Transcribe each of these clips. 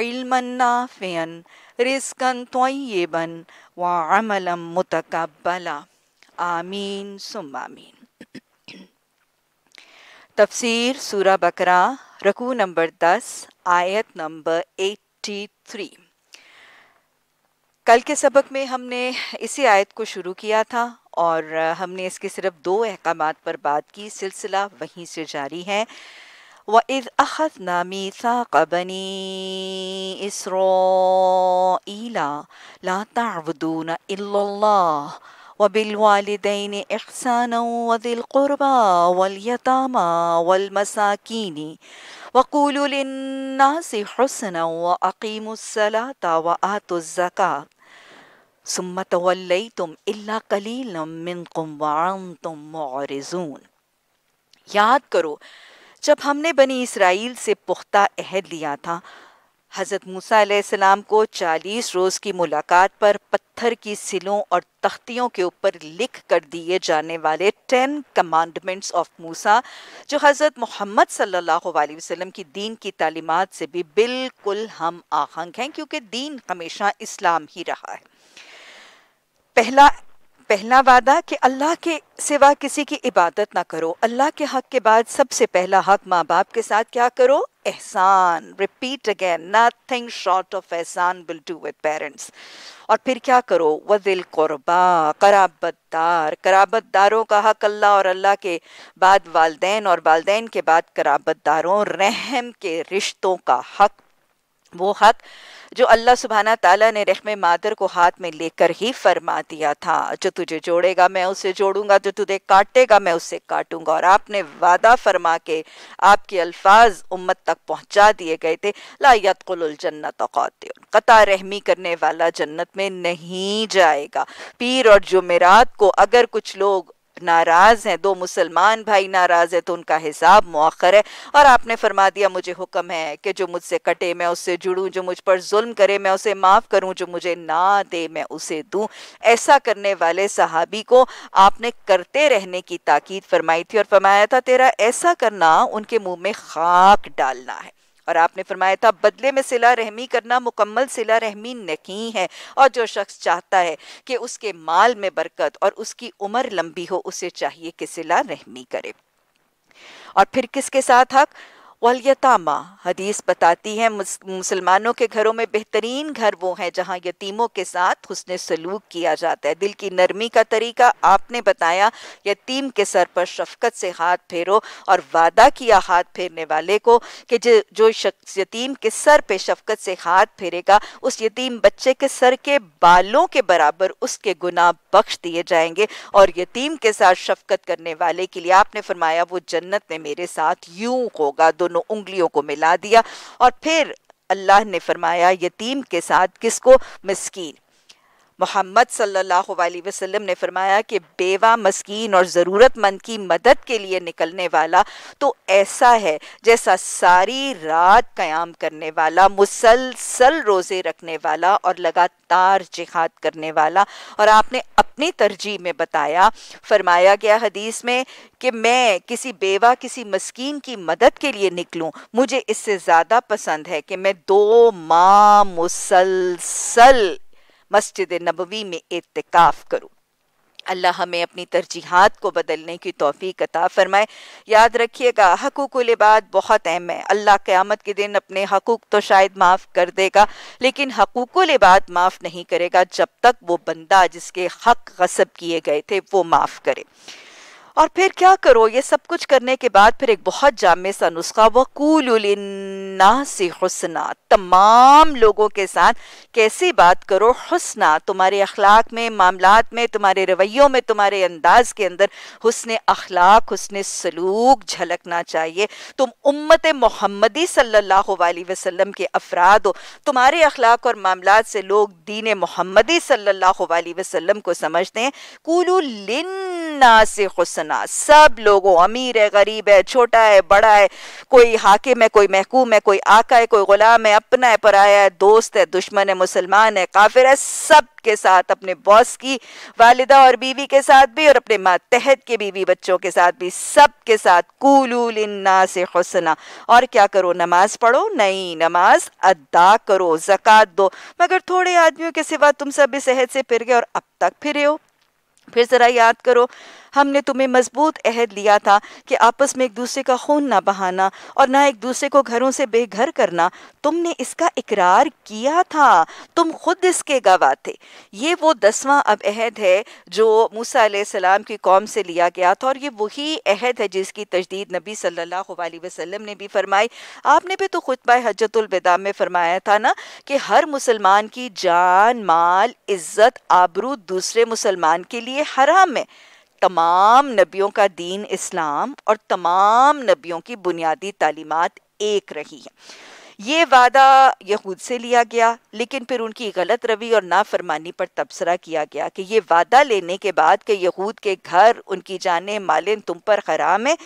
इल्मा नाफ़ियन रिस्कन तय्यबन व अमलम मुतकबला आमीन सुम आमीन तफसीर सूरा बकरा रकू 10 दस आयत नंबर एट्टी थ्री कल के सबक में हमने इसी आयत को शुरू किया था और हमने इसके सिर्फ दो अहकाम पर बात की सिलसिला वहीं से जारी है وإذ أخذنا ميثاق بني إسرائيل لا تعبدون إلا الله وبالوالدين إحسانا وذي القربى واليتامى والمساكين وقولوا للناس حسنا وأقيموا الصلاة وآتوا الزكاة ثم توليتم إلا قليلا منكم وعنتم معرزون याद کرو जब हमने बनी इसराइल से पुख्ता अहद लिया था हज़रत मूसा को 40 रोज़ की मुलाकात पर पत्थर की सिलों और तख्तियों के ऊपर लिख कर दिए जाने वाले 10 कमांडमेंट्स ऑफ मूसा जो हज़रत मोहम्मद सल्लल्लाहु अलैहि वसल्लम की दीन की तालीमत से भी बिल्कुल हम आहंग हैं क्योंकि दीन हमेशा इस्लाम ही रहा है पहला पहला वादा कि अल्लाह के सिवा किसी की इबादत ना करो अल्लाह के हक के बाद सबसे पहला हक माँ बाप के साथ क्या करो Ehsan repeat again nothing short of Ehsan will do with parents और फिर क्या करो वजिल क़ुरबा कराबतदार कराबतदारों का हक अल्लाह और अल्लाह के बाद वालदेन और वालदेन के बाद कराबतदारों रहम के रिश्तों का हक वो हक जो अल्लाह सुबहाना ताला ने रहम मादर को हाथ में लेकर ही फरमा दिया था जो तुझे जोड़ेगा मैं उसे जोड़ूंगा जो तुझे काटेगा मैं उसे काटूंगा और आपने वादा फरमा के आपके अल्फाज उम्मत तक पहुंचा दिए गए थे लायतुलजन्नत कता रहमी करने वाला जन्नत में नहीं जाएगा पीर और जुमेरात को अगर कुछ लोग नाराज़ हैं दो मुसलमान भाई नाराज़ है तो उनका हिसाब मौखर है और आपने फरमा दिया मुझे हुक्म है कि जो मुझसे कटे मैं उससे जुड़ूं जो मुझ पर जुल्म करे मैं उसे माफ़ करूं जो मुझे ना दे मैं उसे दूं ऐसा करने वाले सहाबी को आपने करते रहने की ताकीद फरमाई थी और फरमाया था तेरा ऐसा करना उनके मुँह में खाक डालना है और आपने फरमाया था बदले में सिला रहमी करना मुकम्मल सिला रहमी नहीं है और जो शख्स चाहता है कि उसके माल में बरकत और उसकी उम्र लंबी हो उसे चाहिए कि सिला रहमी करे और फिर किसके साथ हक वलयतामा हदीस बताती है मुसलमानों के घरों में बेहतरीन घर वो हैं जहाँ यतीमों के साथ हुसन सलूक किया जाता है दिल की नरमी का तरीका आपने बताया यतीम के सर पर शफकत से हाथ फेरो और वादा किया हाथ फेरने वाले को कि जो शख्स यतीम के सर पे शफकत से हाथ फेरेगा उस यतीम बच्चे के सर के बालों के बराबर उसके गुनाह बख्श दिए जाएंगे और यतीम के साथ शफकत करने वाले के लिए आपने फरमाया वो जन्नत में मेरे साथ यूं होगा दोनों दोनों उंगलियों को मिला दिया और फिर अल्लाह ने फरमाया यतीम के साथ किसको मस्किन मोहम्मद सल्लल्लाहु अलैहि वसल्लम ने फरमाया कि बेवा मस्किन और ज़रूरतमंद की मदद के लिए निकलने वाला तो ऐसा है जैसा सारी रात क़याम करने वाला मुसलसल रोज़े रखने वाला और लगातार जिहाद करने वाला और आपने अपनी तरजीह में बताया फरमाया गया हदीस में कि मैं किसी बेवा किसी मस्किन की मदद के लिए निकलूँ मुझे इससे ज़्यादा पसंद है कि मैं दो माँ मुसलसल मस्जिद नबवी में इतकाफ़ करूँ अल्लाह हमें अपनी तरजीहत को बदलने की तोफ़ी कता फ़रमाए याद रखिएगा हकूक़ लिबाद बहुत अहम है अल्लाह क़्यामत के दिन अपने हकूक़ तो शायद माफ़ कर देगा लेकिन हकूक़ लिबाद माफ़ नहीं करेगा जब तक वो बंदा जिसके हक गसब किए गए थे वो माफ़ करे और फिर क्या करो ये सब कुछ करने के बाद फिर एक बहुत जामे सा नुस्खा वकूलना से हुसना तमाम लोगों के साथ कैसी बात करो हुसना तुम्हारे अखलाक में मामलात में तुम्हारे रवैयों में तुम्हारे अंदाज के अंदर हसन अखलाक हसन सलूक झलकना चाहिए तुम उम्मत मोहम्मदी सल्ला वसलम के अफराद हो तुम्हारे अखलाक और मामलात से लोग दीन मोहम्मदी सल्ला वसलम को समझते हैं कुलू से हसन सुना सब लोगों अमीर है गरीब है छोटा है बड़ा है कोई हाकिम है कोई महकूम है कोई आका है कोई गुलाम है अपना है पराया है दोस्त है दुश्मन है मुसलमान है काफिर है सब के साथ अपने बॉस की वालिदा और बीवी के साथ भी और अपने मातहत के बीवी बच्चों के साथ भी सब के साथ कूलूल इन्ना से हसना और क्या करो नमाज पढ़ो नहीं नमाज अदा करो जक़ात दो मगर थोड़े आदमियों के सिवा तुम सब इस सेहत से फिर गए और अब तक फिरे हो फिर ज़रा याद करो हमने तुम्हें मजबूत अहद लिया था कि आपस में एक दूसरे का खून ना बहाना और ना एक दूसरे को घरों से बेघर करना तुमने इसका इकरार किया था तुम खुद इसके गवाह थे ये वो दसवां अब अहद है जो मूसा सलाम की कौम से लिया गया था और ये वही अहद है जिसकी तजदीद नबी सल्लल्लाहु अलैहि वसल्लम ने भी फरमाई आपने भी तो खुतबा हजतुलबदा में फरमाया था ना कि हर मुसलमान की जान माल इज्जत आबरू दूसरे मुसलमान के लिए हराम है तमाम नबियों का दीन इस्लाम और तमाम नबियों की बुनियादी तालीमत एक रही है ये वादा यहूद से लिया गया लेकिन फिर उनकी गलत रवि और नाफरमानी पर तबसरा किया गया कि ये वादा लेने के बाद कि यहूद के घर उनकी जाने मालिन तुम पर हराम है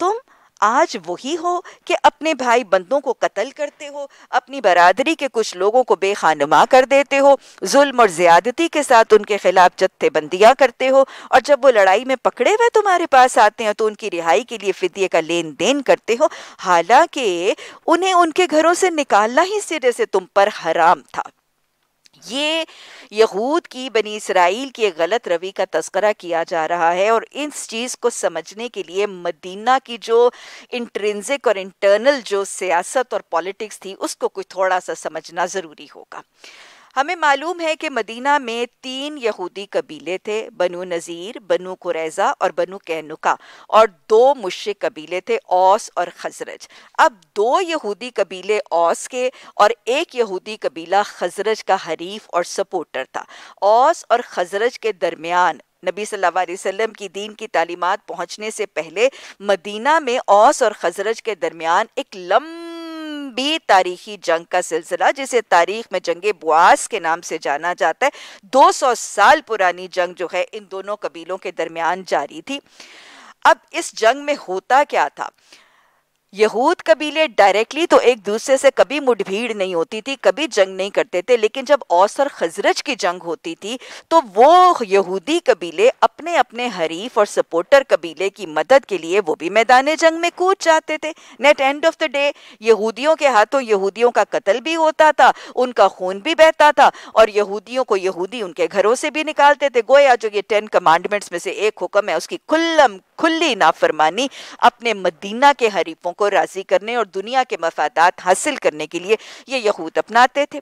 तुम आज वही हो कि अपने भाई बंदों को कत्ल करते हो अपनी बरादरी के कुछ लोगों को बेखानुमा कर देते हो जुल्म और ज़्यादती के साथ उनके खिलाफ जत्थेबंदियाँ करते हो और जब वो लड़ाई में पकड़े हुए तुम्हारे पास आते हैं तो उनकी रिहाई के लिए फितिये का लेन देन करते हो हालांकि उन्हें उनके घरों से निकालना ही सिरे से तुम पर हराम था ये यहूद की बनी इसराइल की गलत रवि का तस्करा किया जा रहा है और इस चीज़ को समझने के लिए मदीना की जो इंट्रेंजिक और इंटरनल जो सियासत और पॉलिटिक्स थी उसको कुछ थोड़ा सा समझना ज़रूरी होगा हमें मालूम है कि मदीना में तीन यहूदी कबीले थे बनु नज़ीर बनु कुरैज़ा और बनु कैनुका और दो मुश्य कबीले थे ओस और खजरज अब दो यहूदी कबीले ओस के और एक यहूदी कबीला खजरज का हरीफ और सपोर्टर था ओस और खजरज के दरमियान नबी सल्लल्लाहु अलैहि वसल्लम की दीन की तालीमात पहुंचने से पहले मदीना में ओस और खजरज के दरमियान एक लम्बा लंबी तारीखी जंग का सिलसिला जिसे तारीख में जंगे बुआस के नाम से जाना जाता है 200 साल पुरानी जंग जो है इन दोनों कबीलों के दरमियान जारी थी अब इस जंग में होता क्या था यहूद कबीले डायरेक्टली तो एक दूसरे से कभी मुठभीड़ नहीं होती थी कभी जंग नहीं करते थे लेकिन जब औस और खजरज की जंग होती थी तो वो यहूदी कबीले अपने अपने हरीफ और सपोर्टर कबीले की मदद के लिए वो भी मैदान जंग में कूद जाते थे नेट एंड ऑफ द डे यहूदियों के हाथों यहूदियों का कत्ल भी होता था उनका खून भी बहता था और यहूदियों को यहूदी उनके घरों से भी निकालते थे गोया जो ये टेन कमांडमेंट्स में से एक हुक्म है उसकी खुल्लम खुली नाफरमानी अपने मदीना के हरीफों को राज़ी करने और दुनिया के मफादात हासिल करने के लिए ये यहूद अपनाते थे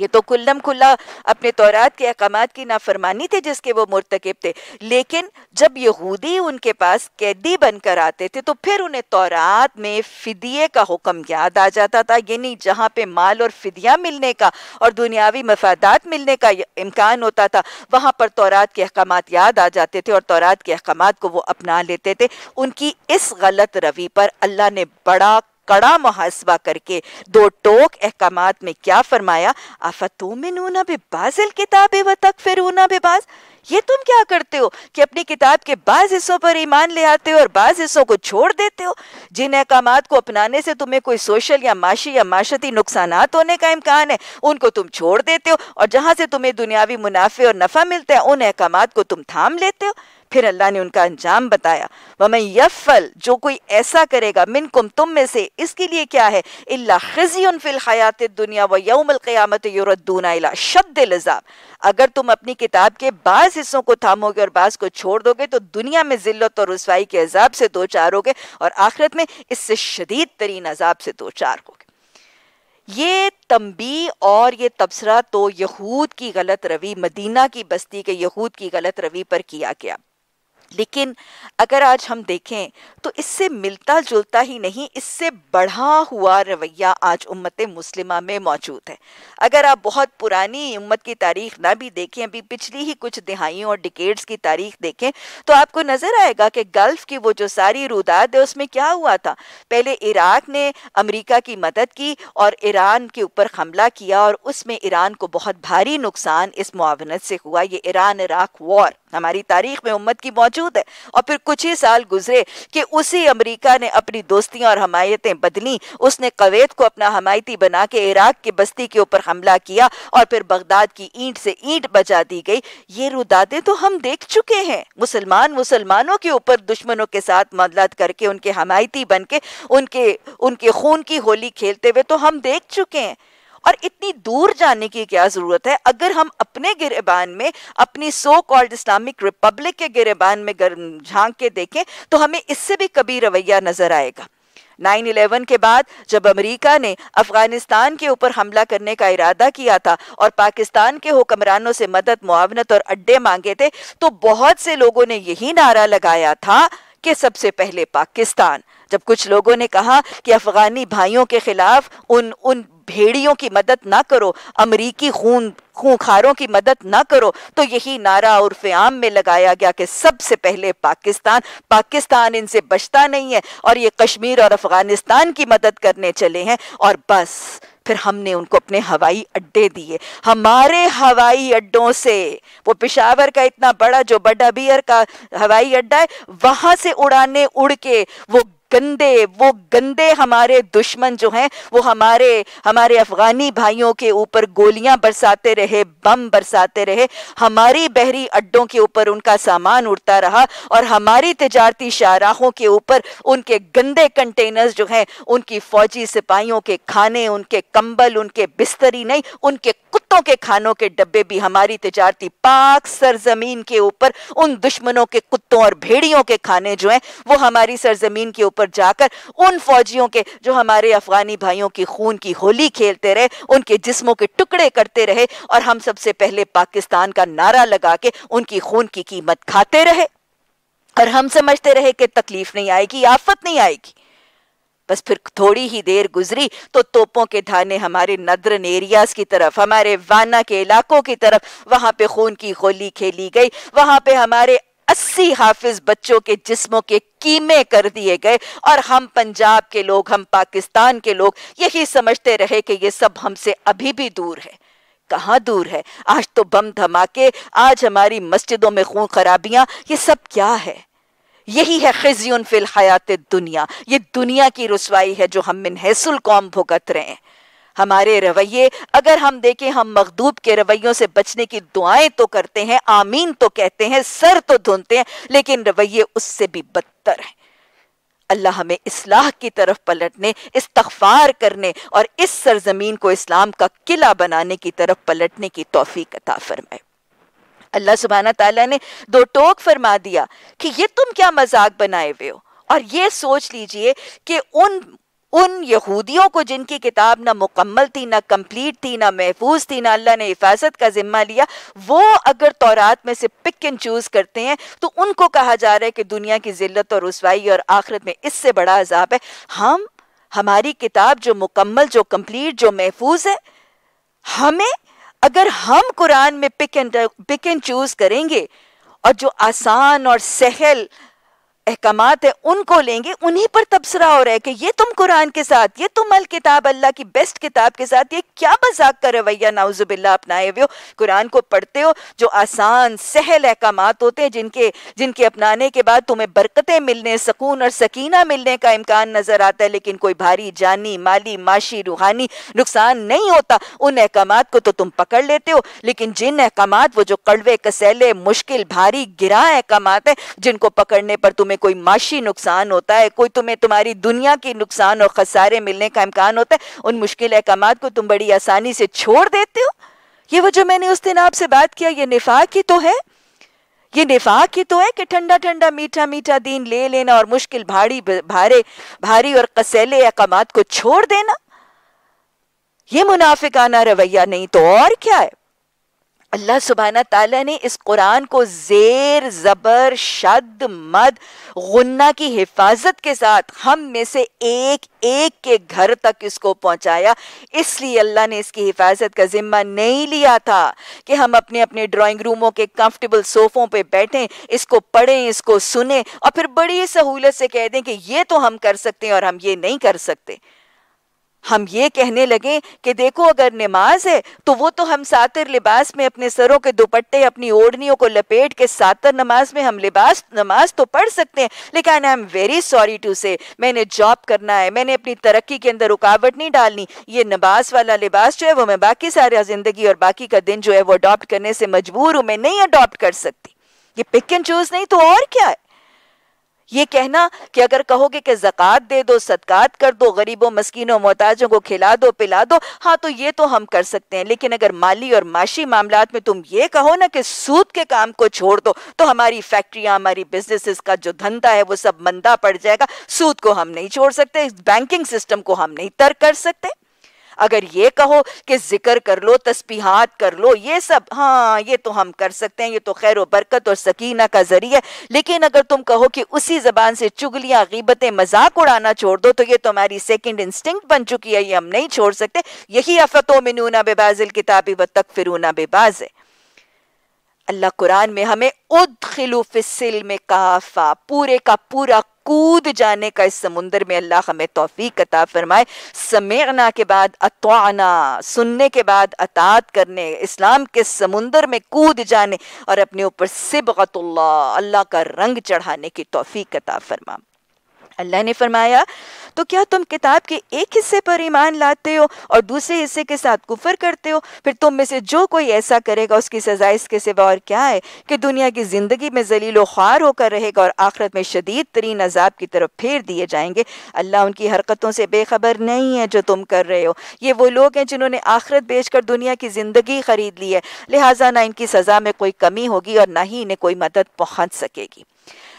ये तो कुल्लम खुल्ला अपने तौरात के अहकाम की नाफरमानी थी जिसके वो मुरतकब थे लेकिन जब यहूदी उनके पास कैदी बनकर आते थे तो फिर उन्हें तौरात में फिदिये का हुक्म याद आ जाता था यानी जहाँ पे माल और फिदिया मिलने का और दुनियावी मफादात मिलने का इम्कान होता था वहाँ पर तौरात के अहकाम याद आ जाते थे और तौरात के अहकाम को वो अपना लेते थे उनकी इस गलत रवि पर अल्लाह ने बड़ा कड़ा मुहासबा करके दो टोक अहकाम में क्या फरमाया आफतूमिनूना बेबाजिल किताब व तक फिरूना बेबाज ये तुम क्या करते हो कि अपनी किताब के बाज हिस्सों पर ईमान ले आते हो और बाज हिस्सों को छोड़ देते हो जिन अहकाम को अपनाने से तुम्हें कोई सोशल या माशी या माशती नुकसान होने का इम्कान है उनको तुम छोड़ देते हो और जहाँ से तुम्हें दुनियावी मुनाफे और नफ़ा मिलता है उन अहकाम को तुम थाम लेते हो फिर अल्लाह ने उनका अंजाम बताया मैं यफल जो कोई ऐसा करेगा मिन कुम तुम में से इसके लिए क्या है इल्ला खजी फिल हयात दुनिया व यौमल क़यामत युरद्दूना शब्द लजाब अगर तुम अपनी किताब के बाज़ हिस्सों को थामोगे और बाज़ को छोड़ दोगे तो दुनिया में ज़िल्लत और रसवाई के अजाब से दो चार होगे और आखिरत में इससे शदीद तरीन अजाब से दो चार होगे ये तंबी और ये तबसरा तो यहूद की गलत रवि मदीना की बस्ती के यहूद की गलत रवि पर किया गया लेकिन अगर आज हम देखें तो इससे मिलता जुलता ही नहीं इससे बढ़ा हुआ रवैया आज उम्मत मुस्लिमा में मौजूद है अगर आप बहुत पुरानी उम्मत की तारीख ना भी देखें अभी पिछली ही कुछ दिहाइयों और डिकेड्स की तारीख देखें तो आपको नज़र आएगा कि गल्फ़ की वो जो सारी रुदाद है उसमें क्या हुआ था पहले इराक ने अमरीका की मदद की और ईरान के ऊपर हमला किया और उसमें ईरान को बहुत भारी नुकसान इस मुआवनत से हुआ ये ईरान इराक वॉर हमारी तारीख में उम्मत की मौजूद मौजूद है और फिर कुछ ही साल गुजरे कि उसी अमेरिका ने अपनी दोस्तियां और हमायतें बदली उसने कवैत को अपना हमायती बना के इराक की बस्ती के ऊपर हमला किया और फिर बगदाद की ईंट से ईंट बचा दी गई ये रुदादे तो हम देख चुके हैं मुसलमान मुसलमानों के ऊपर दुश्मनों के साथ मदद करके उनके हमायती बन के उनके उनके खून की होली खेलते हुए तो हम देख चुके हैं और इतनी दूर जाने की क्या जरूरत है अगर हम अपने गिरबान में अपनी सो कॉल्ड इस्लामिक रिपब्लिक के गिरबान में झांक के देखें तो हमें इससे भी कभी रवैया नजर आएगा 9/11 के बाद जब अमेरिका ने अफगानिस्तान के ऊपर हमला करने का इरादा किया था और पाकिस्तान के हुक्मरानों से मदद मुआवनत और अड्डे मांगे थे तो बहुत से लोगों ने यही नारा लगाया था कि सबसे पहले पाकिस्तान जब कुछ लोगों ने कहा कि अफगानी भाइयों के खिलाफ उन उन भेड़ियों की मदद ना करो अमरीकी खून खूंखारों की मदद ना करो तो यही नारा उर्फ आम में लगाया गया कि सबसे पहले पाकिस्तान पाकिस्तान इनसे बचता नहीं है और ये कश्मीर और अफगानिस्तान की मदद करने चले हैं और बस फिर हमने उनको अपने हवाई अड्डे दिए हमारे हवाई अड्डों से वो पिशावर का इतना बड़ा जो बड़ा बियर का हवाई अड्डा है वहां से उड़ाने उड़ के वो गंदे वो गंदे हमारे दुश्मन जो हैं वो हमारे हमारे अफगानी भाइयों के ऊपर गोलियां बरसाते रहे बम बरसाते रहे हमारी बहरी अड्डों के ऊपर उनका सामान उड़ता रहा और हमारी तजारती शाहराहों के ऊपर उनके गंदे कंटेनर्स जो हैं उनकी फौजी सिपाहियों के खाने उनके कंबल उनके बिस्तरी नहीं उनके कुत्तों के खानों के डब्बे भी हमारी तजारती पाक सरजमीन के ऊपर उन दुश्मनों के कुत्तों और भेड़ियों के खाने जो हैं वो हमारी सरजमीन के ऊपर जाकर उन फौजियों के जो हमारे अफगानी भाइयों की खून की होली खेलते रहे उनके जिस्मों के टुकड़े करते रहे और हम सबसे पहले पाकिस्तान का नारा लगा के उनकी खून की कीमत खाते रहे और हम समझते रहे कि तकलीफ नहीं आएगी आफत नहीं आएगी बस फिर थोड़ी ही देर गुजरी तो तोपों के धाने हमारे नदरन एरिया की तरफ हमारे वाना के इलाकों की तरफ वहां पे खून की होली खेली गई वहां पे हमारे अस्सी हाफिज बच्चों के जिस्मों के कीमे कर दिए गए और हम पंजाब के लोग हम पाकिस्तान के लोग यही समझते रहे कि ये सब हमसे अभी भी दूर है कहाँ दूर है आज तो बम धमाके आज हमारी मस्जिदों में खून खराबियां ये सब क्या है यही है खिजियन फिल हयात दुनिया ये दुनिया की रसवाई है जो हम मिनहसुल कौम भुगत रहे हैं हमारे रवैये अगर हम देखें हम मखदूब के रवैयों से बचने की दुआएं तो करते हैं आमीन तो कहते हैं सर तो धुनते हैं लेकिन रवैये उससे भी बदतर हैं अल्लाह हमें इस्लाह की तरफ पलटने इस्तफार करने और इस सरजमीन को इस्लाम का किला बनाने की तरफ पलटने की तोफ़ी कता फरमाए अल्लाह सुबहाना तला ने दो टोक फरमा दिया कि ये तुम क्या मजाक बनाए हुए हो और ये सोच लीजिए कि उन उन यहूदियों को जिनकी किताब ना मुकम्मल थी ना कंप्लीट थी ना महफूज थी ना अल्लाह ने हिफाजत का ज़िम्मा लिया वो अगर तौरात में से पिक एंड चूज़ करते हैं तो उनको कहा जा रहा है कि दुनिया की ज़िल्लत और रसवाई और आखिरत में इससे बड़ा अजाब है हम हमारी किताब जो मुकम्मल जो कंप्लीट जो महफूज है हमें अगर हम कुरान में pick and pick and choose करेंगे और जो आसान और सहल अहकाम हैं उनको लेंगे उन्हीं पर तबसरा हो रहा है कि ये तुम कुरान के साथ ये तुम अल किताब अल्लाह की बेस्ट किताब के साथ ये क्या मजाक का रवैया नाउजुबिल्ला अपनाए हुए हो कुरान को पढ़ते हो जो आसान सहल अहकाम होते हैं जिनके जिनके अपनाने के बाद तुम्हें बरकतें मिलने सकून और सकीना मिलने का इम्कान नजर आता है लेकिन कोई भारी जानी माली माशी रूहानी नुकसान नहीं होता उन अहकाम को तो तुम पकड़ लेते हो लेकिन जिन अहकाम वो जो कड़वे कसैले मुश्किल भारी गिरा अहकाम हैं जिनको पकड़ने पर तुम्हें कोई माशी नुकसान होता है कोई तुम्हें तुम्हारी दुनिया की नुकसान और खसारे मिलने का इम्कान होता है उन मुश्किल अहकाम को तुम बड़ी आसानी से छोड़ देते हो ये वो जो मैंने उस दिन आपसे बात किया ये निफाक ही तो है ये निफाक ही तो है कि ठंडा ठंडा मीठा मीठा दीन ले लेना और मुश्किल भारी भारे भारी और कसेले अहकाम को छोड़ देना ये मुनाफिकाना रवैया नहीं तो और क्या है अल्लाह सुबहाना ताला ने इस कुरान को जेर ज़बर शद मद गुन्ना की हिफाजत के साथ हम में से एक एक के घर तक इसको पहुंचाया इसलिए अल्लाह ने इसकी हिफाजत का ज़िम्मा नहीं लिया था कि हम अपने अपने ड्राइंग रूमों के कंफर्टेबल सोफ़ों पे बैठें इसको पढ़ें इसको सुने और फिर बड़ी सहूलत से कह दें कि ये तो हम कर सकते हैं और हम ये नहीं कर सकते हम ये कहने लगे कि देखो अगर नमाज है तो वो तो हम सातर लिबास में अपने सरों के दुपट्टे अपनी ओढ़नियों को लपेट के सातर नमाज में हम लिबास नमाज तो पढ़ सकते हैं लेकिन I am very sorry to say मैंने जॉब करना है मैंने अपनी तरक्की के अंदर रुकावट नहीं डालनी ये नमाज वाला लिबास जो है वो मैं बाकी सारा जिंदगी और बाकी का दिन जो है वो अडॉप्ट करने से मजबूर हूँ मैं नहीं अडॉप्ट कर सकती ये पिक एंड चूज नहीं तो और क्या है ये कहना कि अगर कहोगे कि जक़ात दे दो सदक़ात कर दो गरीबों मस्किनों मोहताजों को खिला दो पिला दो हाँ तो ये तो हम कर सकते हैं लेकिन अगर माली और माशी मामला में तुम ये कहो ना कि सूद के काम को छोड़ दो तो हमारी फैक्ट्रियाँ हमारी बिजनेसिस का जो धंधा है वो सब मंदा पड़ जाएगा सूद को हम नहीं छोड़ सकते बैंकिंग सिस्टम को हम नहीं तर्क कर सकते अगर ये कहो कि जिक्र कर लो तस्बीहात कर लो ये सब हाँ ये तो हम कर सकते हैं ये तो खैर बरकत और सकीना का जरिए लेकिन अगर तुम कहो कि उसी जबान से चुगलियां गीबतें मजाक उड़ाना छोड़ दो तो ये तो हमारी सेकेंड इंस्टिंक्ट बन चुकी है ये हम नहीं छोड़ सकते यही अफतो नूना बेबाजिल किताबी व तक फिरूना बेबाज अल्लाह कुरान में हमें उद खिलूफिसल में काफा पूरे का पूरा कूद जाने का इस समुंदर में अल्लाह हमें तोफ़ी अता फरमाए समेना के बाद अतवाना सुनने के बाद अतात करने इस्लाम के समुंदर में कूद जाने और अपने ऊपर सिबगतुल्ला अल्लाह का रंग चढ़ाने की तोफ़ी अता फरमा अल्लाह ने फरमाया तो क्या तुम किताब के एक हिस्से पर ईमान लाते हो और दूसरे हिस्से के साथ कुफर करते हो फिर तुम में से जो कोई ऐसा करेगा उसकी सजा इसके सिवा और क्या है कि दुनिया की ज़िंदगी में जलील ख्वार होकर रहेगा और आखिरत में शदीद तरीन अजाब की तरफ फेर दिए जाएंगे अल्लाह उनकी हरकतों से बेखबर नहीं है जो तुम कर रहे हो ये वो लोग हैं जिन्होंने आखिरत बेच कर दुनिया की ज़िंदगी खरीद ली है लिहाजा ना इनकी सज़ा में कोई कमी होगी और ना ही इन्हें कोई मदद पहुँच सकेगी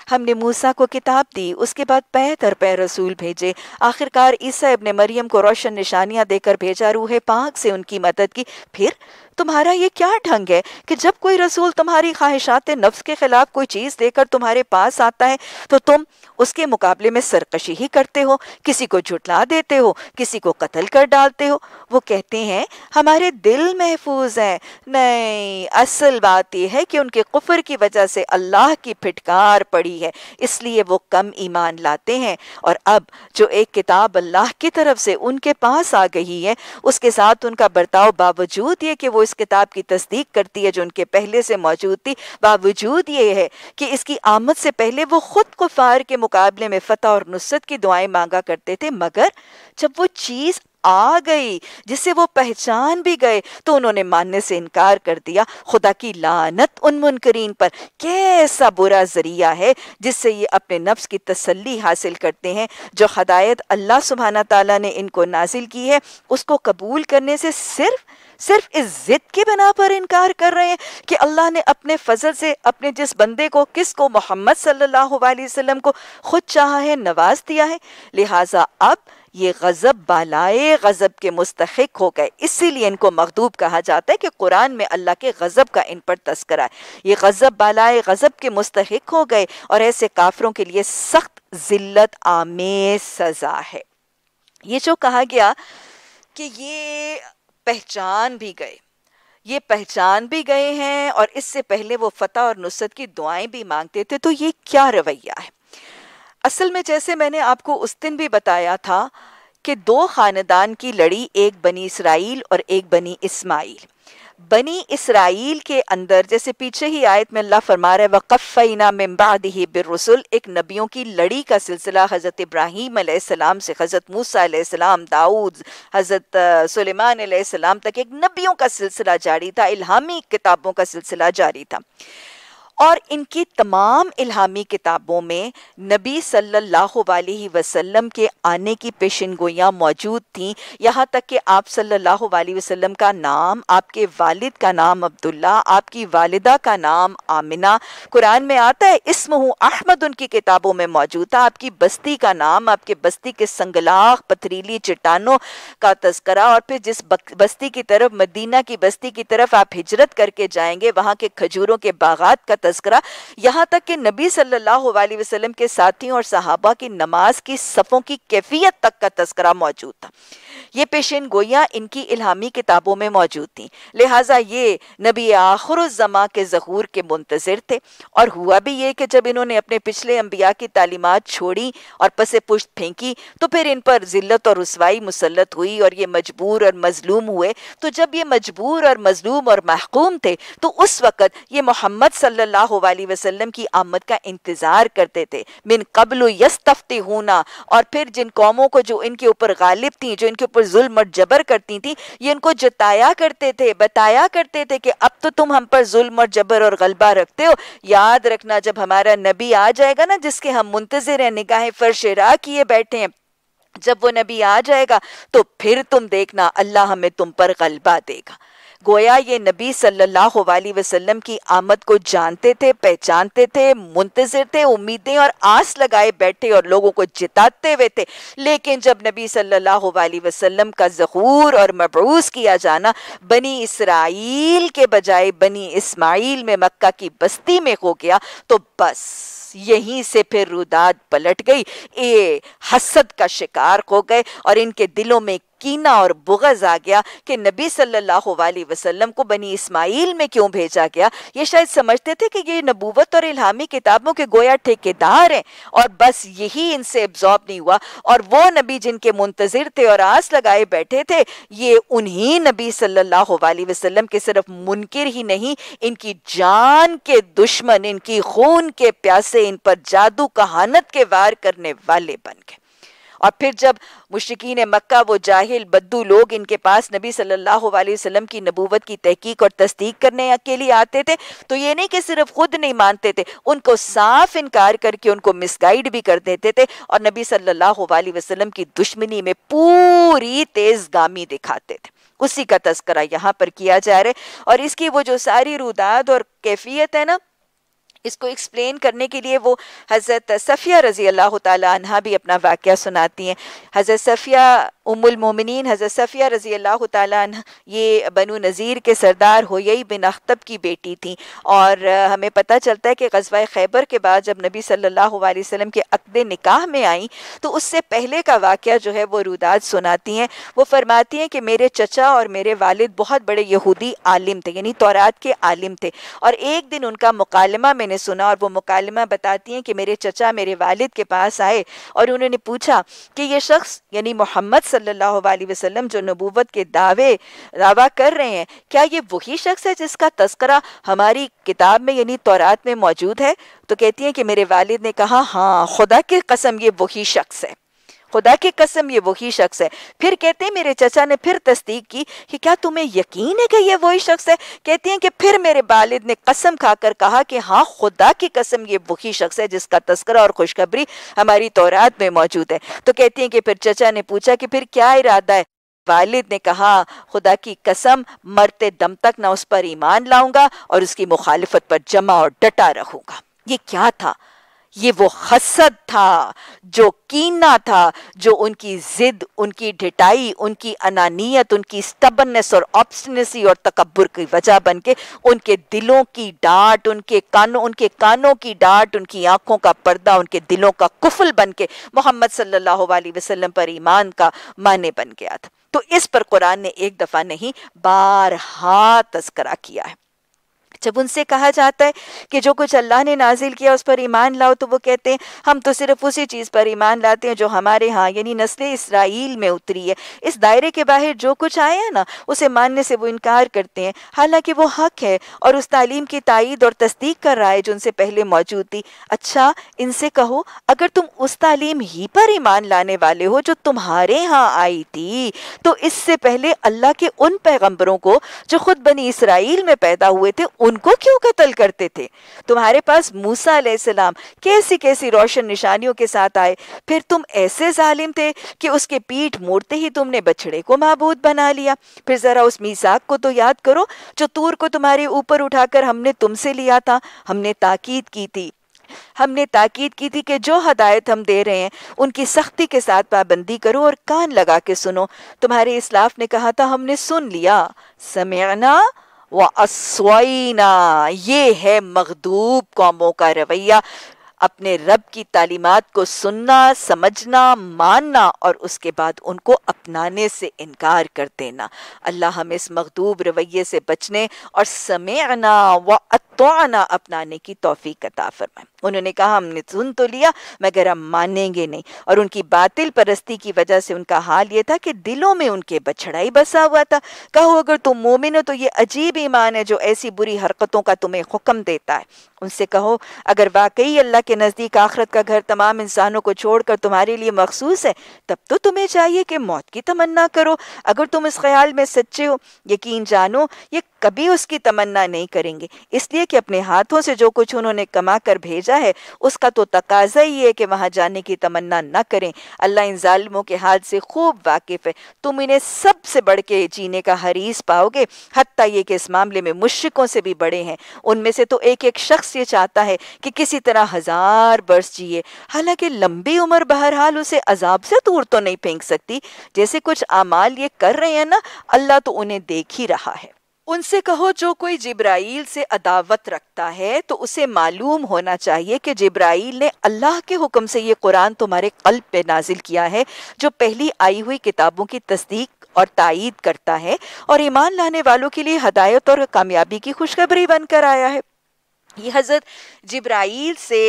हमने मूसा को किताब दी उसके बाद पै दर पै रसूल भेजे आखिरकार ईसा इबन मरियम को रोशन निशानियां देकर भेजा रूहे पाक से उनकी मदद की फिर तुम्हारा ये क्या ढंग है कि जब कोई रसूल तुम्हारी ख्वाहिशात नफ्स के खिलाफ कोई चीज़ देकर तुम्हारे पास आता है तो तुम उसके मुकाबले में सरकशी ही करते हो किसी को झुटला देते हो किसी को कत्ल कर डालते हो वो कहते हैं हमारे दिल महफूज हैं नहीं असल बात यह है कि उनके कुफर की वजह से अल्लाह की फिटकार पड़ी है इसलिए वो कम ईमान लाते हैं और अब जो एक किताब अल्लाह की तरफ से उनके पास आ गई है उसके साथ उनका बर्ताव बावजूद ये कि वो इस किताब की तस्दीक करती है जो उनके पहले से मौजूद थी बावजूद ये है कि इसकी आमद से पहले वो खुद कुफार के मुकाबले में फतह और नुसरत की दुआएं मांगा करते थे मगर जब वो चीज़ आ गई जिसे वो पहचान भी गए तो उन्होंने मानने से इनकार कर दिया खुदा की लानत उन मुनकरीन पर कैसा बुरा जरिया है जिससे ये अपने नफ्स की तसल्ली हासिल करते हैं जो हदायत अल्लाह सुबहाना ताला ने इनको नाजिल की है उसको कबूल करने से सिर्फ सिर्फ इस जिद के बिना पर इनकार कर रहे हैं कि अल्लाह ने अपने फजल से अपने जिस बंदे को किस को मोहम्मद सल्लल्लाहु अलैहि वसल्लम को खुद चाह है नवाज दिया है लिहाजा अब ये गज़ब बालाए गज़ब के मुस्तक हो गए इसीलिए इनको मखदूब कहा जाता है कि कुरान में अल्लाह के गज़ब का इन पर तस्करा है ये गज़ब बालाए गज़ब के मुस्तक हो गए और ऐसे काफरों के लिए सख्त ज़िल्लत आमे सज़ा है ये जो कहा गया कि ये पहचान भी गए ये पहचान भी गए हैं और इससे पहले वो फतेह और नुसरत की दुआएं भी मांगते थे तो ये क्या रवैया है असल में जैसे मैंने आपको उस दिन भी बताया था कि दो ख़ानदान की लड़ी एक बनी इसराइल और एक बनी इस्माइल बनी इसराइल के अंदर जैसे पीछे ही आयत में अल्लाह फरमा रहे वक़फ़ना मम्बाद ही बिररसुल एक नबियों की लड़ी का सिलसिला हज़रत इब्राहीम सलाम से हज़रत मूसा दाऊद हज़रत सलेमान सलाम तक एक नबियों का सिलसिला जारी था इल्हामी किताबों का सिलसिला जारी था और इनकी तमाम इल्हामी किताबों में नबी सल्लल्लाहु अलैहि वसल्लम के आने की पेशन गोयाँ मौजूद थीं यहाँ तक कि आप सल्लल्लाहु अलैहि वसल्लम का नाम आपके वालिद का नाम अब्दुल्ला आपकी वालिदा का नाम आमिना कुरान में आता है इसम अहमद उनकी किताबों में मौजूद था आपकी बस्ती का नाम आपके बस्ती के संगलाख पथरीली चट्टानों का तस्करा और फिर जिस बस्ती की तरफ मदीना की बस्ती की तरफ आप हिजरत करके जाएंगे वहाँ के खजूरों के बागात का तस्करा यहाँ तक कि नबी सल्लल्लाहु अलैहि वसल्लम के साथियों और सहाबा की नमाज की सफ़ों की कैफियत तक का तस्करा मौजूद था ये पेशेन गोयाँ इनकी इलामी किताबों में मौजूद थी लिहाजा ये नबी आखरजमा के जहूर के मुंतजर थे और हुआ भी ये कि जब इन्होंने अपने पिछले अम्बिया की तालीमत छोड़ी और पसे पुश्त फेंकी तो फिर इन पर जिल्लत और रसवाई मुसलत हुई और ये मजबूर और मजलूम हुए तो जब ये मजबूर और मजलूम और महकूम थे तो उस वक़्त ये मोहम्मद सल्ला सल्लल्लाहु अलैहि वसल्लम की आमद का इंतज़ार करते थे मिन कबल यस्तफ़ते होना और फिर जिन कौमों को जो इनके ऊपर गालिब थी जो इनके ऊपर जुल्म और जबर करती थी ये इनको जताया करते थे बताया करते थे कि अब तो तुम हम पर जुल्म और जबर और गलबा रखते हो याद रखना जब हमारा नबी आ जाएगा ना जिसके हम मुंतजर हैं निगाहें फरशरा किए बैठे हैं जब वो नबी आ जाएगा तो फिर तुम देखना अल्लाह हमें तुम पर गलबा देगा गोया ये नबी सल्लल्लाहु अलैहि वसल्लम की आमद को जानते थे पहचानते थे मुंतजर थे उम्मीदें और आस लगाए बैठे और लोगों को जिताते हुए थे लेकिन जब नबी सल्लल्लाहु अलैहि वसल्लम का जहूर और मबरूस किया जाना बनी इसराइल के बजाय बनी इसमाइल में मक्का की बस्ती में हो गया तो बस यहीं से फिर रुदाद पलट गई ये हसद का शिकार हो गए और इनके दिलों में कीना और बुगज़ आ गया कि नबी सल्लल्लाहु अलैहि वसल्लम को बनी इस्माइल में क्यों भेजा गया ये शायद समझते थे कि ये नबूवत और इलामी किताबों के गोया ठेकेदार हैं और बस यही इनसे एब्जॉर्ब नहीं हुआ और वो नबी जिनके मुंतजर थे और आस लगाए बैठे थे ये उन्हीं नबी सल्लल्लाहु अलैहि वसल्लम के सिर्फ मुनकर ही नहीं इनकी जान के दुश्मन इनकी खून के प्यासे इन पर जादू कहानत के वार करने वाले बन गए और फिर जब मुश्किन मक्का वो जाहिल बद्दू लोग इनके पास नबी सल्लल्लाहु अलैहि वसल्लम की नबूवत की तहकीक और तस्दीक करने के लिए आते थे तो ये नहीं कि सिर्फ खुद नहीं मानते थे उनको साफ इनकार करके उनको मिसगाइड भी कर देते थे और नबी सल्लल्लाहु वसलम वसल्लम की दुश्मनी में पूरी तेजगामी दिखाते थे उसी का तस्करा यहाँ पर किया जा रहा है और इसकी वो जो सारी रुदाद और कैफियत है ना इसको एक्सप्लेन करने के लिए वो हज़रत सफ़िया रज़ी अल्लाह तह भी अपना वाक़ सुनाती हैं हज़रत सफ़िया मोमिनीन हज़रत सफ़िया रज़ी अल्लाह ताली ये बनु नज़ीर के सरदार होयई बिन अख्तब की बेटी थी और हमें पता चलता है कि गजवा खैबर के बाद जब नबी सल्लल्लाहु अलैहि वसल्लम के अकद निकाह में आई तो उससे पहले का वाक़ जो है वो रुदाज सुनाती हैं वो फरमाती हैं कि मेरे चचा और मेरे वालिद बहुत बड़े यहूदी आलिम थे यानी तौरात के आलिम थे और एक दिन उनका मुकालमा मैंने सुना और वो मुकालमा बताती हैं कि मेरे चचा मेरे वालिद के पास आए और उन्होंने पूछा कि ये शख्स यानी मोहम्मद सल्लल्लाहु अलैहि वसल्लम जो नबूवत के दावे दावा कर रहे हैं क्या ये वही शख्स है जिसका तस्करा हमारी किताब में यानी तौरात में मौजूद है तो कहती हैं कि मेरे वालिद ने कहा हाँ खुदा की कसम ये वही शख्स है खुदा की कसम ये वही शख्स है फिर कहते हैं मेरे चचा ने फिर तस्दीक की कि क्या तुम्हें यकीन है कि ये वही शख्स है कहती हैं कि फिर मेरे वालिद ने कसम खाकर कहा कि हाँ खुदा की कसम ये वही शख्स है जिसका तस्करा और खुशखबरी हमारी तोरात में मौजूद है तो कहती हैं कि फिर चचा ने पूछा कि फिर क्या इरादा है वालिद ने कहा खुदा की कसम मरते दम तक ना उस पर ईमान लाऊंगा और उसकी मुखालफत पर जमा और डटा रहूंगा ये क्या था ये वो हसद था जो कीना था जो उनकी जिद उनकी ढिटाई उनकी अनानियत उनकी स्टबननेस और ऑप्शनसी और तकबर की वजह बन के उनके दिलों की डांट उनके कानों उनके कानों की डांट उनकी आंखों का पर्दा उनके दिलों का कुफल बन के मोहम्मद सल्लल्लाहु अलैहि वसल्लम पर ईमान का माने बन गया था तो इस पर कुरान ने एक दफ़ा नहीं बारहा तस्करा किया है जब उनसे कहा जाता है कि जो कुछ अल्लाह ने नाजिल किया उस पर ईमान लाओ तो वो कहते हैं हम तो सिर्फ उसी चीज़ पर ईमान लाते हैं जो हमारे यहाँ यानी नस्ल इसराइल में उतरी है इस दायरे के बाहर जो कुछ आया ना उसे मानने से वो इनकार करते हैं हालांकि वो हक है और उस तालीम की तइद और तस्दीक कर रहा है जो उनसे पहले मौजूद थी अच्छा इनसे कहो अगर तुम उस तालीम ही पर ईमान लाने वाले हो जो तुम्हारे यहाँ आई थी तो इससे पहले अल्लाह के उन पैगम्बरों को जो खुद बनी इसराइल में पैदा हुए थे उनको क्यों कत्ल करते थे तुम्हारे पास मूसा सलाम कैसी कैसी रोशन निशानियों के साथ आए फिर तुम ऐसे जालिम थे कि उसके पीठ मोड़ते ही तुमने बछड़े को महबूद बना लिया फिर ज़रा उस मीसाक को तो याद करो जो तूर को तुम्हारे ऊपर उठाकर हमने तुमसे लिया था हमने ताकीद की थी हमने ताकीद की थी कि जो हदायत हम दे रहे हैं उनकी सख्ती के साथ पाबंदी करो और कान लगा के सुनो तुम्हारे इसलाफ ने कहा था हमने सुन लिया समयना व ये है मखदूब कौमों का रवैया अपने रब की तालीमत को सुनना समझना मानना और उसके बाद उनको अपनाने से इनकार कर देना अल्लाह हमें इस मखदूब रवैये से बचने और समेना व अतवाना अपनाने की तोफ़ी कता फरमाए उन्होंने कहा हमने सुन तो लिया मगर हम मानेंगे नहीं और उनकी बातिल परस्ती की वजह से उनका हाल ये था कि दिलों में उनके बछड़ाई बसा हुआ था कहो अगर तुम मोमिन हो तो ये अजीब ईमान है जो ऐसी बुरी हरकतों का तुम्हें हुक्म देता है उनसे कहो अगर वाकई अल्लाह के नज़दीक आखरत का घर तमाम इंसानों को छोड़कर तुम्हारे लिए मखसूस है तब तो तुम्हें चाहिए कि मौत की तमन्ना करो अगर तुम इस ख्याल में सच्चे हो यकीन जानो ये कभी उसकी तमन्ना नहीं करेंगे इसलिए कि अपने हाथों से जो कुछ उन्होंने कमा कर भेजा बच्चा है उसका तो तकाजा ही है कि वहां जाने की तमन्ना ना करें अल्लाह इन जालिमों के हाथ से खूब वाकिफ़ है तुम इन्हें सबसे बढ़ के जीने का हरीस पाओगे हती ये कि इस मामले में मुश्रकों से भी बड़े हैं उनमें से तो एक एक शख्स ये चाहता है कि किसी तरह हज़ार बरस जिए हालांकि लंबी उम्र बहरहाल उसे अजाब से दूर तो नहीं फेंक सकती जैसे कुछ आमाल ये कर रहे हैं ना अल्लाह तो उन्हें देख ही रहा है उनसे कहो जो कोई जिब्राइल से अदावत रखता है तो उसे मालूम होना चाहिए कि जिब्राइल ने अल्लाह के हुक्म से ये कुरान तुम्हारे कल्ब पे नाजिल किया है जो पहली आई हुई किताबों की तस्दीक और तायद करता है और ईमान लाने वालों के लिए हदायत और कामयाबी की खुशखबरी बनकर आया है ये हज़रत जब्राइल से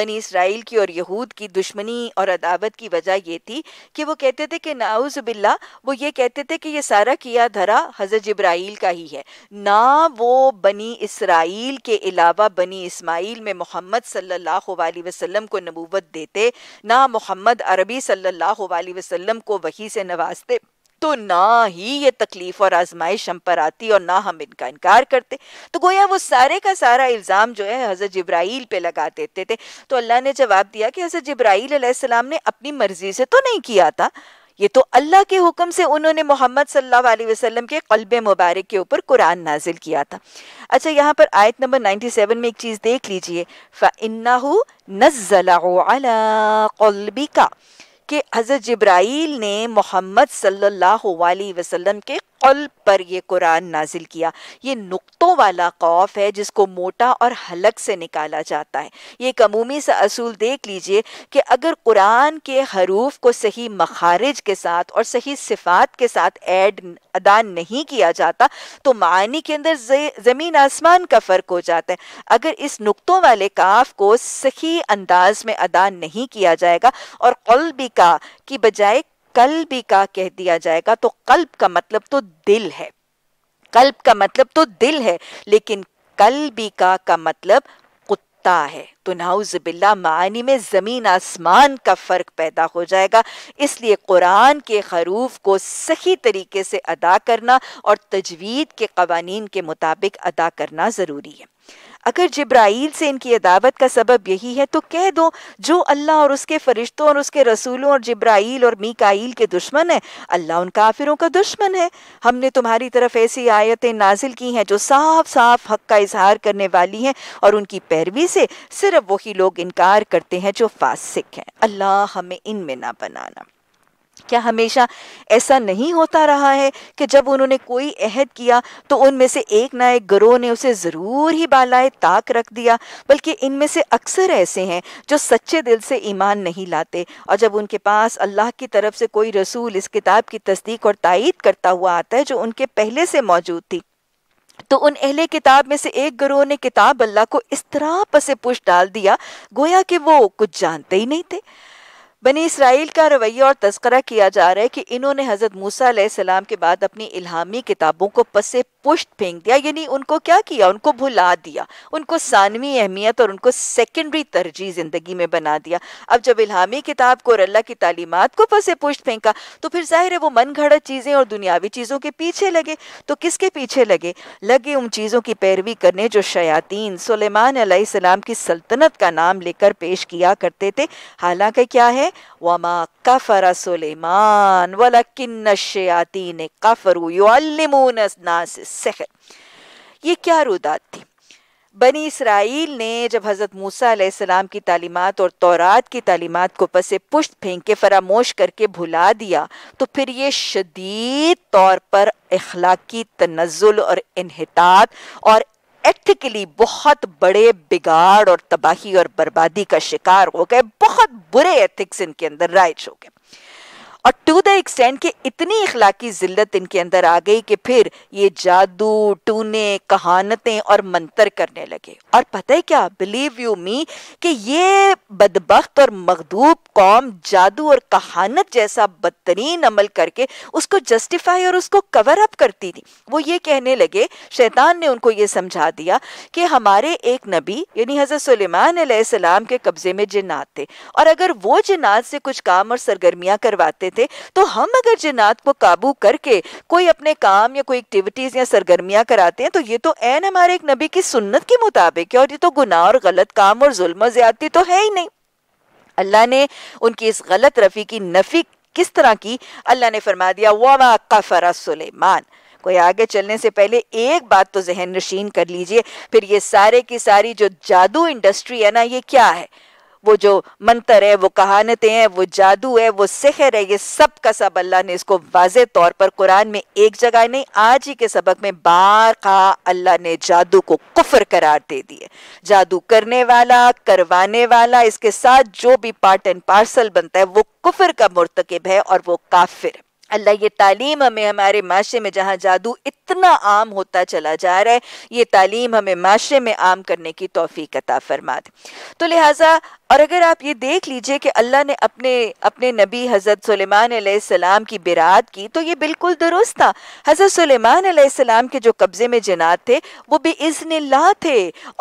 बनी इसराइल की और यहूद की दुश्मनी और अदावत की वजह ये थी कि वो कहते थे कि नाउज़बिल्ला वो ये कहते थे कि ये सारा किया धरा हज़रत जब्राइल का ही है ना वो बनी इसराइल के अलावा बनी इसमाइल में मोहम्मद सल्लल्लाहु अलैहि वसल्लम को नबूवत देते ना मोहम्मद अरबी सल्लल्लाहु अलैहि वसल्लम को वही से नवाजते तो ना ही ये तकलीफ और आजमाइश हम पर आती और ना हम इनका इनकार करते तो गोया वो सारे का सारा इल्ज़ाम जो है हज़रत जब्राइल पे लगा देते थे तो अल्लाह ने जवाब दिया कि हज़रत जब्राईसम ने अपनी मर्ज़ी से तो नहीं किया था ये तो अल्लाह के हुक्म से उन्होंने मोहम्मद सल्लल्लाहु अलैहि वसल्लम के कल्ब मुबारक के ऊपर कुरान नाजिल किया था अच्छा यहाँ पर आयत नंबर 97 में एक चीज़ देख लीजिए फ़न्ना नज़ला का कि हज़रत जब्राइल ने मोहम्मद सल्लल्लाहु अलैहि वसल्लम के कौल पर यह कुरान नाजिल किया ये नुक्तों वाला कौफ है जिसको मोटा और हलक से निकाला जाता है ये एक अमूमी सा असूल देख लीजिए कि अगर कुरान के हरूफ को सही मखारिज के साथ और सही सिफात के साथ एड अदा नहीं किया जाता तो मानी के अंदर ज़मीन आसमान का फ़र्क हो जाता है अगर इस नुकतों वाले काफ को सही अंदाज में अदा नहीं किया जाएगा और क़ल भी का की बजाय कल भी का कह दिया जाएगा तो कल्प का मतलब तो दिल है कल्प का मतलब तो दिल है लेकिन भी का का मतलब कुत्ता है तो नाउजबिल्ला मानी में ज़मीन आसमान का फ़र्क पैदा हो जाएगा इसलिए कुरान के खरूफ को सही तरीके से अदा करना और तजवीद के कवानीन के मुताबिक अदा करना ज़रूरी है अगर जब्राइल से इनकी अदावत का सबब यही है तो कह दो जो अल्लाह और उसके फरिश्तों और उसके रसूलों और जब्राइल और मीकाईल के दुश्मन है अल्लाह उन काफिरों का दुश्मन है हमने तुम्हारी तरफ ऐसी आयतें नाजिल की हैं जो साफ साफ हक का इजहार करने वाली हैं और उनकी पैरवी से सिर्फ वही लोग इनकार करते हैं जो फासिक हैं अल्लाह हमें इनमें ना बनाना क्या हमेशा ऐसा नहीं होता रहा है कि जब उन्होंने कोई अहद किया तो उनमें से एक ना एक ग्रोह ने उसे ज़रूर ही बालाए ताक रख दिया बल्कि इनमें से अक्सर ऐसे हैं जो सच्चे दिल से ईमान नहीं लाते और जब उनके पास अल्लाह की तरफ से कोई रसूल इस किताब की तस्दीक और तइद करता हुआ आता है जो उनके पहले से मौजूद थी तो उन अहले किताब में से एक गरोह ने किताब अल्लाह को इस तरह पसे पुश डाल दिया गोया कि वो कुछ जानते ही नहीं थे बनी इसराइल का रवैया और तस्करा किया जा रहा है कि इन्होंने हज़रत मूसा सलाम के बाद अपनी इलामी किताबों को पसे पुष्ट फेंक दिया यानी उनको क्या किया उनको भुला दिया उनको सानवी अहमियत और उनको सेकेंडरी तरजीह ज़िंदगी में बना दिया अब जब इलामी किताब को और अल्लाह की तालीमत को फंसे पुष्ट फेंका तो फिर जाहिर है वो मन घड़त चीज़ें और दुनियावी चीज़ों के पीछे लगे तो किसके पीछे लगे लगे उन चीज़ों की पैरवी करने जो शयातीन सलेमान सलाम की सल्तनत का नाम लेकर पेश किया करते थे हालांकि क्या है वमा सलेमान वाला किन्न शयातीन कफरू नासिस सहर ये क्या रुदात थी बनी इसराइल ने जब हज़रत मूसा सलाम की तालीमत और तौरात की तालीमत को पसे पुश्त फेंक के फरामोश करके भुला दिया तो फिर ये शदीद तौर पर अखलाकी तनजुल और इनहतात और एथिकली बहुत बड़े बिगाड़ और तबाही और बर्बादी का शिकार हो गए बहुत बुरे एथिक्स इनके अंदर राइज हो गए और टू द एक्सटेंड कि इतनी इखलाकी जिल्लत इनके अंदर आ गई कि फिर ये जादू टूने कहानतें और मंतर करने लगे और पता है क्या बिलीव यू मी कि ये बदबخت और मखदूब कौम जादू और कहानत जैसा बदतरीन अमल करके उसको जस्टिफाई और उसको कवर अप करती थी वो ये कहने लगे शैतान ने उनको ये समझा दिया कि हमारे एक नबी यानी हज़रत सुलेमान सलाम के कब्ज़े में जिन्नात थे और अगर वो जिन्नात से कुछ काम और सरगर्मियाँ करवाते रहे थे तो हम अगर जिन्नात को काबू करके कोई अपने काम या कोई एक्टिविटीज या सरगर्मियां कराते हैं तो ये तो एन हमारे एक नबी की सुन्नत के मुताबिक है और ये तो गुनाह और गलत काम और जुल्म ज्यादती तो है ही नहीं अल्लाह ने उनकी इस गलत रफी की नफी किस तरह की अल्लाह ने फरमा दिया वामा कफरा सुलेमान कोई आगे चलने से पहले एक बात तो जहन नशीन कर लीजिए फिर ये सारे की सारी जो जादू इंडस्ट्री है ना ये क्या है वो जो मंत्र है वो कहानतें हैं वो जादू है वो सिहर है ये सब का सब अल्लाह ने इसको वाज तौर पर कुरान में एक जगह नहीं आज ही के सबक में बार कहा अल्लाह ने जादू को कुफर करार दे दिए जादू करने वाला करवाने वाला इसके साथ जो भी पार्ट एंड पार्सल बनता है वो कुफर का मरतकब है और वो काफिर अल्लाह ये तालीम हमें हमारे माशे में जहाँ जादू इतना आम होता चला जा रहा है ये तालीम हमें माशरे में आम करने की तोफ़ी कता फरमा दे तो लिहाजा और अगर आप ये देख लीजिए कि अल्लाह ने अपने अपने नबी हज़रत सुलेमान सलाम की बिरात की तो ये बिल्कुल दुरुस्त था हज़रत सुलेमान सलाम के जो कब्ज़े में जनात थे वो इज़न ला थे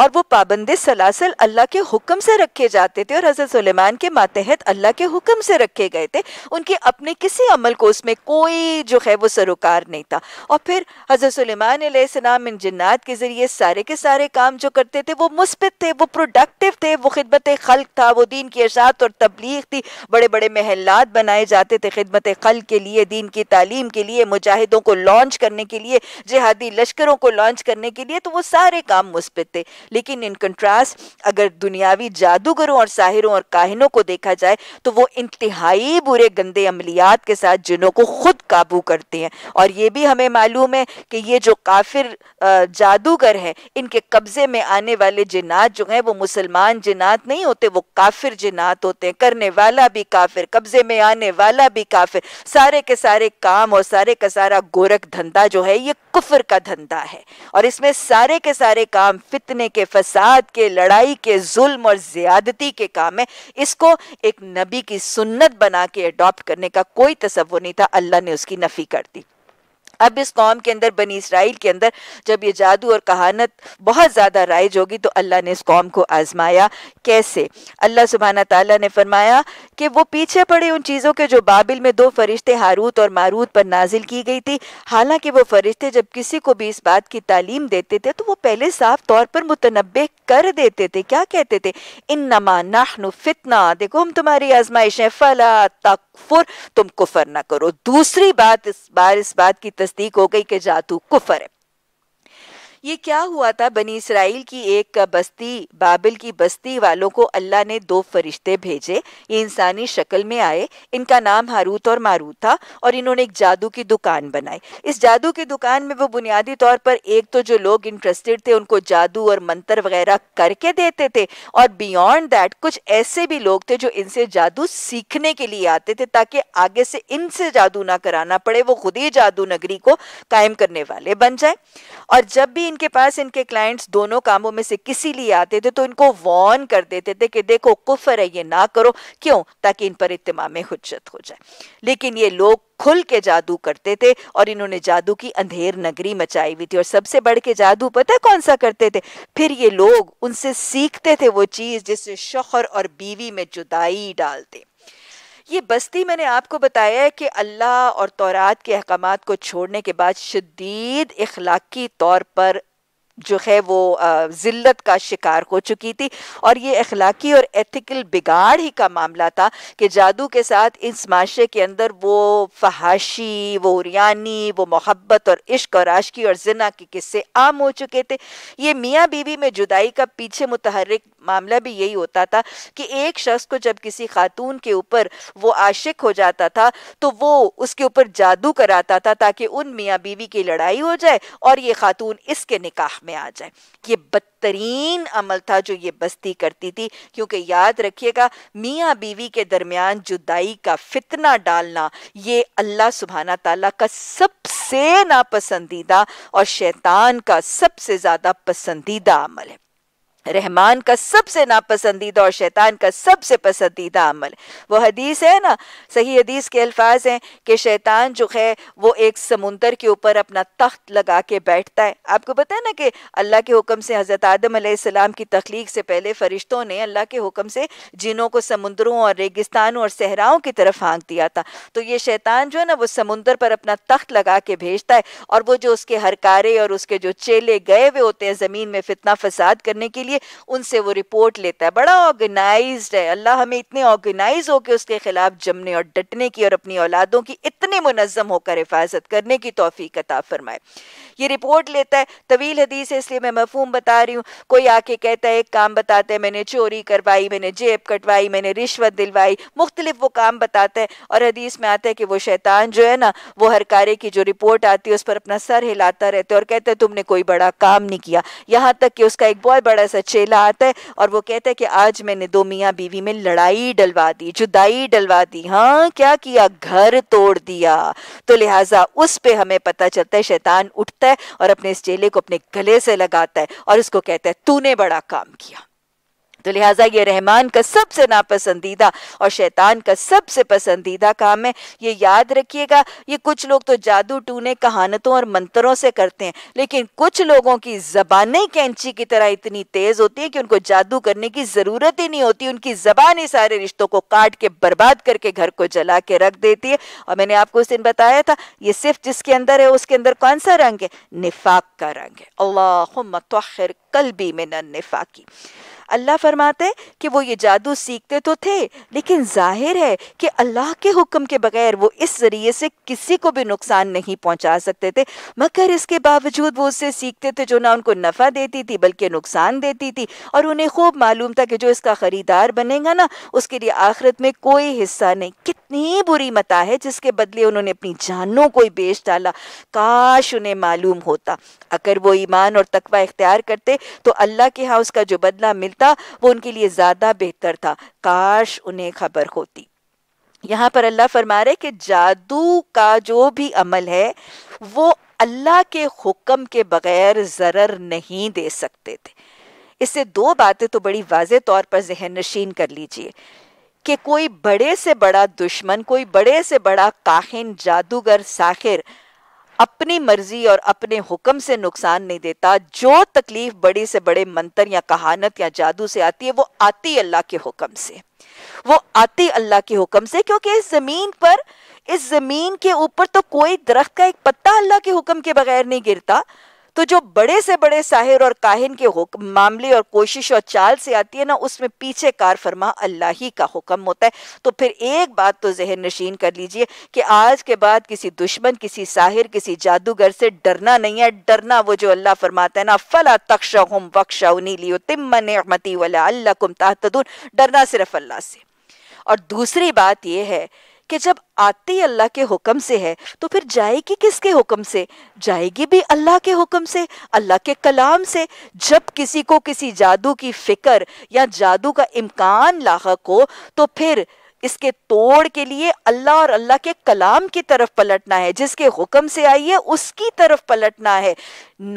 और वो पाबंद सलासल अल्लाह के हुक्म से रखे जाते थे और हज़रत सुलेमान के मातहत अल्लाह के हुक्म से रखे गए थे उनके अपने किसी अमल को उसमें कोई जो है वो सरोकार नहीं था और फिर हज़रत सलेमान सलाम इन जन्ात के ज़रिए सारे के सारे काम जो करते थे वो मुस्बित थे वो प्रोडक्टिव थे वो खिदमत खल था वो दीन की अशात और तबलीग थी बड़े बड़े महलात बनाए जाते थे खिदमत खल के लिए दीन की तालीम के लिए मुजाहिदों को लॉन्च करने के लिए जिहादी लश्करों को लॉन्च करने के लिए तो वो सारे काम मुस्बित थे लेकिन इन कंट्रास्ट अगर दुनियावी जादूगरों और साहिरों और काहिनों को देखा जाए तो वो इंतहाई बुरे गंदे अमलियात के साथ जिनों को खुद काबू करते हैं और ये भी हमें मालूम है कि ये जो काफिर जादूगर हैं इनके कब्जे में आने वाले जिनात जो हैं वो मुसलमान जिनात नहीं होते वो काफिर जिनात होते हैं करने वाला भी काफिर कब्जे में आने वाला भी काफिर सारे के सारे काम और सारे का सारा गोरख धंधा जो है ये कुफर का धंधा है और इसमें सारे के सारे काम फितने के फसाद के लड़ाई के जुल्म और ज्यादती के काम है इसको एक नबी की सुन्नत बना के अडॉप्ट करने का कोई तस्वुर नहीं था अल्लाह ने उसकी नफी कर दी अब इस कौम के अंदर बनी इसराइल के अंदर जब ये जादू और कहानत बहुत ज़्यादा राइज होगी तो अल्लाह ने इस कौम को आजमाया कैसे अल्लाह सुबहाना तला ने फरमाया कि वो पीछे पड़े उन चीज़ों के जो बाबिल में दो फरिश्ते हारूत और मारूत पर नाजिल की गई थी हालांकि वो फरिश्ते जब किसी को भी इस बात की तालीम देते थे तो वो पहले साफ तौर पर मुतनबे कर देते थे क्या कहते थे इन नमा नाहनु फितना देखो हम तुम्हारी आजमाइश है फला तक कुफर तुम कुफर ना करो दूसरी बात इस बार इस बात की तस्दीक हो गई कि जादू कुफर है ये क्या हुआ था बनी इसराइल की एक बस्ती बाबिल की बस्ती वालों को अल्लाह ने दो फरिश्ते भेजे ये इंसानी शक्ल में आए इनका नाम हारूत और मारूत था और इन्होंने एक जादू की दुकान बनाई इस जादू की दुकान में वो बुनियादी तौर पर एक तो जो लोग इंटरेस्टेड थे उनको जादू और मंत्र वगैरह करके देते थे और बियॉन्ड दैट कुछ ऐसे भी लोग थे जो इनसे जादू सीखने के लिए आते थे ताकि आगे से इनसे जादू ना कराना पड़े वो खुद ही जादू नगरी को कायम करने वाले बन जाए और जब भी इनके पास इनके क्लाइंट्स दोनों कामों में से किसी लिए आते थे तो इनको वॉर्न कर देते थे कि देखो कुफर है ये ना करो क्यों ताकि इन पर इतमाम में हजत हो जाए लेकिन ये लोग खुल के जादू करते थे और इन्होंने जादू की अंधेर नगरी मचाई हुई थी और सबसे बढ़ के जादू पता है कौन सा करते थे फिर ये लोग उनसे सीखते थे वो चीज़ जिससे शोहर और बीवी में जुदाई डालते ये बस्ती मैंने आपको बताया है कि अल्लाह और तौरात के अहकाम को छोड़ने के बाद शदीद इखलाकी तौर पर जो है वो ज़िल्लत का शिकार हो चुकी थी और ये अखलाकी और एथिकल बिगाड़ ही का मामला था कि जादू के साथ इस माशरे के अंदर वो फहाशी वो उरियानी वो मोहब्बत और इश्क और आशकी और जना के किस्से आम हो चुके थे ये मियाँ बीवी में जुदाई का पीछे मुतहरक मामला भी यही होता था कि एक शख्स को जब किसी खातून के ऊपर वो आशिक हो जाता था तो वो उसके ऊपर जादू कराता था ताकि उन मियाँ बीवी की लड़ाई हो जाए और ये खातून इसके निकाह में में आ जाए ये बदतरीन अमल था जो ये बस्ती करती थी क्योंकि याद रखिएगा मियाँ बीवी के दरमियान जुदाई का फितना डालना ये अल्लाह सुबहाना तला का सबसे नापसंदीदा और शैतान का सबसे ज़्यादा पसंदीदा अमल है रहमान का सबसे नापसंदीदा और शैतान का सबसे पसंदीदा अमल वो हदीस है ना सही हदीस के अल्फाज हैं कि शैतान जो है वो एक समुंदर के ऊपर अपना तख्त लगा के बैठता है आपको पता है ना कि अल्लाह के हुक्म से हज़रत आदम की तख्लीक से पहले फ़रिश्तों ने अल्लाह के हुक्म से जिनों को समुद्रों और रेगिस्तानों और सहराओं की तरफ हाँक दिया था तो ये शैतान जो है ना वो समुंदर पर अपना तख्त लगा के भेजता है और वो जो उसके हरकारे और उसके जो चेले गए हुए होते हैं ज़मीन में फितना फसाद करने के लिए उनसे वो रिपोर्ट लेता है बड़ा ऑर्गेनाइज है अल्लाह हमें इतने ऑर्गेनाइज होकर उसके खिलाफ जमने और डटने की और अपनी औलादों की इतने मुनज़म होकर हिफाजत करने की तोफ़ी कता फरमाए ये रिपोर्ट लेता है तवील हदीस है इसलिए मैं मफहूम बता रही हूँ कोई आके कहता है एक काम बताता है मैंने चोरी करवाई मैंने जेब कटवाई मैंने रिश्वत दिलवाई मुख्तलिफ वो काम बताता है और हदीस में आता है कि वो शैतान जो है ना वो हर कार्य की जो रिपोर्ट आती है उस पर अपना सर हिलाता रहता है और कहता है तुमने कोई बड़ा काम नहीं किया यहाँ तक कि उसका एक बहुत बड़ा सा चेला आता है और वो कहता है कि आज मैंने दो मियाँ बीवी में लड़ाई डलवा दी जुदाई डलवा दी हाँ क्या किया घर तोड़ दिया तो लिहाजा उस पर हमें पता चलता है शैतान उठता है और अपने इस चेले को अपने गले से लगाता है और इसको कहता है तूने बड़ा काम किया तो लिहाजा ये रहमान का सबसे नापसंदीदा और शैतान का सबसे पसंदीदा काम है ये याद रखिएगा ये कुछ लोग तो जादू टूने कहानतों और मंत्रों से करते हैं लेकिन कुछ लोगों की जबानें कैंची की तरह इतनी तेज होती है कि उनको जादू करने की ज़रूरत ही नहीं होती उनकी जबान ही सारे रिश्तों को काट के बर्बाद करके घर को जला के रख देती है और मैंने आपको उस दिन बताया था ये सिर्फ जिसके अंदर है उसके अंदर कौन सा रंग है निफाक का रंग है अल्लाह तो भी मैं निफाकी अल्लाह फरमाते हैं कि वो ये जादू सीखते तो थे लेकिन जाहिर है कि अल्लाह के हुक्म के बगैर वो इस ज़रिए से किसी को भी नुकसान नहीं पहुंचा सकते थे मगर इसके बावजूद वो उससे सीखते थे जो ना उनको नफ़ा देती थी बल्कि नुकसान देती थी और उन्हें खूब मालूम था कि जो इसका ख़रीदार बनेगा ना उसके लिए आखिरत में कोई हिस्सा नहीं कितनी बुरी मता है जिसके बदले उन्होंने अपनी जानों को ही बेच डाला काश उन्हें मालूम होता अगर वो ईमान और तकवा इख्तियार करते तो अल्लाह के यहाँ उसका जो बदला मिल सकता वो उनके लिए ज़्यादा बेहतर था काश उन्हें खबर होती यहाँ पर अल्लाह फरमा रहे कि जादू का जो भी अमल है वो अल्लाह के हुक्म के बगैर ज़रर नहीं दे सकते थे इससे दो बातें तो बड़ी वाज तौर पर जहन नशीन कर लीजिए कि कोई बड़े से बड़ा दुश्मन कोई बड़े से बड़ा काहिन जादूगर साखिर अपनी मर्जी और अपने हुक्म से नुकसान नहीं देता जो तकलीफ बड़े से बड़े मंत्र या कहानत या जादू से आती है वो आती अल्लाह के हुक्म से वो आती अल्लाह के हुक्म से क्योंकि इस जमीन पर इस जमीन के ऊपर तो कोई दरख्त का एक पत्ता अल्लाह के हुक्म के बगैर नहीं गिरता तो जो बड़े से बड़े साहिर और काहिन के मामले और कोशिश और चाल से आती है ना उसमें पीछे कार फरमा अल्लाह ही का हुक्म होता है तो फिर एक बात तो जहन नशीन कर लीजिए कि आज के बाद किसी दुश्मन किसी साहिर किसी जादूगर से डरना नहीं है डरना वो जो अल्लाह फरमाता है ना फला तकशा हम लियो डरना सिर्फ अल्लाह से और दूसरी बात यह है कि जब आती अल्लाह के हुक्म से है तो फिर जाएगी किसके हुक्म से जाएगी भी अल्लाह के हुक्म से अल्लाह के कलाम से जब किसी को किसी जादू की फिक्र या जादू का इम्कान लाक हो तो फिर इसके तोड़ के लिए अल्लाह और अल्लाह के कलाम की तरफ पलटना है जिसके हुक्म से आई है उसकी तरफ पलटना है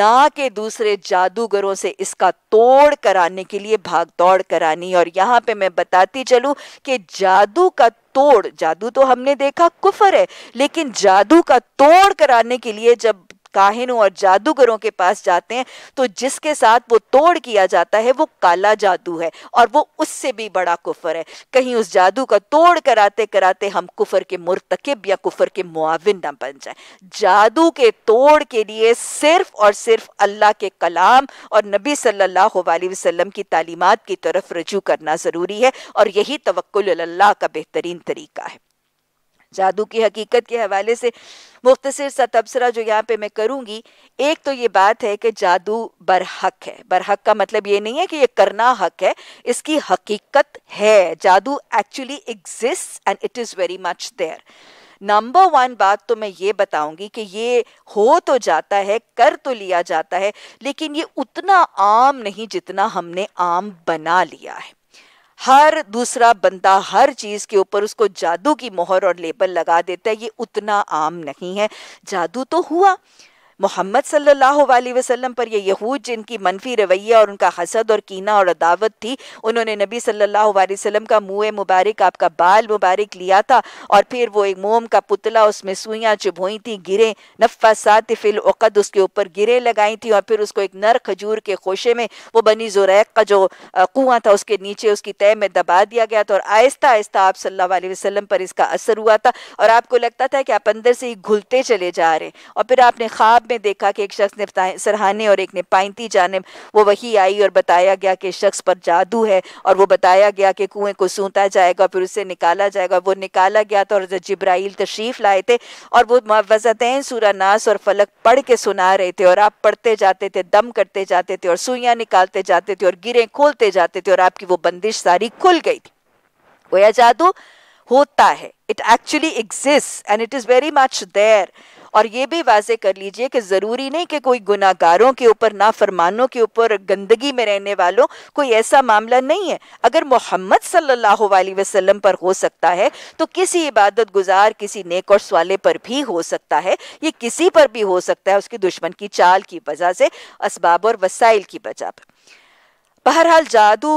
ना के दूसरे जादूगरों से इसका तोड़ कराने के लिए भाग दौड़ करानी और यहाँ पे मैं बताती चलूँ कि जादू का तोड़ जादू तो हमने देखा कुफर है लेकिन जादू का तोड़ कराने के लिए जब काहिनों और जादूगरों के पास जाते हैं तो जिसके साथ वो तोड़ किया जाता है वो काला जादू है और वो उससे भी बड़ा कुफर है कहीं उस जादू का तोड़ कराते कराते हम कुफर के मुरतकब या कुफर के मुआविन न बन जाए जादू के तोड़ के लिए सिर्फ और सिर्फ अल्लाह के कलाम और नबी सल्लल्लाहु अलैहि वसल्लम की तालीमात की तरफ रजू करना ज़रूरी है और यही तवक्ल अल्लाह का बेहतरीन तरीका है जादू की हकीकत के हवाले से मुख्तर सा तबसरा जो यहाँ पे मैं करूँगी एक तो ये बात है कि जादू बरहक है बरहक का मतलब ये नहीं है कि ये करना हक है इसकी हकीकत है जादू actually exist and it is very much there number one बात तो मैं ये बताऊंगी कि ये हो तो जाता है कर तो लिया जाता है लेकिन ये उतना आम नहीं जितना हमने आम बना लिया है हर दूसरा बंदा हर चीज़ के ऊपर उसको जादू की मोहर और लेबल लगा देता है ये उतना आम नहीं है जादू तो हुआ मोहम्मद सल्लल्लाहु अलैहि वसल्लम पर ये यहूद जिनकी मनफी रवैया और उनका हसद और कीना और अदावत थी उन्होंने नबी सल्लल्लाहु अलैहि वसल्लम का मुँह मुबारक आपका बाल मुबारक लिया था और फिर वो एक मोम का पुतला उसमें सुइयाँ चुभोई थी गिरे नफ़ा सातिफिल उक़द उसके ऊपर गिरे लगाई थी और फिर उसको एक नर खजूर के खोशे में वो बनी जुरैक का जो कुआँ था उसके नीचे उसकी तय में दबा दिया गया था और आहिस्ता आहिस्ता आप सल्ला वसलम पर इसका असर हुआ था और आपको लगता था कि आप अंदर से ही घुलते चले जा रहे और फिर आपने ख्वाब में देखा कि एक शख्स ने सरहाने और एक ने पाइंती जानब वो वही आई और बताया गया कि शख्स पर जादू है और वो बताया गया कि कुएं को सूता जाएगा फिर उसे निकाला जाएगा वो निकाला गया था और जब्राइल तशरीफ लाए थे और वो वजतैन सूरा नास और फलक पढ़ के सुना रहे थे और आप पढ़ते जाते थे दम करते जाते थे और सुइयां निकालते जाते थे और गिरे खोलते जाते थे और आपकी वो बंदिश सारी खुल गई थी वो या जादू होता है it actually exist and it is very much there और ये भी वाजे कर लीजिए कि ज़रूरी नहीं कि कोई गुनागारों के ऊपर ना फरमानों के ऊपर गंदगी में रहने वालों कोई ऐसा मामला नहीं है अगर मोहम्मद सल्लल्लाहु अलैहि वसल्लम पर हो सकता है तो किसी इबादत गुजार किसी नेक और सवाले पर भी हो सकता है ये किसी पर भी हो सकता है उसकी दुश्मन की चाल की वजह से इसबाब और वसाइल की वजह पर बहरहाल जादू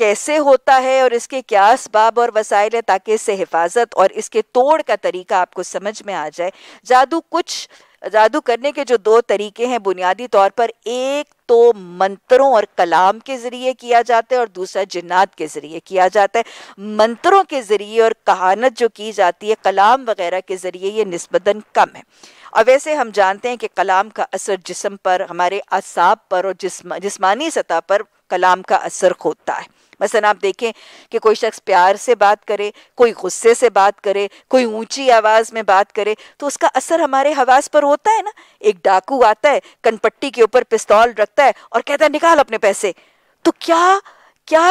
कैसे होता है और इसके क्या इसबाब और वसाइल है ताकि इससे हिफाजत और इसके तोड़ का तरीका आपको समझ में आ जाए जादू कुछ जादू करने के जो दो तरीके हैं बुनियादी तौर पर एक तो मंत्रों और कलाम के ज़रिए किया जाता है और दूसरा जिन्नात के ज़रिए किया जाता है मंत्रों के ज़रिए और कहानत जो की जाती है कलाम वगैरह के ज़रिए ये नस्बता कम है और वैसे हम जानते हैं कि कलाम का असर जिसम पर हमारे असाब पर और जिस्म जिस्मानी सतह पर कलाम का असर होता है मसलन आप देखें कि कोई शख्स प्यार से बात करे कोई गुस्से से बात करे कोई ऊंची आवाज़ में बात करे तो उसका असर हमारे हवास पर होता है ना एक डाकू आता है कनपट्टी के ऊपर पिस्तौल रखता है और कहता है निकाल अपने पैसे तो क्या क्या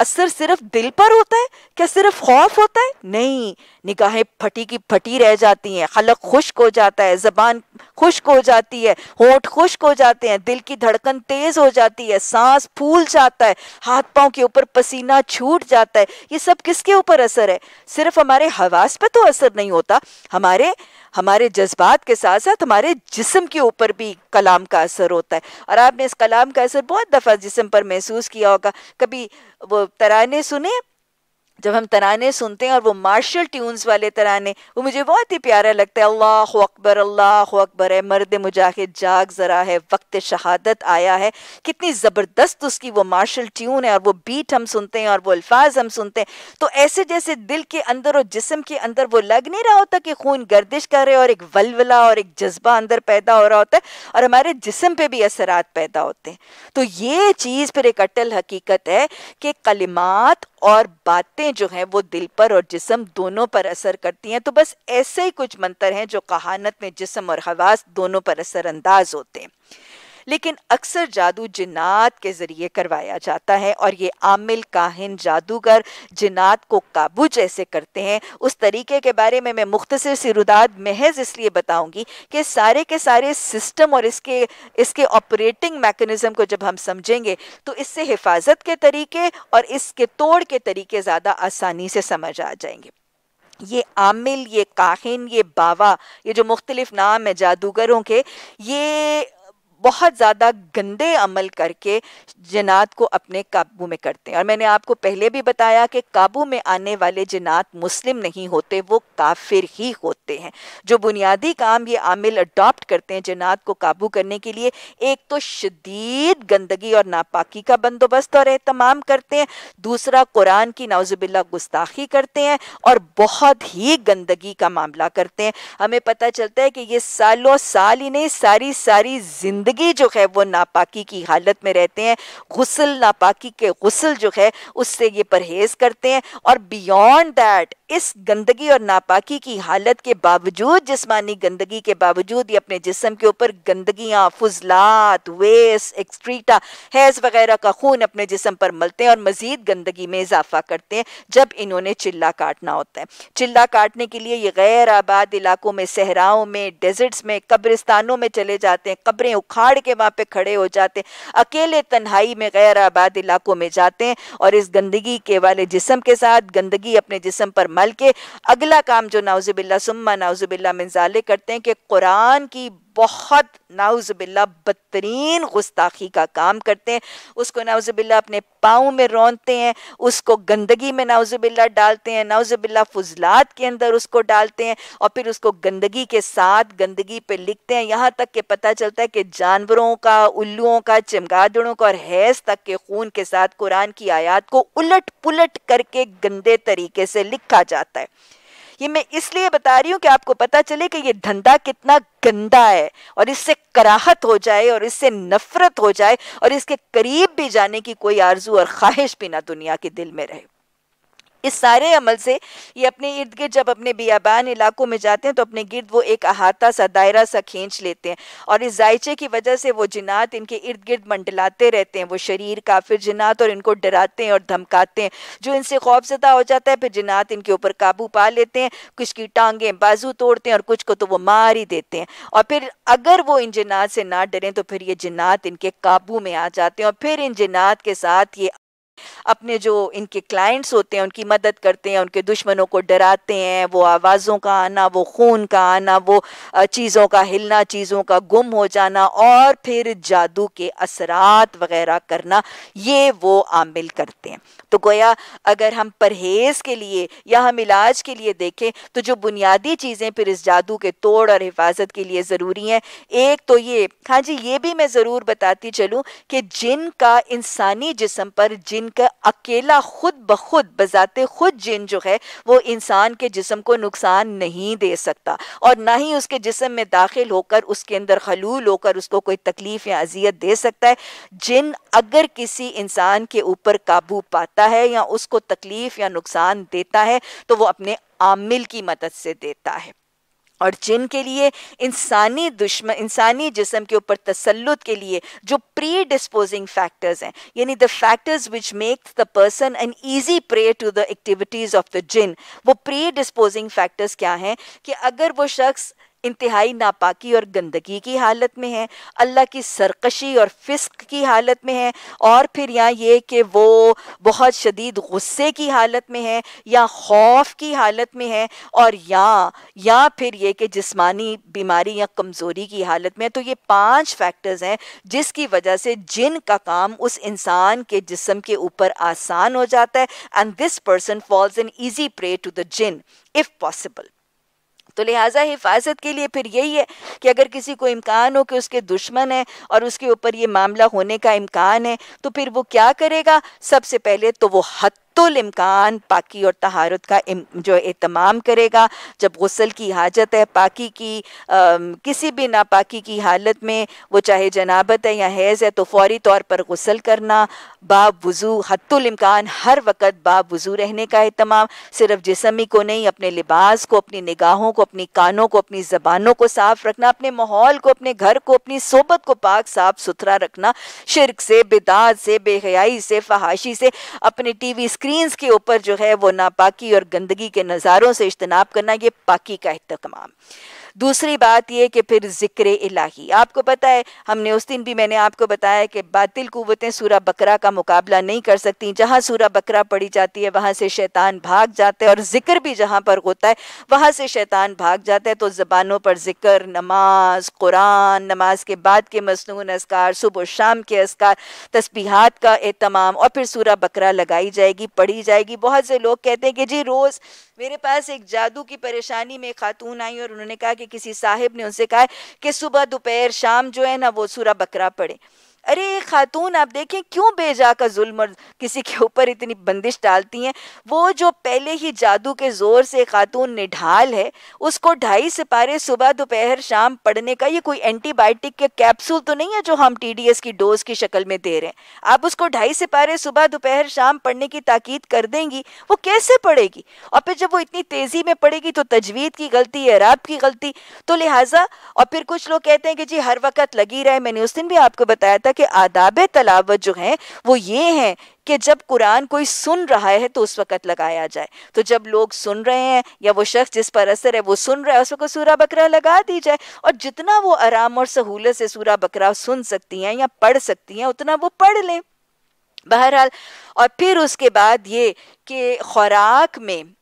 असर सिर्फ दिल पर होता है क्या सिर्फ खौफ होता है नहीं निगाहें फटी की फटी रह जाती हैं हलक खुश्क हो जाता है जबान खुश्क हो जाती है होठ खुश्क हो जाते हैं दिल की धड़कन तेज हो जाती है सांस फूल जाता है हाथ पांव के ऊपर पसीना छूट जाता है ये सब किसके ऊपर असर है सिर्फ हमारे हवास पर तो असर नहीं होता हमारे हमारे जज्बात के साथ साथ हमारे जिस्म के ऊपर भी कलाम का असर होता है और आपने इस कलाम का असर बहुत दफ़ा जिस्म पर महसूस किया होगा कभी वो तराने सुने जब हम तराने सुनते हैं और वो मार्शल ट्यून्स वाले तराने वो मुझे बहुत ही प्यारा लगता है अल्लाह अकबर अल्लाह अकबर है मर्द मुजाहिद जाग ज़रा है वक्त शहादत आया है कितनी ज़बरदस्त उसकी वो मार्शल ट्यून है और वो बीट हम सुनते हैं और वो अल्फाज हम सुनते हैं तो ऐसे जैसे दिल के अंदर और जिसम के अंदर वो लग नहीं रहा होता कि खून गर्दिश कर रहे और एक वलवला और एक जज्बा अंदर पैदा हो रहा होता है और हमारे जिसम पर भी असरात पैदा होते हैं तो ये चीज़ फिर एक अटल हकीकत है कि कलिमात और बातें किरणें जो हैं वो दिल पर और जिसम दोनों पर असर करती हैं तो बस ऐसे ही कुछ मंत्र हैं जो कहानत में जिसम और हवास दोनों पर असरअंदाज होते हैं लेकिन अक्सर जादू जिन्नात के ज़रिए करवाया जाता है और ये आमिल काहिन जादूगर जिन्नात को काबू जैसे करते हैं उस तरीके के बारे में मैं मुख्तर रुदाद महज इसलिए बताऊंगी कि सारे के सारे सिस्टम और इसके इसके ऑपरेटिंग मैकेनिज़्म को जब हम समझेंगे तो इससे हिफाजत के तरीके और इसके तोड़ के तरीके ज़्यादा आसानी से समझ आ जाएंगे ये आमिल ये काहिन ये बाबा ये जो मुख्तलिफ नाम है जादूगरों के ये बहुत ज़्यादा गंदे अमल करके जनात को अपने काबू में करते हैं और मैंने आपको पहले भी बताया कि काबू में आने वाले जनात मुस्लिम नहीं होते वो काफिर ही होते हैं जो बुनियादी काम ये आमिल अडॉप्ट करते हैं जनात को काबू करने के लिए एक तो शदीद गंदगी और नापाकी का बंदोबस्त और अहतमाम करते हैं दूसरा कुरान की नौजबिल्ला गुस्ताखी करते हैं और बहुत ही गंदगी का मामला करते हैं हमें पता चलता है कि ये सालों साल ही नहीं सारी सारी जिंदगी ज़िंदगी जो है वो नापाकी की हालत में रहते हैं गसल नापाकी के गुसल जो है उससे ये परहेज़ करते हैं और बियॉन्ड दैट इस गंदगी और नापाकी की हालत के बावजूद जिस्मानी गंदगी के बावजूद ये अपने जिसम के ऊपर गंदगियाँ फजलात वेस्ट एक्सट्रीटा हैज़ वगैरह का खून अपने जिसम पर मलते हैं और मज़ीद गंदगी में इजाफा करते हैं जब इन्होंने चिल्ला काटना होता है चिल्ला काटने के लिए ये गैर आबाद इलाकों में सहराओं में डेजर्ट्स में कब्रिस्तानों में चले जाते हैं कब्रें उखा पहाड़ के वहां पे खड़े हो जाते अकेले तन्हाई में गैर आबाद इलाकों में जाते हैं और इस गंदगी के वाले जिसम के साथ गंदगी अपने जिसम पर मल के अगला काम जो नाउजबिल्ला सुम्मा नाउजबिल्ला मिजाले करते हैं कि कुरान की बहुत नाउजबिल्ला बदतरीन गुस्ताखी का काम करते हैं उसको नाउजबिल्ला अपने पाँव में रौनते हैं उसको गंदगी में नाउजबिल्ला डालते हैं नाउजबिल्ला फजलात के अंदर उसको डालते हैं और फिर उसको गंदगी के साथ गंदगी पे लिखते हैं यहाँ तक के पता चलता है कि जानवरों का उल्लुओं का चमगादड़ों का और हैज तक के खून के साथ कुरान की आयात को उलट पुलट करके गंदे तरीके से लिखा जाता है ये मैं इसलिए बता रही हूं कि आपको पता चले कि ये धंधा कितना गंदा है और इससे कराहत हो जाए और इससे नफरत हो जाए और इसके करीब भी जाने की कोई आरजू और ख्वाहिश भी ना दुनिया के दिल में रहे इस सारे अमल से ये अपने इर्द गिर्द जब अपने बियाबान इलाकों में जाते हैं तो अपने गिर्द वो एक अहाता सा दायरा सा खींच लेते हैं और इस जायचे की वजह से वो जिनात इनके इर्द गिर्द मंडलाते रहते हैं वो शरीर काफिर जिनात और इनको डराते हैं और धमकाते हैं जो इनसे खौफजदा हो जाता है फिर जिनात इनके ऊपर काबू पा लेते हैं कुछ की टांगें बाजू तोड़ते हैं और कुछ को तो वो मार ही देते हैं और फिर अगर वो इन जिनात से ना डरें तो फिर ये जिनात इनके काबू में आ जाते हैं और फिर इन जिनात के साथ ये अपने जो इनके क्लाइंट्स होते हैं उनकी मदद करते हैं उनके दुश्मनों को डराते हैं वो आवाज़ों का आना वो खून का आना वो चीज़ों का हिलना चीज़ों का गुम हो जाना और फिर जादू के असरात वगैरह करना ये वो आमिल करते हैं तो गोया अगर हम परहेज के लिए या हम इलाज के लिए देखें तो जो बुनियादी चीज़ें फिर इस जादू के तोड़ और हिफाजत के लिए ज़रूरी हैं एक तो ये हाँ जी ये भी मैं ज़रूर बताती चलूँ कि जिन का इंसानी जिसम पर जिन का अकेला खुद ब खुद बजाते खुद जिन जो है वो इंसान के जिसम को नुकसान नहीं दे सकता और ना ही उसके जिसम में दाखिल होकर उसके अंदर खलूल होकर उसको कोई तकलीफ या अजियत दे सकता है जिन अगर किसी इंसान के ऊपर काबू पाता करता है या उसको तकलीफ या नुकसान देता है तो वो अपने आमिल की मदद से देता है और जिन के लिए इंसानी दुश्मन इंसानी जिसम के ऊपर तसलुत के लिए जो प्री डिस्पोजिंग फैक्टर्स हैं यानी the factors which make the person an easy prey to the activities of the जिन वो प्री डिस्पोजिंग फैक्टर्स क्या हैं कि अगर वो शख्स इंतहाई नापाकी और गंदगी की हालत में हैं अल्लाह की सरकशी और फिस्क की हालत में हैं और फिर यहाँ ये कि वो बहुत शदीद गुस्से की हालत में हैं या खौफ की हालत में हैं और या या फिर ये कि जिस्मानी बीमारी या कमज़ोरी की हालत में है तो ये पांच फैक्टर्स हैं जिसकी वजह से जिन का काम उस इंसान के जिसम के ऊपर आसान हो जाता है and this person falls an easy prey to the जिन इफ़ पॉसिबल तो लिहाजा हिफाजत के लिए फिर यही है कि अगर किसी को इम्कान हो कि उसके दुश्मन है और उसके ऊपर ये मामला होने का इम्कान है तो फिर वो क्या करेगा सबसे पहले तो वो हत इम्कान पाकि और तहारत का जो एहतमाम करेगा जब गसल की हाजत है पाकि की आ, किसी भी नापाकी की हालत में वो चाहे जनाबत है या हैज़ है तो फौरी तौर पर गसल करना बावजू वज़ू हतुलमकान हर वक्त बावजू रहने का एहतमाम सिर्फ जिसमी को नहीं अपने लिबास को अपनी निगाहों को अपनी कानों को अपनी ज़बानों को साफ़ रखना अपने माहौल को अपने घर को अपनी सोबत को पाक साफ सुथरा रखना शिरक से बिदात से बेहयाई से फहाशी से अपने टी वी स्क्रीन स्क्रीन्स के ऊपर जो है वो नापाकी और गंदगी के नज़ारों से इज्तनाब करना ये पाकी का अहतमाम दूसरी बात यह कि फिर ज़िक्र इलाही आपको पता है हमने उस दिन भी मैंने आपको बताया कि बातिल कुतें सूरा बकरा का मुकाबला नहीं कर सकती जहाँ सूरा बकरा पढ़ी जाती है वहाँ से शैतान भाग जाते हैं और ज़िक्र भी जहाँ पर होता है वहाँ से शैतान भाग जाता है तो ज़बानों पर ज़िक्र नमाज कुरान नमाज के बाद के मसनून असकार सुबह शाम के असकार तस्बीहात का एहतमाम और फिर सूरा बकरा लगाई जाएगी पढ़ी जाएगी बहुत से लोग कहते हैं कि जी रोज़ मेरे पास एक जादू की परेशानी में खातून आई और उन्होंने कहा कि किसी साहिब ने उनसे कहा कि सुबह दोपहर शाम जो है ना वो सूरा बकरा पड़े अरे ये खातून आप देखें क्यों बेजा का जुल्म और किसी के ऊपर इतनी बंदिश डालती हैं वो जो पहले ही जादू के ज़ोर से खातून निढाल है उसको ढाई सिपारे सुबह दोपहर शाम पढ़ने का ये कोई एंटीबायोटिक के कैप्सूल तो नहीं है जो हम टी की डोज की शक्ल में दे रहे हैं आप उसको ढाई सिपारे सुबह दोपहर शाम पढ़ने की ताकीद कर देंगी वो कैसे पढ़ेगी और फिर जब वो इतनी तेज़ी में पढ़ेगी तो तजवीद की गलती है राब की गलती तो लिहाजा और फिर कुछ लोग कहते हैं कि जी हर वक्त लगी रहे मैंने उस दिन भी आपको बताया था के आदाब तलावत जो हैं वो ये हैं कि जब कुरान कोई सुन रहा है तो उस वक़्त लगाया जाए तो जब लोग सुन रहे हैं या वो शख्स जिस पर असर है वो सुन रहा है उस वक्त सूरा बकरा लगा दी जाए और जितना वो आराम और सहूलत से सूरा बकरा सुन सकती हैं या पढ़ सकती हैं उतना वो पढ़ लें बहरहाल और फिर उसके बाद ये कि खुराक में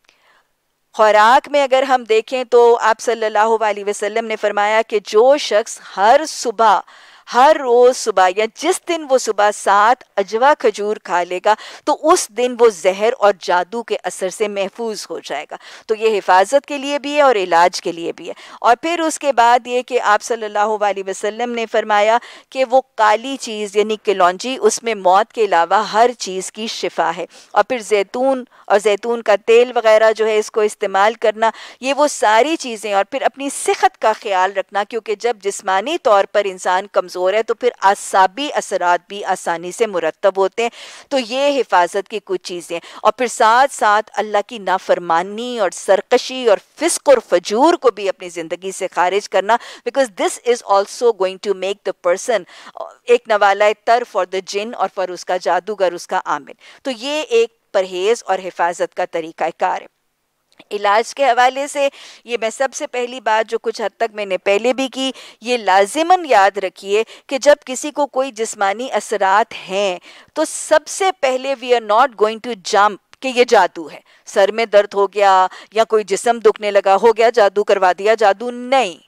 खुराक में अगर हम देखें तो आप सल्लल्लाहु अलैहि वसल्लम ने फरमाया कि जो शख्स हर सुबह हर रोज सुबह या जिस दिन वो सुबह सात अजवा खजूर खा लेगा तो उस दिन वो जहर और जादू के असर से महफूज हो जाएगा तो ये हिफाजत के लिए भी है और इलाज के लिए भी है और फिर उसके बाद ये कि आप सल्लल्लाहु अलैहि वसल्लम ने फरमाया कि वो काली चीज़ यानी किलौजी उसमें मौत के अलावा हर चीज़ की शिफा है और फिर जैतून और जैतून का तेल वगैरह जो है इसको इस्तेमाल करना ये वो सारी चीज़ें और फिर अपनी सेहत का ख्याल रखना क्योंकि जब जिसमानी तौर पर इंसान कमज़ोर कमज़ोर है तो फिर असाबी असरात भी आसानी से मुरतब होते हैं तो ये हिफाजत की कुछ चीज़ें और फिर साथ साथ अल्लाह की नाफरमानी और सरकशी और फिस्क और फजूर को भी अपनी ज़िंदगी से खारिज करना because this is also going to make the person एक नवाला तर फॉर द जिन और फॉर उसका जादूगर उसका आमिर तो ये एक परहेज़ और हिफाजत का तरीका कार है इलाज के हवाले से ये मैं सबसे पहली बात जो कुछ हद तक मैंने पहले भी की ये लाजिमन याद रखिए कि जब किसी को कोई जिस्मानी असरात हैं तो सबसे पहले we are not going to jump कि ये जादू है सर में दर्द हो गया या कोई जिसम दुखने लगा हो गया जादू करवा दिया जादू नहीं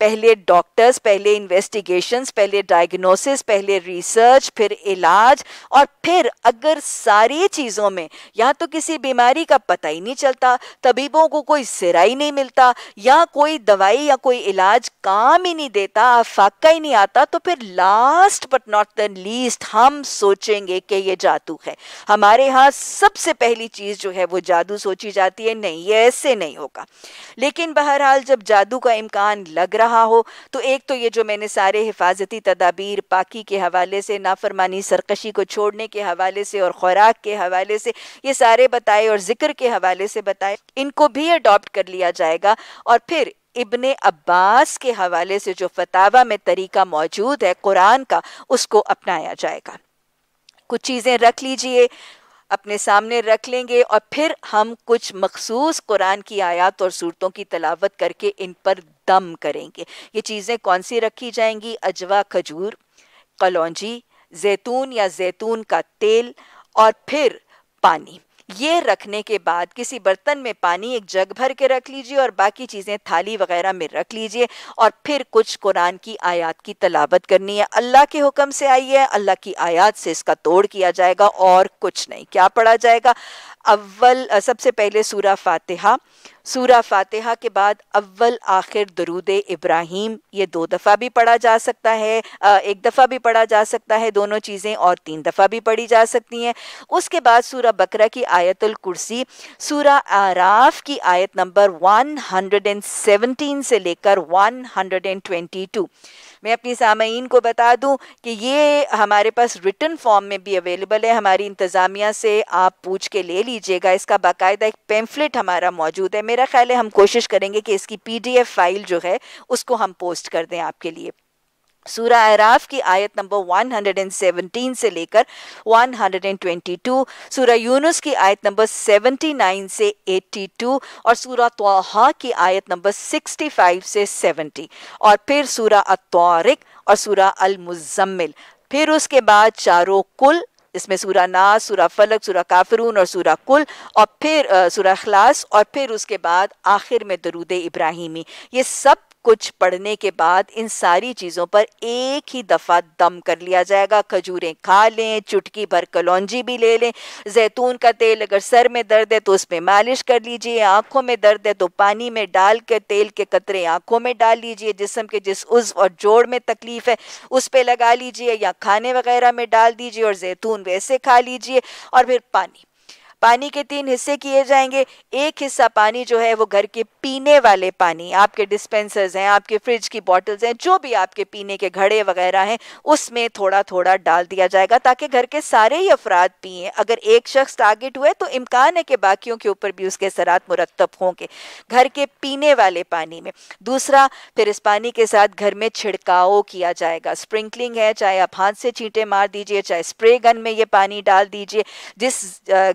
पहले डॉक्टर्स पहले इन्वेस्टिगेशंस पहले डायग्नोसिस पहले रिसर्च फिर इलाज और फिर अगर सारी चीज़ों में या तो किसी बीमारी का पता ही नहीं चलता तबीबों को कोई सिरा ही नहीं मिलता या कोई दवाई या कोई इलाज काम ही नहीं देता फाका ही नहीं आता तो फिर last but not the least हम सोचेंगे कि ये जादू है हमारे यहाँ सबसे पहली चीज़ जो है वो जादू सोची जाती है नहीं ये ऐसे नहीं होगा लेकिन बहरहाल जब जादू का इम्कान लग रहा हो तो एक तो ये जो मैंने सारे हिफाजती तदाबीर पाकि के हवाले से नाफरमानी सरकशी को छोड़ने के के हवाले से और ख़ुराक के हवाले से ये सारे बताए और ज़िक्र के हवाले से बताए इनको भी अडॉप्ट कर लिया जाएगा और फिर इबन अब्बास के हवाले से जो फतावा में तरीका मौजूद है कुरान का उसको अपनाया जाएगा कुछ चीज़ें रख लीजिए अपने सामने रख लेंगे और फिर हम कुछ मखसूस कुरान की आयत और सूरतों की तलावत करके इन पर दम करेंगे ये चीज़ें कौन सी रखी जाएंगी अजवा खजूर कलौजी जैतून या जैतून का तेल और फिर पानी ये रखने के बाद किसी बर्तन में पानी एक जग भर के रख लीजिए और बाकी चीज़ें थाली वगैरह में रख लीजिए और फिर कुछ कुरान की आयत की तलावत करनी है अल्लाह के हुक्म से आई है अल्लाह की आयत से इसका तोड़ किया जाएगा और कुछ नहीं क्या पढ़ा जाएगा अव्वल सबसे पहले सूरा फातिहा सूरा फातिहा के बाद अव्वल आखिर दरूद इब्राहिम ये दो दफ़ा भी पढ़ा जा सकता है एक दफ़ा भी पढ़ा जा सकता है दोनों चीज़ें और तीन दफ़ा भी पढ़ी जा सकती हैं उसके बाद सूरा बकरा की आयतुल कुर्सी सूरा आराफ की आयत नंबर 117 से लेकर 122 मैं अपनी सामीन को बता दूं कि ये हमारे पास रिटर्न फॉर्म में भी अवेलेबल है हमारी इंतज़ामिया से आप पूछ के ले लीजिएगा इसका बाकायदा एक पेम्फलेट हमारा मौजूद है मेरा ख्याल है हम कोशिश करेंगे कि इसकी पी फाइल जो है उसको हम पोस्ट कर दें आपके लिए सूरा आराफ की आयत नंबर 117 से लेकर 122, सूरा यूनुस की आयत नंबर 79 से 82 और सूरा तोहा की आयत नंबर 65 से 70 और फिर सूरा अतौरिक और सूरा अलमुजम्मिल फिर उसके बाद चारों कुल इसमें सूरा नास सूरा फलक सूरा काफरून और सूरा कुल और फिर सूरा खलास और फिर उसके बाद आखिर में दरूद इब्राहिमी ये सब कुछ पढ़ने के बाद इन सारी चीज़ों पर एक ही दफ़ा दम कर लिया जाएगा खजूरें खा लें चुटकी भर कलौजी भी ले लें जैतून का तेल अगर सर में दर्द है तो उसमें मालिश कर लीजिए आंखों में दर्द है तो पानी में डाल के तेल के कतरे आँखों में डाल लीजिए जिसम के जिस उज्व और जोड़ में तकलीफ़ है उस पर लगा लीजिए या खाने वगैरह में डाल दीजिए और जैतून वैसे खा लीजिए और फिर पानी पानी के तीन हिस्से किए जाएंगे एक हिस्सा पानी जो है वो घर के पीने वाले पानी आपके डिस्पेंसर्स हैं आपके फ्रिज की बॉटल्स हैं जो भी आपके पीने के घड़े वगैरह हैं उसमें थोड़ा थोड़ा डाल दिया जाएगा ताकि घर के सारे ही अफराद पिए अगर एक शख्स टारगेट हुए तो इम्कान है कि बाकियों के ऊपर भी उसके असरात मुरतब होंगे घर के पीने वाले पानी में दूसरा फिर इस पानी के साथ घर में छिड़काव किया जाएगा स्प्रिंकलिंग है चाहे आप हाथ से चींटे मार दीजिए चाहे स्प्रे गन में ये पानी डाल दीजिए जिस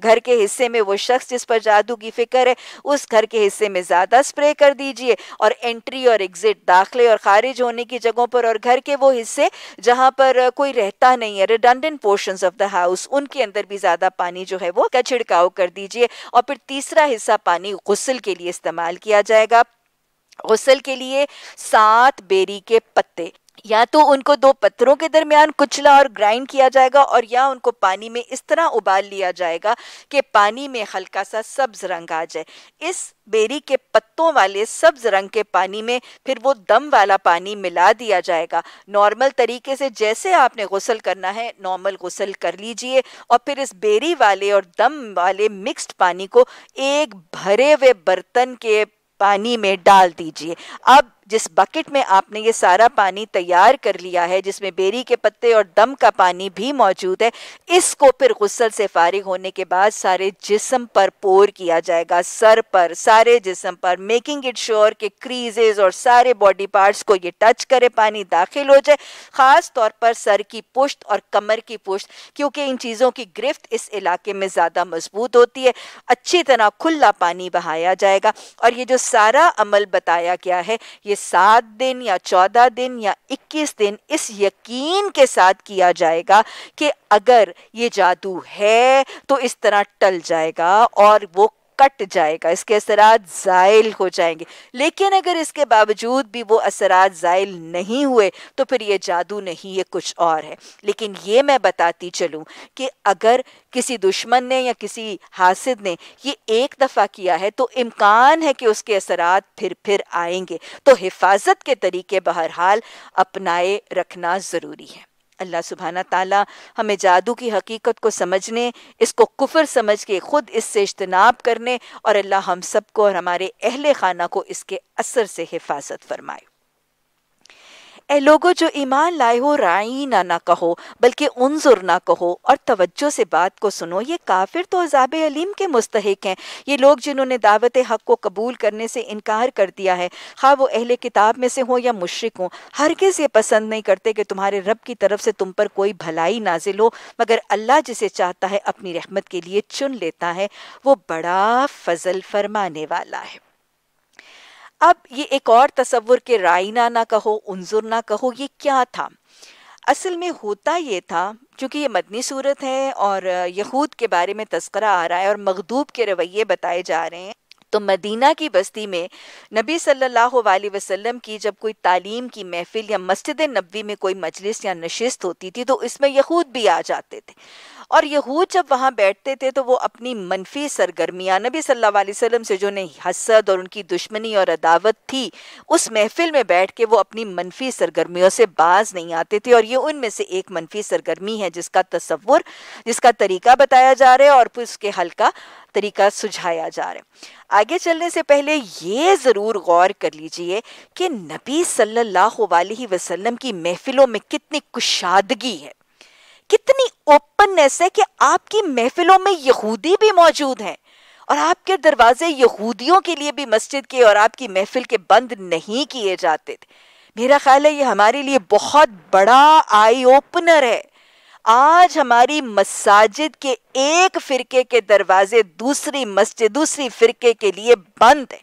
घर के के हिस्से में वो शख्स जिस पर जादू की फिक्र है उस घर के हिस्से में ज़्यादा स्प्रे कर दीजिए और एंट्री और एग्जिट दाखिले और खारिज होने की जगहों पर और घर के वो हिस्से जहाँ पर कोई रहता नहीं है redundant portion of the house उनके अंदर भी ज़्यादा पानी जो है वो का छिड़काव कर दीजिए और फिर तीसरा हिस्सा पानी गुसल के लिए इस्तेमाल किया जाएगा गसल के लिए सात बेरी के पत्ते या तो उनको दो पत्थरों के दरमियान कुचला और ग्राइंड किया जाएगा और या उनको पानी में इस तरह उबाल लिया जाएगा कि पानी में हल्का सा सब्ज रंग आ जाए इस बेरी के पत्तों वाले सब्ज रंग के पानी में फिर वो दम वाला पानी मिला दिया जाएगा नॉर्मल तरीके से जैसे आपने गसल करना है नॉर्मल गसल कर लीजिए और फिर इस बेरी वाले और दम वाले मिक्स्ड पानी को एक भरे हुए बर्तन के पानी में डाल दीजिए अब जिस बकेट में आपने ये सारा पानी तैयार कर लिया है जिसमें बेरी के पत्ते और दम का पानी भी मौजूद है इसको फिर गसल से फारिग होने के बाद सारे जिसम पर पोर किया जाएगा सर पर सारे जिसम पर मेकिंग इट श्योर के क्रीजेज और सारे बॉडी पार्ट्स को ये टच करे पानी दाखिल हो जाए ख़ास तौर पर सर की पुश्त और कमर की पुश्त क्योंकि इन चीज़ों की गिरफ्त इस इलाके में ज़्यादा मजबूत होती है अच्छी तरह खुला पानी बहाया जाएगा और ये जो सारा अमल बताया गया है ये ये सात दिन या चौदह दिन या इक्कीस दिन इस यकीन के साथ किया जाएगा कि अगर ये जादू है तो इस तरह टल जाएगा और वो कट जाएगा इसके असरात ज़ायल हो जाएंगे लेकिन अगर इसके बावजूद भी वो असरात ज़ायल नहीं हुए तो फिर ये जादू नहीं ये कुछ और है लेकिन ये मैं बताती चलूँ कि अगर किसी दुश्मन ने या किसी हासिद ने ये एक दफ़ा किया है तो इम्कान है कि उसके असरात फिर फिर आएंगे तो हिफाजत के तरीके बहरहाल अपनाए रखना ज़रूरी है अल्लाह सुबहाना ताला हमें जादू की हकीकत को समझने इसको कुफर समझ के ख़ुद इससे इज्तनाब करने और अल्लाह हम सबको और हमारे अहल खाना को इसके असर से हिफाजत फरमाए ए लोगो जो ईमान लाए हो राइना ना कहो बल्कि उनजुर ना कहो और तवज्जो से बात को सुनो ये काफिर तो अजाब अलीम के मुस्तक हैं ये लोग जिन्होंने दावत हक को कबूल करने से इनकार कर दिया है खा हाँ, वो अहले किताब में से हों या मुशरक हों किस ये पसंद नहीं करते कि तुम्हारे रब की तरफ से तुम पर कोई भलाई नाजिल हो मगर अल्लाह जिसे चाहता है अपनी रहमत के लिए चुन लेता है वो बड़ा फजल फरमाने वाला है अब ये एक और तस्वुर के रायना ना कहो उनजुर ना कहो ये क्या था असल में होता ये था क्योंकि ये मदनी सूरत है और यहूद के बारे में तस्करा आ रहा है और मखदूब के रवैये बताए जा रहे हैं तो मदीना की बस्ती में नबी सल्लल्लाहु अलैहि वसल्लम की जब कोई तालीम की महफिल या मस्जिद नबी में कोई मजलिस या नशिस्त होती थी तो इसमें यहूद भी आ जाते थे और यहूद जब वहाँ बैठते थे तो वो अपनी मनफी सरगर्मियाँ नबी सल्लल्लाहु अलैहि वसल्लम से जो ने हसद और उनकी दुश्मनी और अदावत थी उस महफिल में बैठ के वो अपनी मनफी सरगर्मियों से बाज नहीं आते थे और ये उनमें से एक मनफी सरगर्मी है जिसका तस्वुर जिसका तरीका बताया जा रहा है और फिर उसके हल का तरीका सुझाया जा रहा है आगे चलने से पहले ये ज़रूर गौर कर लीजिए कि नबी सल्लल्लाहु अलैहि वसल्लम की महफिलों में कितनी कुशादगी है कितनी ओपननेस है कि आपकी महफिलों में यहूदी भी मौजूद हैं और आपके दरवाजे यहूदियों के लिए भी मस्जिद के और आपकी महफिल के बंद नहीं किए जाते थे मेरा ख्याल है ये हमारे लिए बहुत बड़ा आई ओपनर है आज हमारी मस्जिद के एक फिरके के दरवाजे दूसरी मस्जिद दूसरी फिरके के लिए बंद है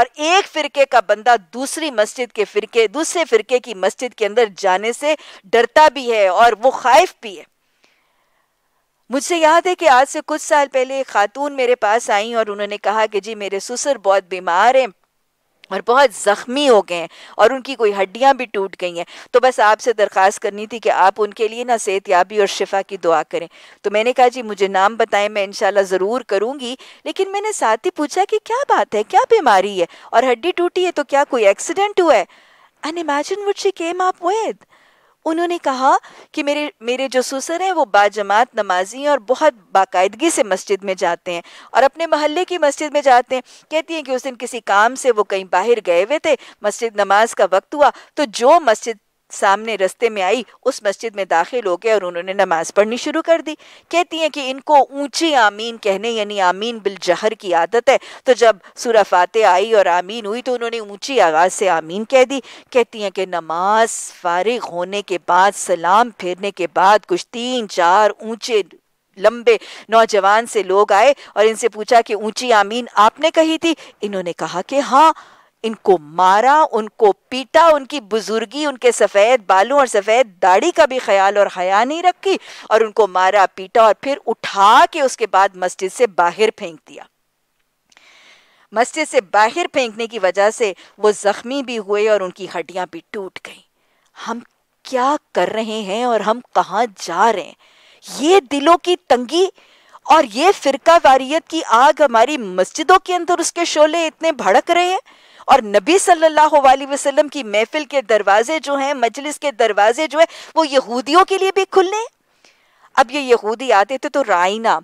और एक फिरके का बंदा दूसरी मस्जिद के फिरके दूसरे फिरके की मस्जिद के अंदर जाने से डरता भी है और वो खाइफ भी है मुझसे याद है कि आज से कुछ साल पहले एक खातून मेरे पास आई और उन्होंने कहा कि जी मेरे ससुर बहुत बीमार हैं और बहुत ज़ख्मी हो गए हैं और उनकी कोई हड्डियां भी टूट गई हैं तो बस आपसे दरख्वास्त करनी थी कि आप उनके लिए ना सेहत याबी और शिफा की दुआ करें तो मैंने कहा जी मुझे नाम बताएं मैं इनशाला ज़रूर करूँगी लेकिन मैंने साथ ही पूछा कि क्या बात है क्या बीमारी है और हड्डी टूटी है तो क्या कोई एक्सीडेंट हुआ है an imagine we she came up with उन्होंने कहा कि मेरे मेरे जो ससुर हैं वो बाजमात नमाजी हैं और बहुत बाकायदगी से मस्जिद में जाते हैं और अपने मोहल्ले की मस्जिद में जाते हैं कहती हैं कि उस दिन किसी काम से वो कहीं बाहर गए हुए थे मस्जिद नमाज का वक्त हुआ तो जो मस्जिद सामने रस्ते में आई उस मस्जिद में दाखिल हो गए और उन्होंने नमाज पढ़नी शुरू कर दी कहती हैं कि इनको ऊंची आमीन कहने यानी आमीन बिल जहर की आदत है तो जब सूरह फातह आई और आमीन हुई तो उन्होंने ऊंची आवाज़ से आमीन कह दी कहती हैं कि नमाज फारिग होने के बाद सलाम फेरने के बाद कुछ तीन चार ऊँचे लंबे नौजवान से लोग आए और इनसे पूछा कि ऊंची आमीन आपने कही थी इन्होंने कहा कि हाँ इनको मारा उनको पीटा उनकी बुजुर्गी उनके सफ़ेद बालों और सफ़ेद दाढ़ी का भी ख्याल और हया नहीं रखी और उनको मारा पीटा और फिर उठा के उसके बाद मस्जिद से बाहर फेंक दिया मस्जिद से बाहर फेंकने की वजह से वो ज़ख्मी भी हुए और उनकी हड्डियां भी टूट गई हम क्या कर रहे हैं और हम कहाँ जा रहे हैं ये दिलों की तंगी और ये फिरका वारियत की आग हमारी मस्जिदों के अंदर उसके शोले इतने भड़क रहे हैं और नबी सल्लल्लाहु अलैहि वसल्लम की महफिल के दरवाजे जो हैं मजलिस के दरवाजे जो है वो यहूदियों के लिए भी खुलने अब ये यहूदी आते थे तो राइना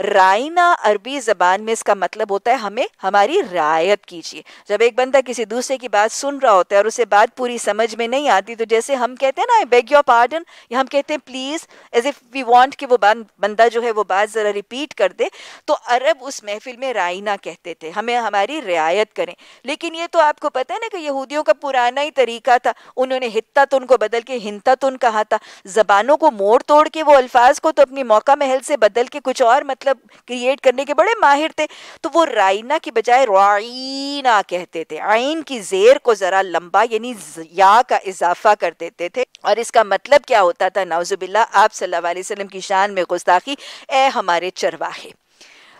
रायना अरबी ज़बान में इसका मतलब होता है हमें हमारी रायत कीजिए जब एक बंदा किसी दूसरे की बात सुन रहा होता है और उसे बात पूरी समझ में नहीं आती तो जैसे हम कहते हैं ना आई बेग योर पार्डन या हम कहते हैं please as if we want कि वो बंदा जो है वो बात ज़रा रिपीट कर दे तो अरब उस महफिल में रायना कहते थे हमें हमारी रियायत करें लेकिन ये तो आपको पता है ना कि यहूदियों का पुराना ही तरीका था उन्होंने हित्ता तुन तो को बदल के हिंता तुन तो कहा था जबानों को मोड़ तोड़ के वो अल्फाज को तो अपनी मौका महल से बदल के कुछ और मतलब मतलब क्रिएट करने के बड़े माहिर थे तो वो राइना की बजाय राइना कहते थे आइन की जेर को ज़रा लंबा यानी या का इजाफा कर देते थे और इसका मतलब क्या होता था नाउजुबिल्ला आप सल्ला वसलम की शान में गुस्ताखी ए हमारे चरवाहे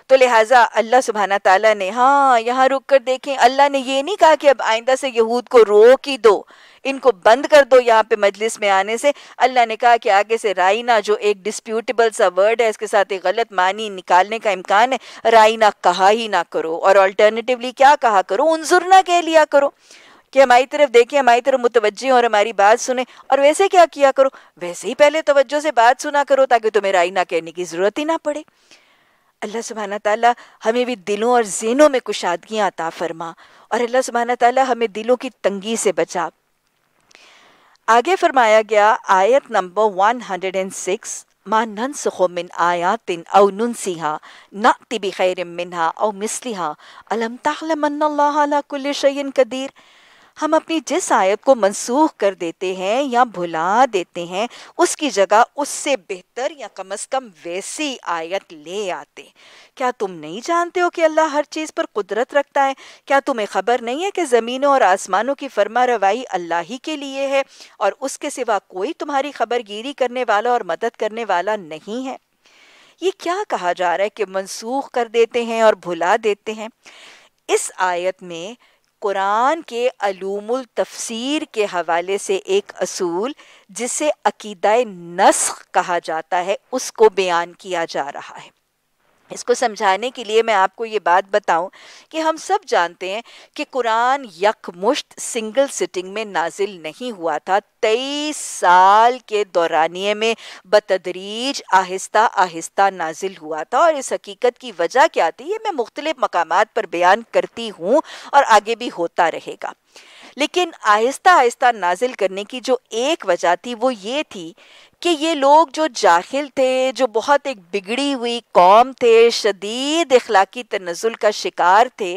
तो लिहाजा अल्लाह सुबहाना ताला ने हाँ यहाँ रुक कर देखें अल्लाह ने ये नहीं कहा कि अब आइंदा से यहूद को रोक ही दो इनको बंद कर दो यहाँ पे मजलिस में आने से अल्लाह ने कहा कि आगे से राइना जो एक डिस्प्यूटेबल सा वर्ड है इसके साथ एक गलत मानी निकालने का इम्कान है राइना कहा ही ना करो और अल्टरनेटिवली क्या कहा करो उनजुर ना कह लिया करो कि हमारी तरफ देखें हमारी तरफ मुतवजे और हमारी बात सुने और वैसे क्या किया करो वैसे ही पहले तोज्जो से बात सुना करो ताकि तुम्हें राइना कहने की ज़रूरत ही ना पड़े अल्लाह सुबहाना ताली हमें भी दिलों और जेनों में कुशादगियाँ अता फरमा और अल्लाह सुबहाना ताली हमें दिलों की तंगी से बचा आगे फरमाया गया आयत नंबर 106 मा सुखो मिन आयातिन औ ननसीहा नाति बिखैर मिनहा औ मिसलिहा अलम तअलम अन्नल्लाह अला कुल्लि शयइन कदीर हम अपनी जिस आयत को मनसूख कर देते हैं या भुला देते हैं उसकी जगह उससे बेहतर या कम अज़ कम वैसी आयत ले आते क्या तुम नहीं जानते हो कि अल्लाह हर चीज़ पर कुदरत रखता है क्या तुम्हें खबर नहीं है कि ज़मीनों और आसमानों की फरमा रवाई अल्लाह ही के लिए है और उसके सिवा कोई तुम्हारी खबरगिरी करने वाला और मदद करने वाला नहीं है ये क्या कहा जा रहा है कि मनसूख कर देते हैं और भुला देते हैं इस आयत में कुरान के अलूमुल तफसीर के हवाले से एक असूल जिसे अकीदा नस्ख कहा जाता है उसको बयान किया जा रहा है इसको समझाने के लिए मैं आपको ये बात बताऊं कि हम सब जानते हैं कि कुरान यकमुश्त सिंगल सिटिंग में नाजिल नहीं हुआ था तेईस साल के दौरानिए में बतदरीज आहिस्ता आहिस्ता नाजिल हुआ था और इस हकीकत की वजह क्या थी ये मैं मुख्तलिफ मकाम पर बयान करती हूँ और आगे भी होता रहेगा लेकिन आहिस्ता आहिस्ता नाजिल करने की जो एक वजह थी वो ये थी कि ये लोग जो जाहिल थे जो बहुत एक बिगड़ी हुई कौम थे शदीद अखलाकी तनजुल का शिकार थे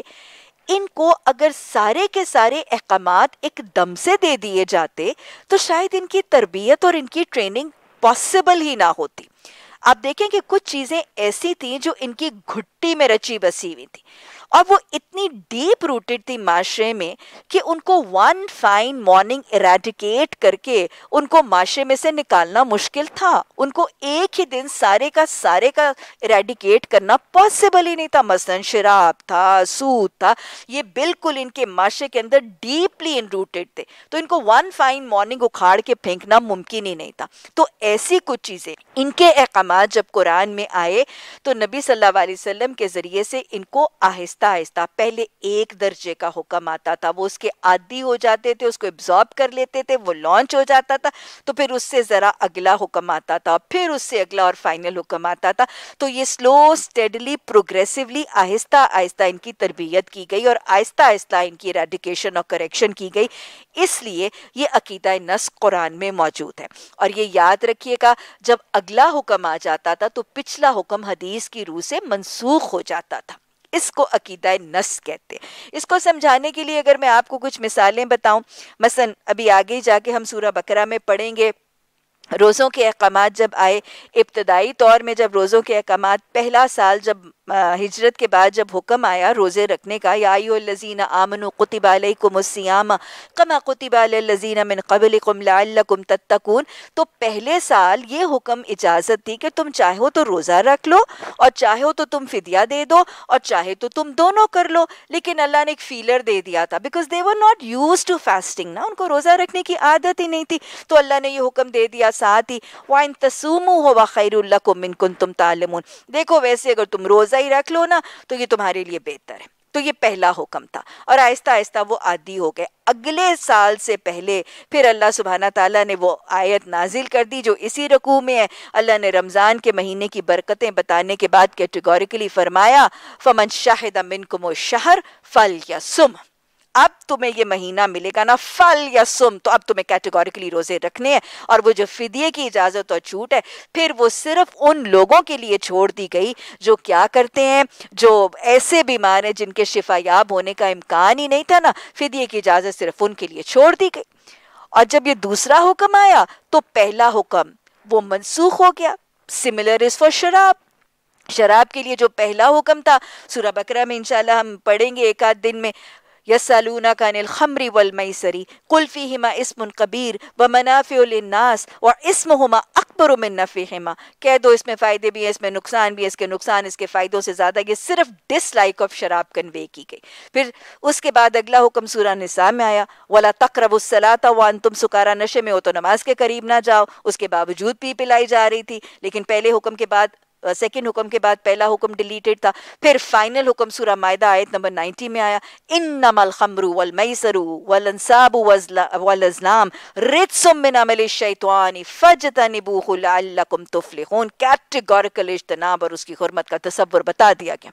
इनको अगर सारे के सारे अहकाम एक दम से दे दिए जाते तो शायद इनकी तरबियत और इनकी ट्रेनिंग पॉसिबल ही ना होती आप देखें कि कुछ चीज़ें ऐसी थी जो इनकी घुट्टी में रची बसी हुई थी और वो इतनी डीप रूटेड थी माशरे में कि उनको वन फाइन मॉर्निंग इरेडिकेट करके उनको माशरे में से निकालना मुश्किल था उनको एक ही दिन सारे का सारे का इरेडिकेट करना पॉसिबल ही नहीं था मसलन शराब था सूद था ये बिल्कुल इनके माशरे के अंदर डीपली इन रूटेड थे तो इनको वन फाइन मॉर्निंग उखाड़ के फेंकना मुमकिन ही नहीं था तो ऐसी कुछ चीज़ें इनके अहकाम जब कुरान में आए तो नबी सल्लल्लाहु अलैहि वसल्लम के ज़रिए से इनको आहिस्ता आहिस्ता आहिस्ता पहले एक दर्जे का हुक्म आता था वो उसके आदि हो जाते थे उसको एब्जॉर्ब कर लेते थे वो लॉन्च हो जाता था तो फिर उससे ज़रा अगला हुक्म आता था फिर उससे अगला और फाइनल हुक्म आता था तो ये स्लो स्टेडली प्रोग्रेसिवली आहिस्ता आहिस्ता इनकी तरबियत की गई और आहिस्ता आहिस्ता इनकी रेडिकेशन और करेक्शन की गई इसलिए ये अकीदा नस कुरान में मौजूद है और ये याद रखिएगा जब अगला हुक्म आ जाता था तो पिछला हुक्म हदीस की रूह से मनसूख हो जाता था इसको अकीदा नस कहते हैं इसको समझाने के लिए अगर मैं आपको कुछ मिसालें बताऊं मसन अभी आगे जाके हम सूरा बकरा में पढ़ेंगे रोज़ों के अहकाम जब आए इब्तदाई तौर में जब रोज़ों के अहकाम पहला साल जब हिजरत के बाद जब हुक्म आया रोज़े रखने का या आई लजीना आमन कुतिबाल कुमस्याम कमा कुतिबाल लजीना मिन कबल कुम तत्कून तो पहले साल ये हुक्म इजाज़त थी कि तुम चाहो तो रोज़ा रख लो और चाहो तो तुम फिदिया दे दो और चाहे तो तुम दोनों कर लो लेकिन अल्लाह ने एक फीलर दे दिया था because they were not use to fasting ना उनको रोज़ा रखने की आदत ही नहीं थी तो अल्लाह ने यह हुक्म दे दिया साथ ही वाइन तसूमू हो व मिनकुन तुम तालमून देखो वैसे अगर तुम रोज़ा ही रख लो ना तो ये तुम्हारे लिए बेहतर है तो ये पहला हुक्म था और आहिस्ता आहिस्ता वो आदि हो गए अगले साल से पहले फिर अल्लाह सुबहाना ताला ने वो आयत नाजिल कर दी जो इसी रकू में है अल्लाह ने रमज़ान के महीने की बरकतें बताने के बाद कैटेगोरिकली फरमाया फमन शाहिद अमिन कुमो शहर फल या सुम अब तुम्हें ये महीना मिलेगा ना फल या सुम तो अब तुम्हें कैटेगोरिकली रोजे रखने हैं और वो जो फिदिये की इजाजत और छूट है फिर वो सिर्फ उन लोगों के लिए छोड़ दी गई जो क्या करते हैं जो ऐसे बीमार हैं जिनके शिफायाब होने का इम्कान ही नहीं था ना फिदिये की इजाजत सिर्फ उनके लिए छोड़ दी गई और जब ये दूसरा हुक्म आया तो पहला हुक्म वो मनसूख हो गया सिमिलर इज फॉर शराब शराब के लिए जो पहला हुक्म था सूर्य बकरा में इंशाल्लाह हम पढ़ेंगे एक आध दिन में यसलूना कनिल खमरी वलमसरी कुल्फ़ी हिमा इसमन कबीर व मनाफ़िलनास और इसम हमा अकबर में नफ़ी हिमा कह दो इसमें फ़ायदे भी हैं इसमें नुकसान भी है इसके नुकसान इसके फ़ायदों से ज़्यादा ये सिर्फ डिसलाइक ऑफ शराब कन्वे की गई फिर उसके बाद अगला हुक्म सूरा निसा में आया वाला तकरबसलाता वान तुम सुकारा नशे में हो तो नमाज के करीब ना जाओ उसके बावजूद भी पिलाई जा रही थी लेकिन पहले हुक्म के बाद सेकेंड हुक्म के बाद पहला हुक्म डिलीटेड था फिर फाइनल हुक्म सूरा मायदा आयत नंबर 90 में आया इन नमल खमरू वल मैसरू वल अंसाबू वल अजलाम रित्सुम मिन अमल शैतान फजतनिबूहु लअल्लकुम तुफ्लिहून कैटेगोरिकल इज्तिनाब और उसकी हुरमत का तसव्वुर बता दिया गया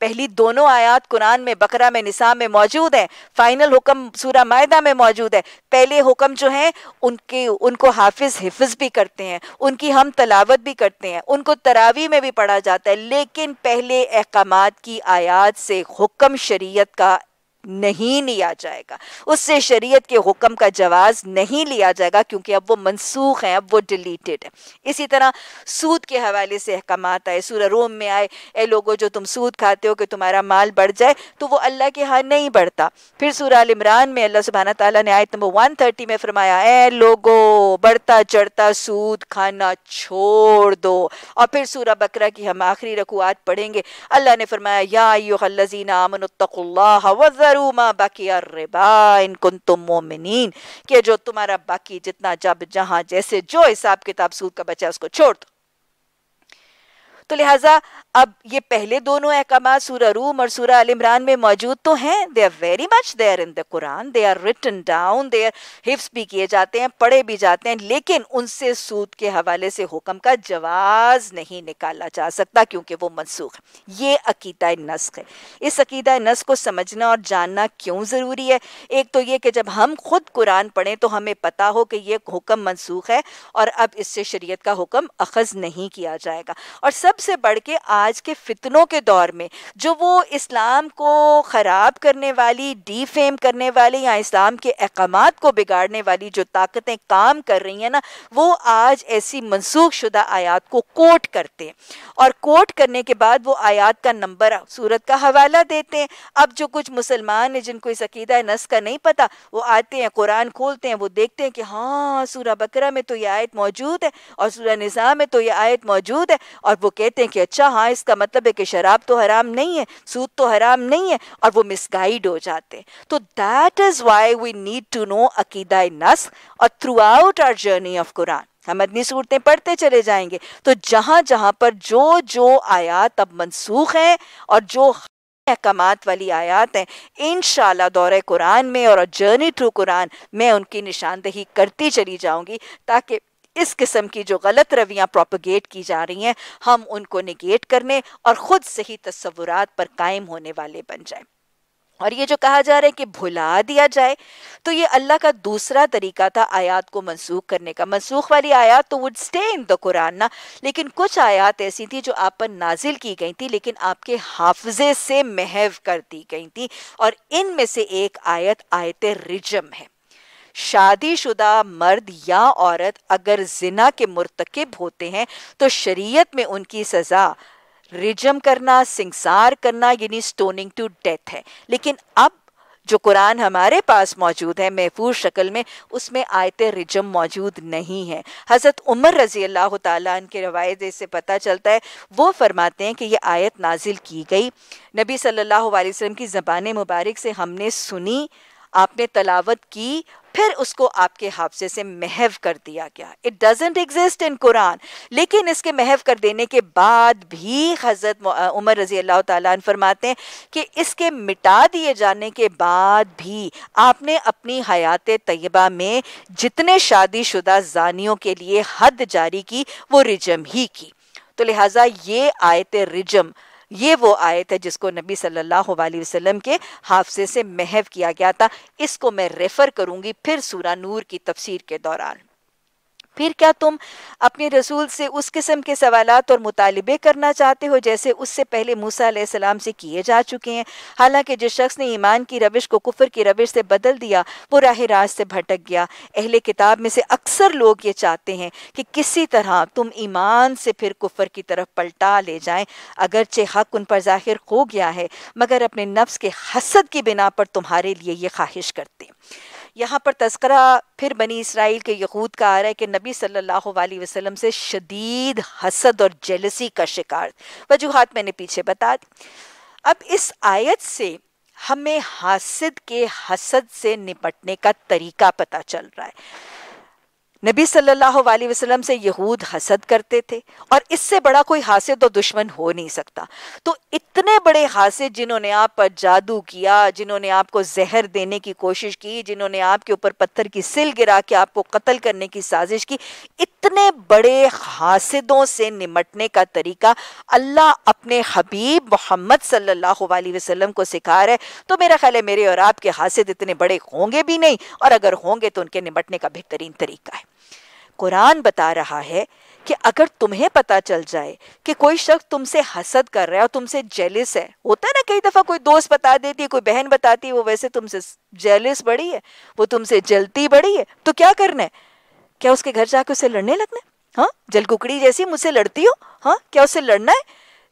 पहली दोनों आयात कुरान में बकरा में निसा में मौजूद है फाइनल हुक्म सूरा मायदा में मौजूद है पहले हुक्म जो हैं उनके उनको हाफिज हिफज भी करते हैं उनकी हम तलावत भी करते हैं उनको तरावी में भी पढ़ा जाता है लेकिन पहले अहकाम की आयात से हुक्म शरीयत का नहीं लिया जाएगा उससे शरीयत के हुक्म का जवाब नहीं लिया जाएगा क्योंकि अब वो मनसूख है अब वो डिलीटेड है इसी तरह सूद के हवाले से अहकाम आए सूर रोम में आए ए लोगों जो तुम सूद खाते हो कि तुम्हारा माल बढ़ जाए तो वो अल्लाह के हाथ नहीं बढ़ता फिर सूर इमरान में अल्लाह सुबहाना तला ने आयत नंबर वन थर्टी में फरमाया ए लोगो बढ़ता चढ़ता सूद खाना छोड़ दो और फिर सूरा बकरा की हम आखिरी रकूआत पढ़ेंगे अल्लाह ने फरमाया या करूमा बाकी रिबा कुन तुम मोमिन के जो तुम्हारा बाकी जितना जब जहाँ जैसे जो हिसाब किताब सूद का बचा उसको छोड़ दो तो लिहाजा अब ये पहले दोनों अहकाम सूरह रूम और सूरह अल इमरान में मौजूद तो हैं they are very much there in the Quran they are written down are हिफ्स भी किए जाते हैं पढ़े भी जाते हैं लेकिन उनसे सूद के हवाले से हुक्म का जवाज नहीं निकाला जा सकता क्योंकि वो मनसूख ये अकीदा नस्क है इस अकीदा नस्क को समझना और जानना क्यों ज़रूरी है एक तो ये कि जब हम खुद कुरान पढ़ें तो हमें पता हो कि ये हुक्म मनसूख है और अब इससे शरीय का हुक्म अखज़ नहीं किया जाएगा और सब सबसे बढ़ के आज के फितनों के दौर में जो वो इस्लाम को ख़राब करने वाली डीफेम करने वाली या इस्लाम के अहकाम को बिगाड़ने वाली जो ताकतें काम कर रही हैं ना वो आज ऐसी मनसूख शुदा आयात को कोट करते हैं और कोट करने के बाद वो आयात का नंबर सूरत का हवाला देते हैं अब जो कुछ मुसलमान हैं जिनको इस अकीदा नस का नहीं पता वो आते हैं कुरान खोलते हैं वो देखते हैं कि हाँ सूर्य बकरा में तो ये आयत मौजूद है और सूर्य निज़ाम में तो ये आयत मौजूद है और वो कह कहते हैं कि अच्छा हाँ इसका मतलब है कि शराब तो हराम नहीं है सूद तो हराम नहीं है और वो मिसगाइड हो जाते हैं तो that is why we need to know अकीदा नस और throughout our journey of Quran हम अदनी सूरतें पढ़ते चले जाएंगे तो जहां जहां पर जो जो आयात अब मनसूख हैं और जो अहकाम वाली आयात हैं इन दौरे कुरान में और जर्नी थ्रू कुरान मैं उनकी निशानदेही करती चली जाऊंगी ताकि इस किस्म की जो गलत रवियां प्रोपोगेट की जा रही हैं हम उनको निगेट करने और ख़ुद सही तस्वुरात पर कायम होने वाले बन जाएं और ये जो कहा जा रहा है कि भुला दिया जाए तो ये अल्लाह का दूसरा तरीका था आयात को मनसूख करने का मनसूख वाली आयात तो would stay in the Quran ना लेकिन कुछ आयात ऐसी थी जो आप पर नाजिल की गई थी लेकिन आपके हाफजे से महव कर दी गई थी और इनमें से एक आयत आयत रिजम है शादीशुदा मर्द या औरत अगर जिना के मुरतकब होते हैं तो शरीयत में उनकी सज़ा रिजम करना सिंसार करना यानी स्टोनिंग टू डेथ है लेकिन अब जो कुरान हमारे पास मौजूद है महफूज शक्ल में उसमें आयत रिजम मौजूद नहीं है हज़रत उमर रजी अल्लाह तन के रवायत से पता चलता है वो फरमाते हैं कि ये आयत नाजिल की गई नबी सल्लल्लाहु अलैहि वसल्लम की ज़बान मुबारक से हमने सुनी आपने तलावत की फिर उसको आपके हादसे से महव कर दिया गया it doesn't exist in Quran लेकिन इसके महव कर देने के बाद भी हज़रत उमर रजी अल्लाह तन फरमाते हैं कि इसके मिटा दिए जाने के बाद भी आपने अपनी हयात तयबा में जितने शादीशुदा जानियों के लिए हद जारी की वो रिजम ही की तो लिहाजा ये आयत रिजम ये वो आयत है जिसको नबी सल्लल्लाहु अलैहि वसल्लम के हाफसे से महव किया गया था इसको मैं रेफ़र करूँगी फिर सूरा नूर की तफसीर के दौरान फिर क्या तुम अपने रसूल से उस किस्म के सवाल और मुतालबे करना चाहते हो जैसे उससे पहले मूसा सलाम से किए जा चुके हैं हालांकि जिस शख्स ने ईमान की रविश को कुफर की रविश से बदल दिया वो राह राज से भटक गया अहले किताब में से अक्सर लोग ये चाहते हैं कि किसी तरह तुम ईमान से फिर कुफर की तरफ पलटा ले जाएं अगरचे हक उन पर जाहिर हो गया है मगर अपने नफ्स के हसद की बिना पर तुम्हारे लिए ये ख्वाहिश करते हैं यहाँ पर तस्करा फिर बनी इसराइल के यहूद का आ रहा है कि नबी सल्लल्लाहु अलैहि वसल्लम से शदीद हसद और जेलसी का शिकार वजूहत मैंने पीछे बता दी अब इस आयत से हमें हासिद के हसद से निपटने का तरीका पता चल रहा है नबी सल्लल्लाहु अलैहि वसल्लम से यहूद हसद करते थे और इससे बड़ा कोई हासिद और दुश्मन हो नहीं सकता तो इत इतने बड़े हादसे जिन्होंने आप पर जादू किया जिन्होंने आपको जहर देने की कोशिश की जिन्होंने आपके ऊपर पत्थर की सिल गिरा के आपको कत्ल करने की साजिश की इतने बड़े हादसों से निमटने का तरीका अल्लाह अपने हबीब मोहम्मद सल्लल्लाहु अलैहि वसल्लम को सिखा रहे तो मेरा ख्याल है मेरे और आपके हादसे इतने बड़े होंगे भी नहीं और अगर होंगे तो उनके निमटने का बेहतरीन तरीका है कुरान बता रहा है कि अगर तुम्हें पता चल जाए कि कोई शख्स तुमसे हसद कर रहा है और तुमसे जेलिस है होता है ना कई दफ़ा कोई दोस्त बता देती है कोई बहन बताती है वो वैसे तुमसे जेलिस बड़ी है वो तुमसे जलती बड़ी है तो क्या करना है क्या उसके घर जाके उसे लड़ने लगना है हाँ जलकुकड़ी जैसी मुझसे लड़ती हो हाँ क्या उससे लड़ना है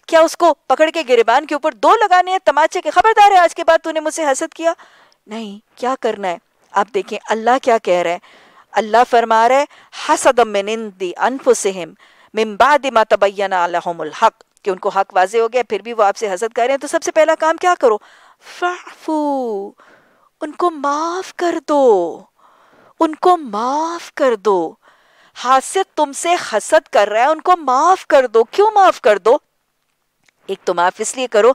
क्या उसको पकड़ के गिरबान के ऊपर दो लगाने हैं तमाचे के खबरदार है आज के बाद तूने मुझसे हसद किया नहीं क्या करना है आप देखें अल्लाह क्या कह रहे हैं अल्लाह फरमा रहे हसदमिनंदी अनफुसहम मिम्बाद मतबैना हक कि उनको हक वाजे हो गया फिर भी वो आपसे हसद कर रहे हैं तो सबसे पहला काम क्या करो फाफू उनको माफ़ कर दो उनको माफ़ कर दो हासिद तुमसे हसद कर रहा है उनको माफ़ कर दो क्यों माफ़ कर दो एक तो माफ़ इसलिए करो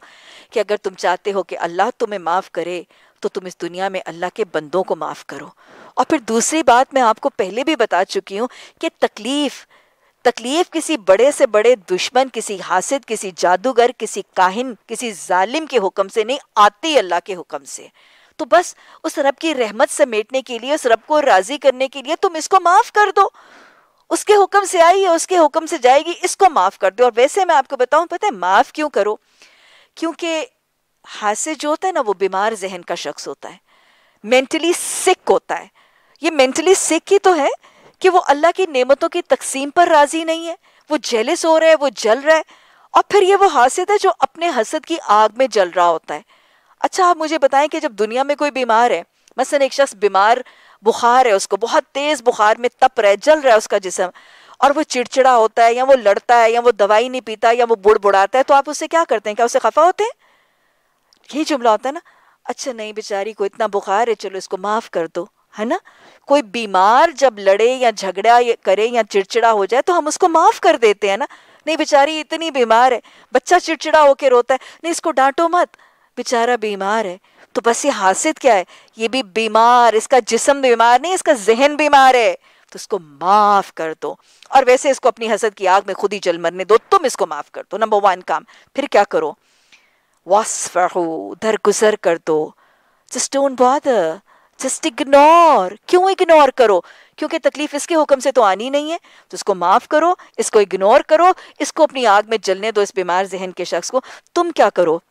कि अगर तुम चाहते हो कि अल्लाह तुम्हें माफ़ करे तो तुम इस दुनिया में अल्लाह के बंदों को माफ़ करो और फिर दूसरी बात मैं आपको पहले भी बता चुकी हूँ कि तकलीफ़ तकलीफ किसी बड़े से बड़े दुश्मन किसी हासिद किसी जादूगर किसी काहिन किसी जालिम के हुक्म से नहीं आती अल्लाह के हुक्म से तो बस उस रब की रहमत समेटने के लिए उस रब को राजी करने के लिए तुम इसको माफ कर दो उसके हुक्म से आई है उसके हुक्म से जाएगी इसको माफ कर दो और वैसे मैं आपको बताऊं पता है माफ क्यों करो क्योंकि हासिद जो होता है ना वो बीमार जहन का शख्स होता है मेंटली सिक होता है ये मेंटली सिक ही तो है कि वो अल्लाह की नेमतों की तकसीम पर राजी नहीं है वो जेलिस हो रहा है वो जल रहा है और फिर ये वो हासिद है जो अपने हसद की आग में जल रहा होता है अच्छा आप मुझे बताएं कि जब दुनिया में कोई बीमार है मसलन एक शख्स बीमार बुखार है उसको बहुत तेज बुखार में तप रहा है जल रहा है उसका जिसम और वो चिड़चिड़ा होता है या वो लड़ता है या वो दवाई नहीं पीता या वो बुड़ बुड़ाता है तो आप उससे क्या करते हैं क्या उसे खफा होते हैं यही जुमला होता है ना अच्छा नहीं बेचारी को इतना बुखार है चलो इसको माफ़ कर दो है ना कोई बीमार जब लड़े या झगड़ा करे या चिड़चिड़ा हो जाए तो हम उसको माफ कर देते हैं ना नहीं बेचारी इतनी बीमार है बच्चा चिड़चिड़ा होके रोता है नहीं इसको डांटो मत बेचारा बीमार है तो बस ये हासिद क्या है ये भी बीमार इसका जिसम बीमार नहीं इसका जहन बीमार है तो इसको माफ कर दो और वैसे इसको अपनी हसद की आग में खुद ही जल मरने दो तुम इसको माफ कर दो नंबर वन काम फिर क्या करो वासफहू दरगुजर कर दो just don't bother just ignore क्यों इग्नोर करो क्योंकि तकलीफ इसके हुक्म से तो आनी नहीं है तो इसको माफ करो इसको इग्नोर करो इसको अपनी आग में जलने दो इस बीमार जहन के शख्स को तुम क्या करो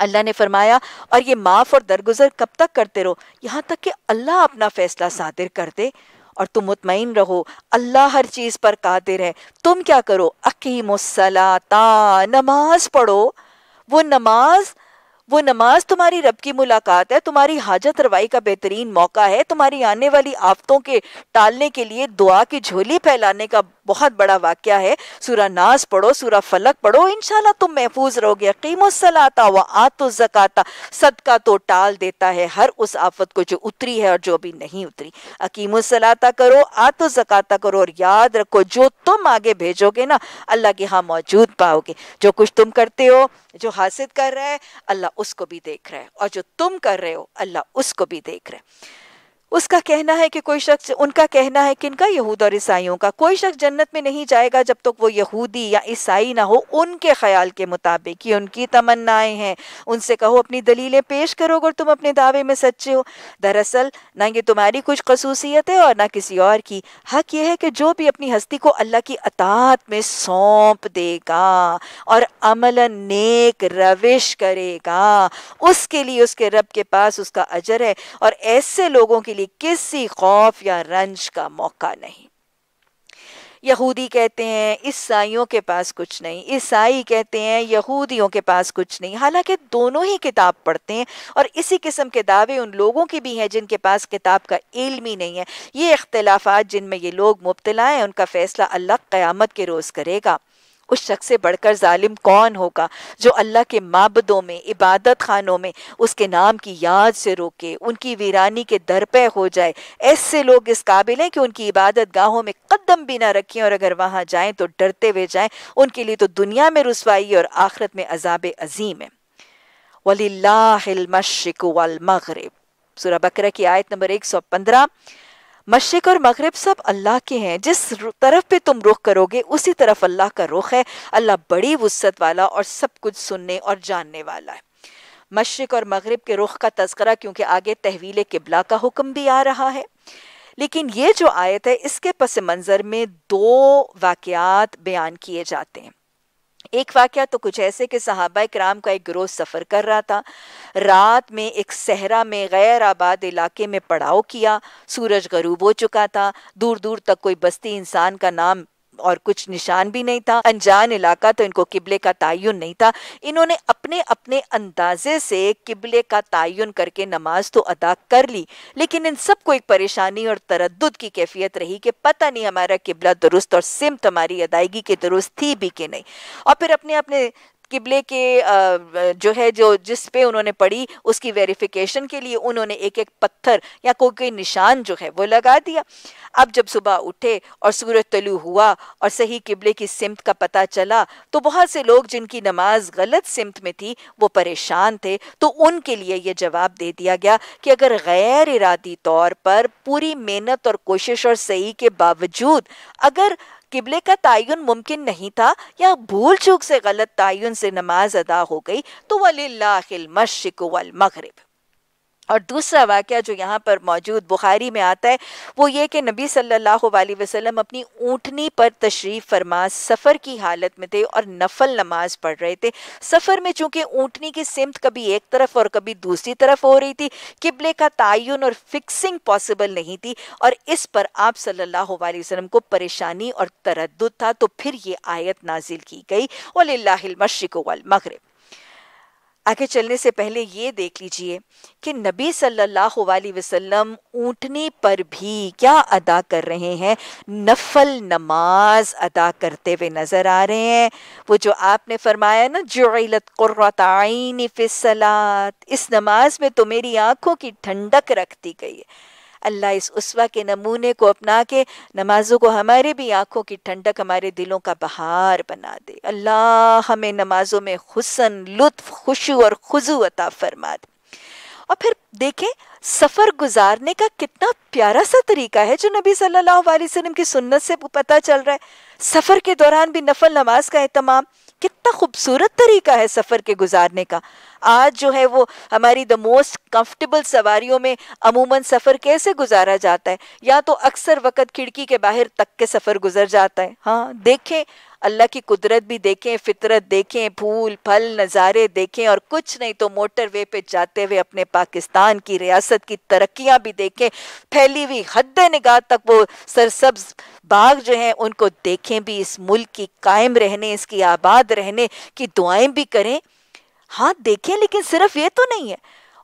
अल्लाह ने फरमाया और ये माफ और दरगुजर कब तक करते रहो यहाँ तक कि अल्लाह अपना फैसला सादिर कर दे और तुम मुतमिन रहो अल्लाह हर चीज़ पर कादिर है तुम क्या करो अकीमुसलाता नमाज पढ़ो वो नमाज वो नमाज तुम्हारी रब की मुलाकात है तुम्हारी हाजत रवाई का बेहतरीन मौका है तुम्हारी आने वाली आफतों के टालने के लिए दुआ की झोली फैलाने का बहुत बड़ा वाक्य है सूरा नाज पढ़ो सूरा फलक पढ़ो इनशाला तुम महफूज रहोगे यकीमसलाता व आतो जकाता सदका तो टाल देता है हर उस आफत को जो उतरी है और जो अभी नहीं उतरी अकीम अकीमसलाता करो आतो जकाता करो और याद रखो जो तुम आगे भेजोगे ना अल्लाह के यहाँ मौजूद पाओगे जो कुछ तुम करते हो जो हासिल कर रहा है अल्लाह उसको भी देख रहा है और जो तुम कर रहे हो अल्लाह उसको भी देख रहे हैं उसका कहना है कि कोई शख्स उनका कहना है कि इनका यहूद और ईसाइयों का कोई शख्स जन्नत में नहीं जाएगा जब तक तो वो यहूदी या ईसाई ना हो उनके ख्याल के मुताबिक ये उनकी तमन्नाएं हैं उनसे कहो अपनी दलीलें पेश करो अगर तुम अपने दावे में सच्चे हो दरअसल ना ये तुम्हारी कुछ खसूसियत है और ना किसी और की हक ये है कि जो भी अपनी हस्ती को अल्लाह की अतात में सौंप देगा और अमल नेक रविश करेगा उसके लिए उसके रब के पास उसका अजर है और ऐसे लोगों के लिए लिए किसी खौफ या रंज का मौका नहीं यहूदी कहते हैं ईसाइयों के पास कुछ नहीं ईसाई कहते हैं यहूदियों के पास कुछ नहीं हालांकि दोनों ही किताब पढ़ते हैं और इसी किस्म के दावे उन लोगों के भी हैं जिनके पास किताब का इल्म ही नहीं है ये इख्तलाफात जिनमें ये लोग मुबतला हैं उनका फ़ैसला अल्लाह क़यामत के रोज़ करेगा उस शख्स से बढ़कर जालिम कौन होगा जो अल्लाह के माबदों में इबादत खानों में उसके नाम की याद से रोके उनकी वीरानी के दर पे हो जाए ऐसे लोग इस काबिल हैं कि उनकी इबादत गाहों में कदम भी ना रखें और अगर वहां जाएं तो डरते हुए जाएँ उनके लिए तो दुनिया में रसवाई और आखरत में अजाब अजीम है वलीमशिक वलमगरब सूरह बकरा की आयत नंबर एक सौ पंद्रह मशरक और मगरब सब अल्लाह के हैं जिस तरफ पे तुम रुख करोगे उसी तरफ अल्लाह का रुख है अल्लाह बड़ी वसत वाला और सब कुछ सुनने और जानने वाला है मशरक और मगरब के रुख का तस्करा क्योंकि आगे तहवील किबला का हुक्म भी आ रहा है लेकिन ये जो आयत है इसके पस मंज़र में दो वाक़ बयान किए जाते हैं एक वाक्य तो कुछ ऐसे कि सहाबा कराम का एक ग्रोह सफ़र कर रहा था रात में एक सहरा में गैर आबाद इलाके में पड़ाव किया सूरज गरूब हो चुका था दूर दूर तक कोई बस्ती इंसान का नाम और कुछ निशान भी नहीं था अनजान इलाका तो इनको किबले का तयन नहीं था इन्होंने अपने अपने अंदाजे से किबले का तयन करके नमाज तो अदा कर ली लेकिन इन सबको एक परेशानी और तरद की कैफियत रही कि पता नहीं हमारा किबला दुरुस्त और सिमत हमारी अदायगी के दुरुस्त थी भी कि नहीं और फिर अपने अपने किबले के जो है जो जिस पे उन्होंने पढ़ी उसकी वेरिफिकेशन के लिए उन्होंने एक एक पत्थर या कोई कोई निशान जो है वो लगा दिया अब जब सुबह उठे और सूरज तलु हुआ और सही किबले की सिमत का पता चला तो बहुत से लोग जिनकी नमाज गलत सिमत में थी वो परेशान थे तो उनके लिए ये जवाब दे दिया गया कि अगर गैर इरादी तौर पर पूरी मेहनत और कोशिश और सही के बावजूद अगर किबले का तयन मुमकिन नहीं था या भूल चूक से गलत तयन से नमाज अदा हो गई तो वल्ला मशक और दूसरा वाक़ जो यहाँ पर मौजूद बुखारी में आता है वो ये कि नबी सल्लल्लाहु अलैहि वसल्लम अपनी ऊँटनी पर तशरीफ़ फरमा सफ़र की हालत में थे और नफल नमाज पढ़ रहे थे सफ़र में चूँकि ऊँटनी की सिमत कभी एक तरफ और कभी दूसरी तरफ हो रही थी किबले का तयन और फिक्सिंग पॉसिबल नहीं थी और इस पर आप सल्लल्लाहु अलैहि वसल्लम को परेशानी और तरद था तो फिर ये आयत नाजिल की गई वल्ला मशरक़ आगे चलने से पहले ये देख लीजिए कि नबी सल्लल्लाहु अलैहि वसल्लम ऊँटनी पर भी क्या अदा कर रहे हैं नफल नमाज अदा करते हुए नज़र आ रहे हैं वो जो आपने फरमाया ना जुलत क़ुर्रतआइन फ़िसलात इस नमाज में तो मेरी आँखों की ठंडक रख दी गई है अल्लाह इस उस्वा के नमूने को अपना के नमाजों को हमारे भी आँखों की ठंडक हमारे दिलों का बहार बना दे अल्लाह हमें नमाजों में हुसन लुत्फ खुशु और खुजू अता फरमा दे और फिर देखें सफ़र गुजारने का कितना प्यारा सा तरीका है जो नबी सल्लल्लाहु अलैहि वसल्लम की सुन्नत से पता चल रहा है सफ़र के दौरान भी नफल नमाज का अहतमाम कितना खूबसूरत तरीका है सफ़र के गुजारने का आज जो है वो हमारी द मोस्ट कंफर्टेबल सवारियों में अमूमन सफ़र कैसे गुजारा जाता है या तो अक्सर वक़्त खिड़की के बाहर तक के सफ़र गुजर जाता है हाँ देखें अल्लाह की कुदरत भी देखें फितरत देखें फूल फल नज़ारे देखें और कुछ नहीं तो मोटर वे पे जाते हुए अपने पाकिस्तान की रियासत की तरक्याँ भी देखें फैली हुई हद निगाह तक वो सरसब्ज बाग जो हैं उनको देखें भी इस मुल्क की कायम रहने इसकी आबाद रहने की दुआएं भी करें हाँ देखें लेकिन सिर्फ ये तो नहीं है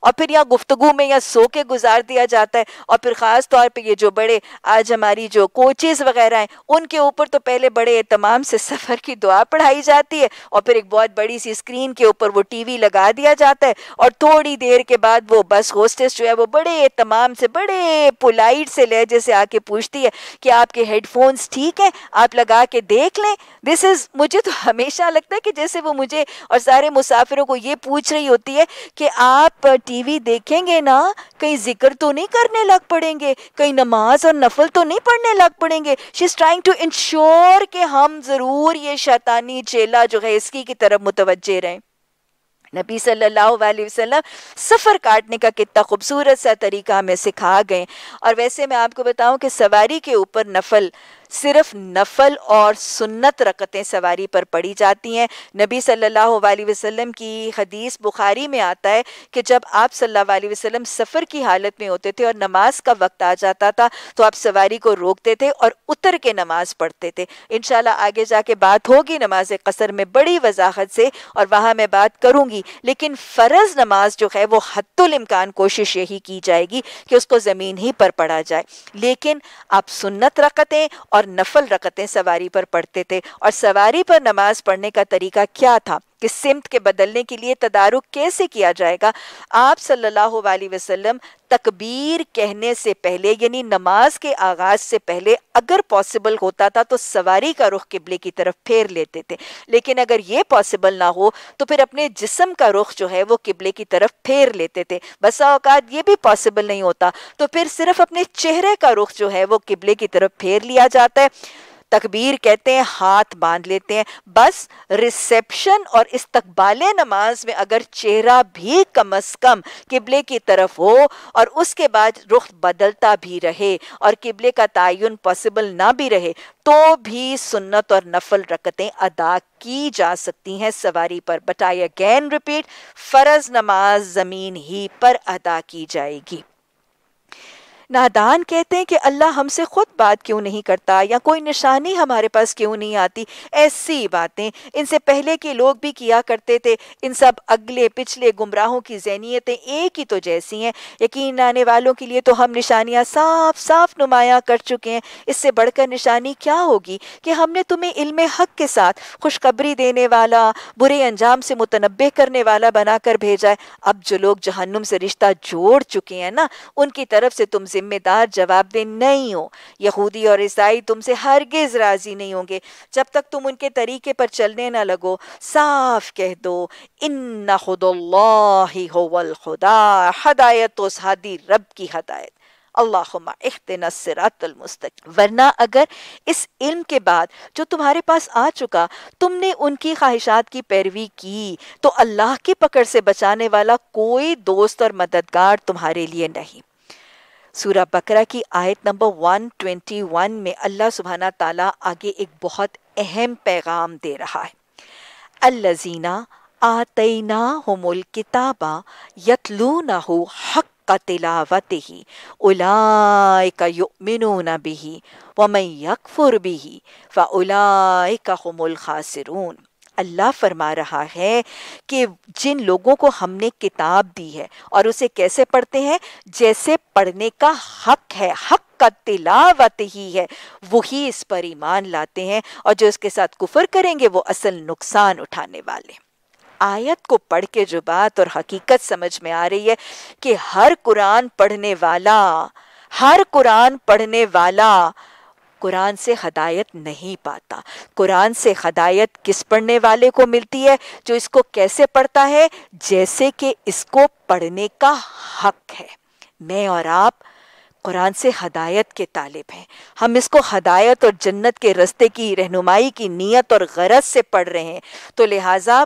और फिर यहाँ गुफ्तगु में या सो के गुजार दिया जाता है और फिर ख़ास तौर पर ये जो बड़े आज हमारी जो कोचेज़ वगैरह हैं उनके ऊपर तो पहले बड़े तमाम से सफ़र की दुआ पढ़ाई जाती है और फिर एक बहुत बड़ी सी स्क्रीन के ऊपर वो टीवी लगा दिया जाता है और थोड़ी देर के बाद वो बस होस्टेस जो है वो बड़े तमाम से बड़े पोलाइट से लहजे से आके पूछती है कि आपके हेडफोन्स ठीक हैं आप लगा के देख लें दिस इज़ मुझे तो हमेशा लगता है कि जैसे वो मुझे और सारे मुसाफिरों को ये पूछ रही होती है कि आप टी टीवी देखेंगे ना कहीं जिक्र तो नहीं करने लग पड़ेंगे कहीं नमाज और नफल तो नहीं पढ़ने लग पड़ेंगे she is trying to ensure कि हम ज़रूर ये शैतानी चेला जो है इसकी की तरफ मुतवजे रहें नबी सल्लल्लाहु अलैहि वसल्लम सफ़र काटने का कितना खूबसूरत सा तरीका हमें सिखा गए और वैसे मैं आपको बताऊं कि सवारी के ऊपर नफल सिर्फ नफल और सुन्नत रकतें सवारी पर पढ़ी जाती हैं नबी सल्लल्लाहु अलैहि वसल्लम की हदीस बुखारी में आता है कि जब आप सल्लल्लाहु अलैहि वसल्लम सफ़र की हालत में होते थे और नमाज का वक्त आ जाता था तो आप सवारी को रोकते थे और उतर के नमाज पढ़ते थे इन आगे जाके बात होगी नमाज कसर में बड़ी वजाहत से और वहाँ मैं बात करूँगी लेकिन फ़र्ज़ नमाज जो है वो हतुलमकान कोशिश यही की जाएगी कि उसको ज़मीन ही पर पढ़ा जाए लेकिन आप सुन्नत रकतें और नफल रकतें सवारी पर पढ़ते थे और सवारी पर नमाज पढ़ने का तरीका क्या था कि सिमत के बदलने के लिए तदारुक कैसे किया जाएगा आप सल्लल्लाहु अलैहि वसल्लम तकबीर कहने से पहले यानी नमाज के आगाज से पहले अगर पॉसिबल होता था तो सवारी का रुख किबले की तरफ फेर लेते थे लेकिन अगर ये पॉसिबल ना हो तो फिर अपने जिसम का रुख जो है वो किबले की तरफ फेर लेते थे बसा अवकात ये भी पॉसिबल नहीं होता तो फिर सिर्फ अपने चेहरे का रुख जो है वो किबले की तरफ फेर लिया जाता है तकबीर कहते हैं हाथ बांध लेते हैं बस रिसेप्शन और इस्तकबाल नमाज में अगर चेहरा भी कम अज कम किबले की तरफ हो और उसके बाद रुख बदलता भी रहे और किबले का तयन पॉसिबल ना भी रहे तो भी सुन्नत और नफल रकतें अदा की जा सकती हैं सवारी पर बट आई अगैन रिपीट फ़र्ज़ नमाज ज़मीन ही पर अदा की जाएगी नादान कहते हैं कि अल्लाह हमसे खुद बात क्यों नहीं करता या कोई निशानी हमारे पास क्यों नहीं आती ऐसी बातें इनसे पहले के लोग भी किया करते थे इन सब अगले पिछले गुमराहों की जहनीतें एक ही तो जैसी हैं यकीन आने वालों के लिए तो हम निशानियाँ साफ साफ नुमाया कर चुके हैं इससे बढ़कर निशानी क्या होगी कि हमने तुम्हें इल्म हक के साथ खुशखबरी देने वाला बुरे अंजाम से मुतनबे करने वाला बनाकर भेजा है अब जो लोग जहन्नुम से रिश्ता जोड़ चुके हैं ना उनकी तरफ से तुम जिम्मेदार जवाब दे नहीं हो यहूदी और ईसाई तुमसे हरगिज राजी नहीं होंगे जब तक तुम उनके तरीके पर चलने ना लगो साफ कह दो इन खुदल खुदा हदायत तो सादी रब की हदायत अल्लाहुम्मा इख्तिना सिरातुल मुस्तक वरना अगर इस इल्म के बाद जो तुम्हारे पास आ चुका तुमने उनकी ख्वाहिशात की पैरवी की तो अल्लाह की पकड़ से बचाने वाला कोई दोस्त और मददगार तुम्हारे लिए नहीं सूरा बकरा की आयत नंबर 121 में अल्लाह सुबहाना ताला आगे एक बहुत अहम पैगाम दे रहा है अल्लाजीना आतना हमल किताबा यतलू ना हो हक का तिलावत ही उलाय का युमिन बिही व मैं यकफुर बिही व उलाय का हमल खासरून अल्लाह फरमा रहा है कि जिन लोगों को हमने किताब दी है और उसे कैसे पढ़ते हैं जैसे पढ़ने का हक है हक का तिलावत ही है वही इस पर ईमान लाते हैं और जो इसके साथ कुफर करेंगे वो असल नुकसान उठाने वाले आयत को पढ़ के जो बात और हकीकत समझ में आ रही है कि हर कुरान पढ़ने वाला हर कुरान पढ़ने वाला कुरान से हदायत नहीं पाता कुरान से हदायत किस पढ़ने वाले को मिलती है जो इसको कैसे पढ़ता है जैसे कि इसको पढ़ने का हक है मैं और आप कुरान से हदायत के तालिब हैं हम इसको हदायत और जन्नत के रस्ते की रहनुमाई की नीयत और गरज से पढ़ रहे हैं तो लिहाजा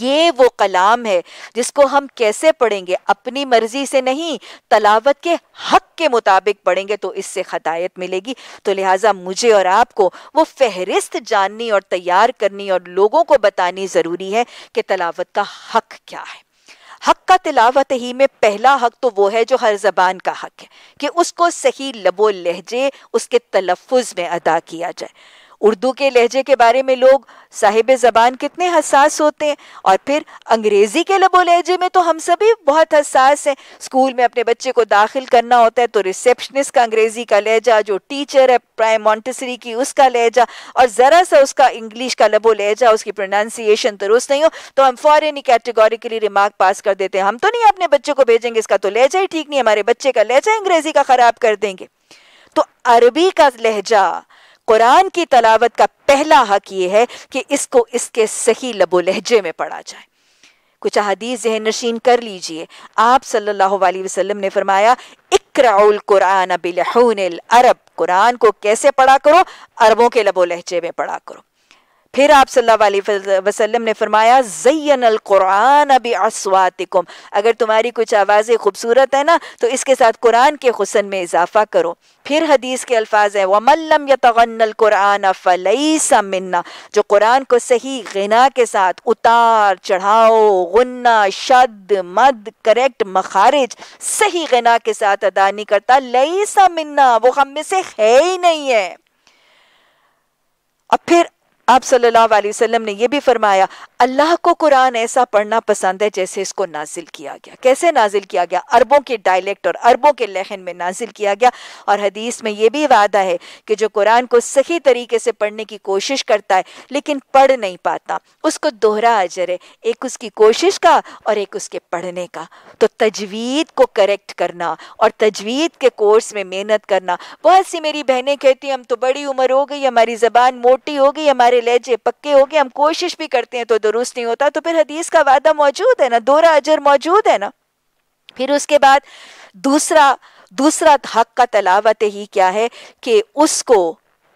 ये वो कलाम है जिसको हम कैसे पढ़ेंगे अपनी मर्जी से नहीं तलावत के हक के मुताबिक पढ़ेंगे तो इससे हदायत मिलेगी तो लिहाजा मुझे और आपको वो फहरिस्त जाननी और तैयार करनी और लोगों को बतानी ज़रूरी है कि तलावत का हक क्या है हक का तिलावत ही में पहला हक तो वो है जो हर जबान का हक है कि उसको सही लबो लहजे उसके तलफ़ में अदा किया जाए उर्दू के लहजे के बारे में लोग साहिब ज़बान कितने हसास होते हैं और फिर अंग्रेज़ी के लबो लहजे में तो हम सभी बहुत हसास हैं स्कूल में अपने बच्चे को दाखिल करना होता है तो रिसेप्शनिस्ट का अंग्रेज़ी का लहजा जो टीचर है प्राइम मॉन्टेसरी की उसका लहजा और ज़रा सा उसका इंग्लिश का लबो लहजा उसकी प्रोनाउंसिएशन दुरुस्त तो नहीं हो तो हम फॉरन ही कैटेगोरिकली रिमार्क पास कर देते हैं हम तो नहीं अपने बच्चे को भेजेंगे इसका तो लहजा ही ठीक नहीं हमारे बच्चे का लहजा अंग्रेज़ी का ख़राब कर देंगे तो अरबी का लहजा कुरान की तलावत का पहला हक ये है कि इसको इसके सही लबो लहजे में पढ़ा जाए कुछ अदीस जहन नशीन कर लीजिए आप सल्लल्लाहु अलैहि वसल्लम ने फरमाया इकराउल कुरान बिलहून अरब कुरान को कैसे पढ़ा करो अरबों के लबो लहजे में पढ़ा करो फिर आप सल्लल्लाहु अलैहि वसल्लम ने फरमाया जयन अलकुरान अबी असवातिकुम अगर तुम्हारी कुछ आवाज़ें खूबसूरत है ना तो इसके साथ कुरान के हुसन में इजाफा करो फिर हदीस के अल्फाज हैं वमल्लम यतगन्नल कुरान फलईसा मिन्ना जो कुरान को सही गना के साथ उतार चढ़ाओ गन्ना शद मद करेक्ट मखारिज सही गना के साथ अदा नहीं करता लईसा मिन्ना वो हम में से है ही नहीं है और फिर आप सल्लल्लाहु अलैहि वसल्लम ने यह भी फरमाया अल्लाह को कुरान ऐसा पढ़ना पसंद है जैसे इसको नाजिल किया गया कैसे नाजिल किया गया अरबों के डायलेक्ट और अरबों के लहन में नाजिल किया गया और हदीस में यह भी वादा है कि जो कुरान को सही तरीके से पढ़ने की कोशिश करता है लेकिन पढ़ नहीं पाता उसको दोहरा अजर है एक उसकी कोशिश का और एक उसके पढ़ने का तो तजवीद को करेक्ट करना और तजवीद के कोर्स में मेहनत करना बहुत सी मेरी बहनें कहती हम तो बड़ी उम्र हो गई हमारी जबान मोटी हो गई हमारे हमारे लहजे पक्के हो गए हम कोशिश भी करते हैं तो दुरुस्त नहीं होता तो फिर हदीस का वादा मौजूद है ना दोरा अजर मौजूद है ना फिर उसके बाद दूसरा दूसरा हक का तलावत ही क्या है कि उसको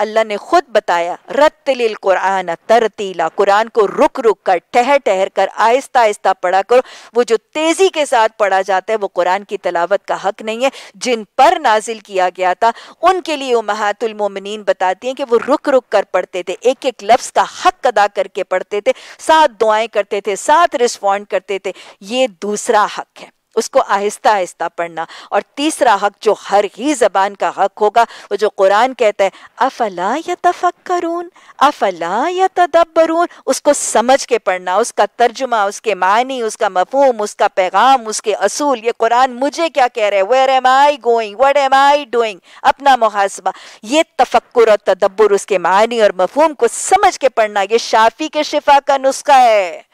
अल्लाह ने खुद बताया रत्तिल कुरान तरतीला कुरान को रुक रुक कर ठहर ठहर कर आहिस्ता आहिस्ता पढ़ा करो वो जो तेज़ी के साथ पढ़ा जाता है वो कुरान की तलावत का हक नहीं है जिन पर नाजिल किया गया था उनके लिए महातुलमोमिन बताती हैं कि वो रुक रुक कर पढ़ते थे एक एक लफ्ज़ का हक अदा करके पढ़ते थे साथ दुआएं करते थे साथ रिस्पॉन्ड करते थे ये दूसरा हक है उसको आहिस्ता आहिस्ता पढ़ना और तीसरा हक जो हर ही जबान का हक होगा वो जो कुरान कहता है अफला या तफक्रून अफला या तदब्बरून उसको समझ के पढ़ना उसका तर्जुमा उसके मानी उसका मफहम उसका पैगाम उसके असूल ये कुरान मुझे क्या कह रहे हैं where am I going what am I doing अपना मुहासबा ये तफक्र और तदब्बर उसके मानी और मफहम को समझ के पढ़ना ये शाफी के शिफा का नुस्खा है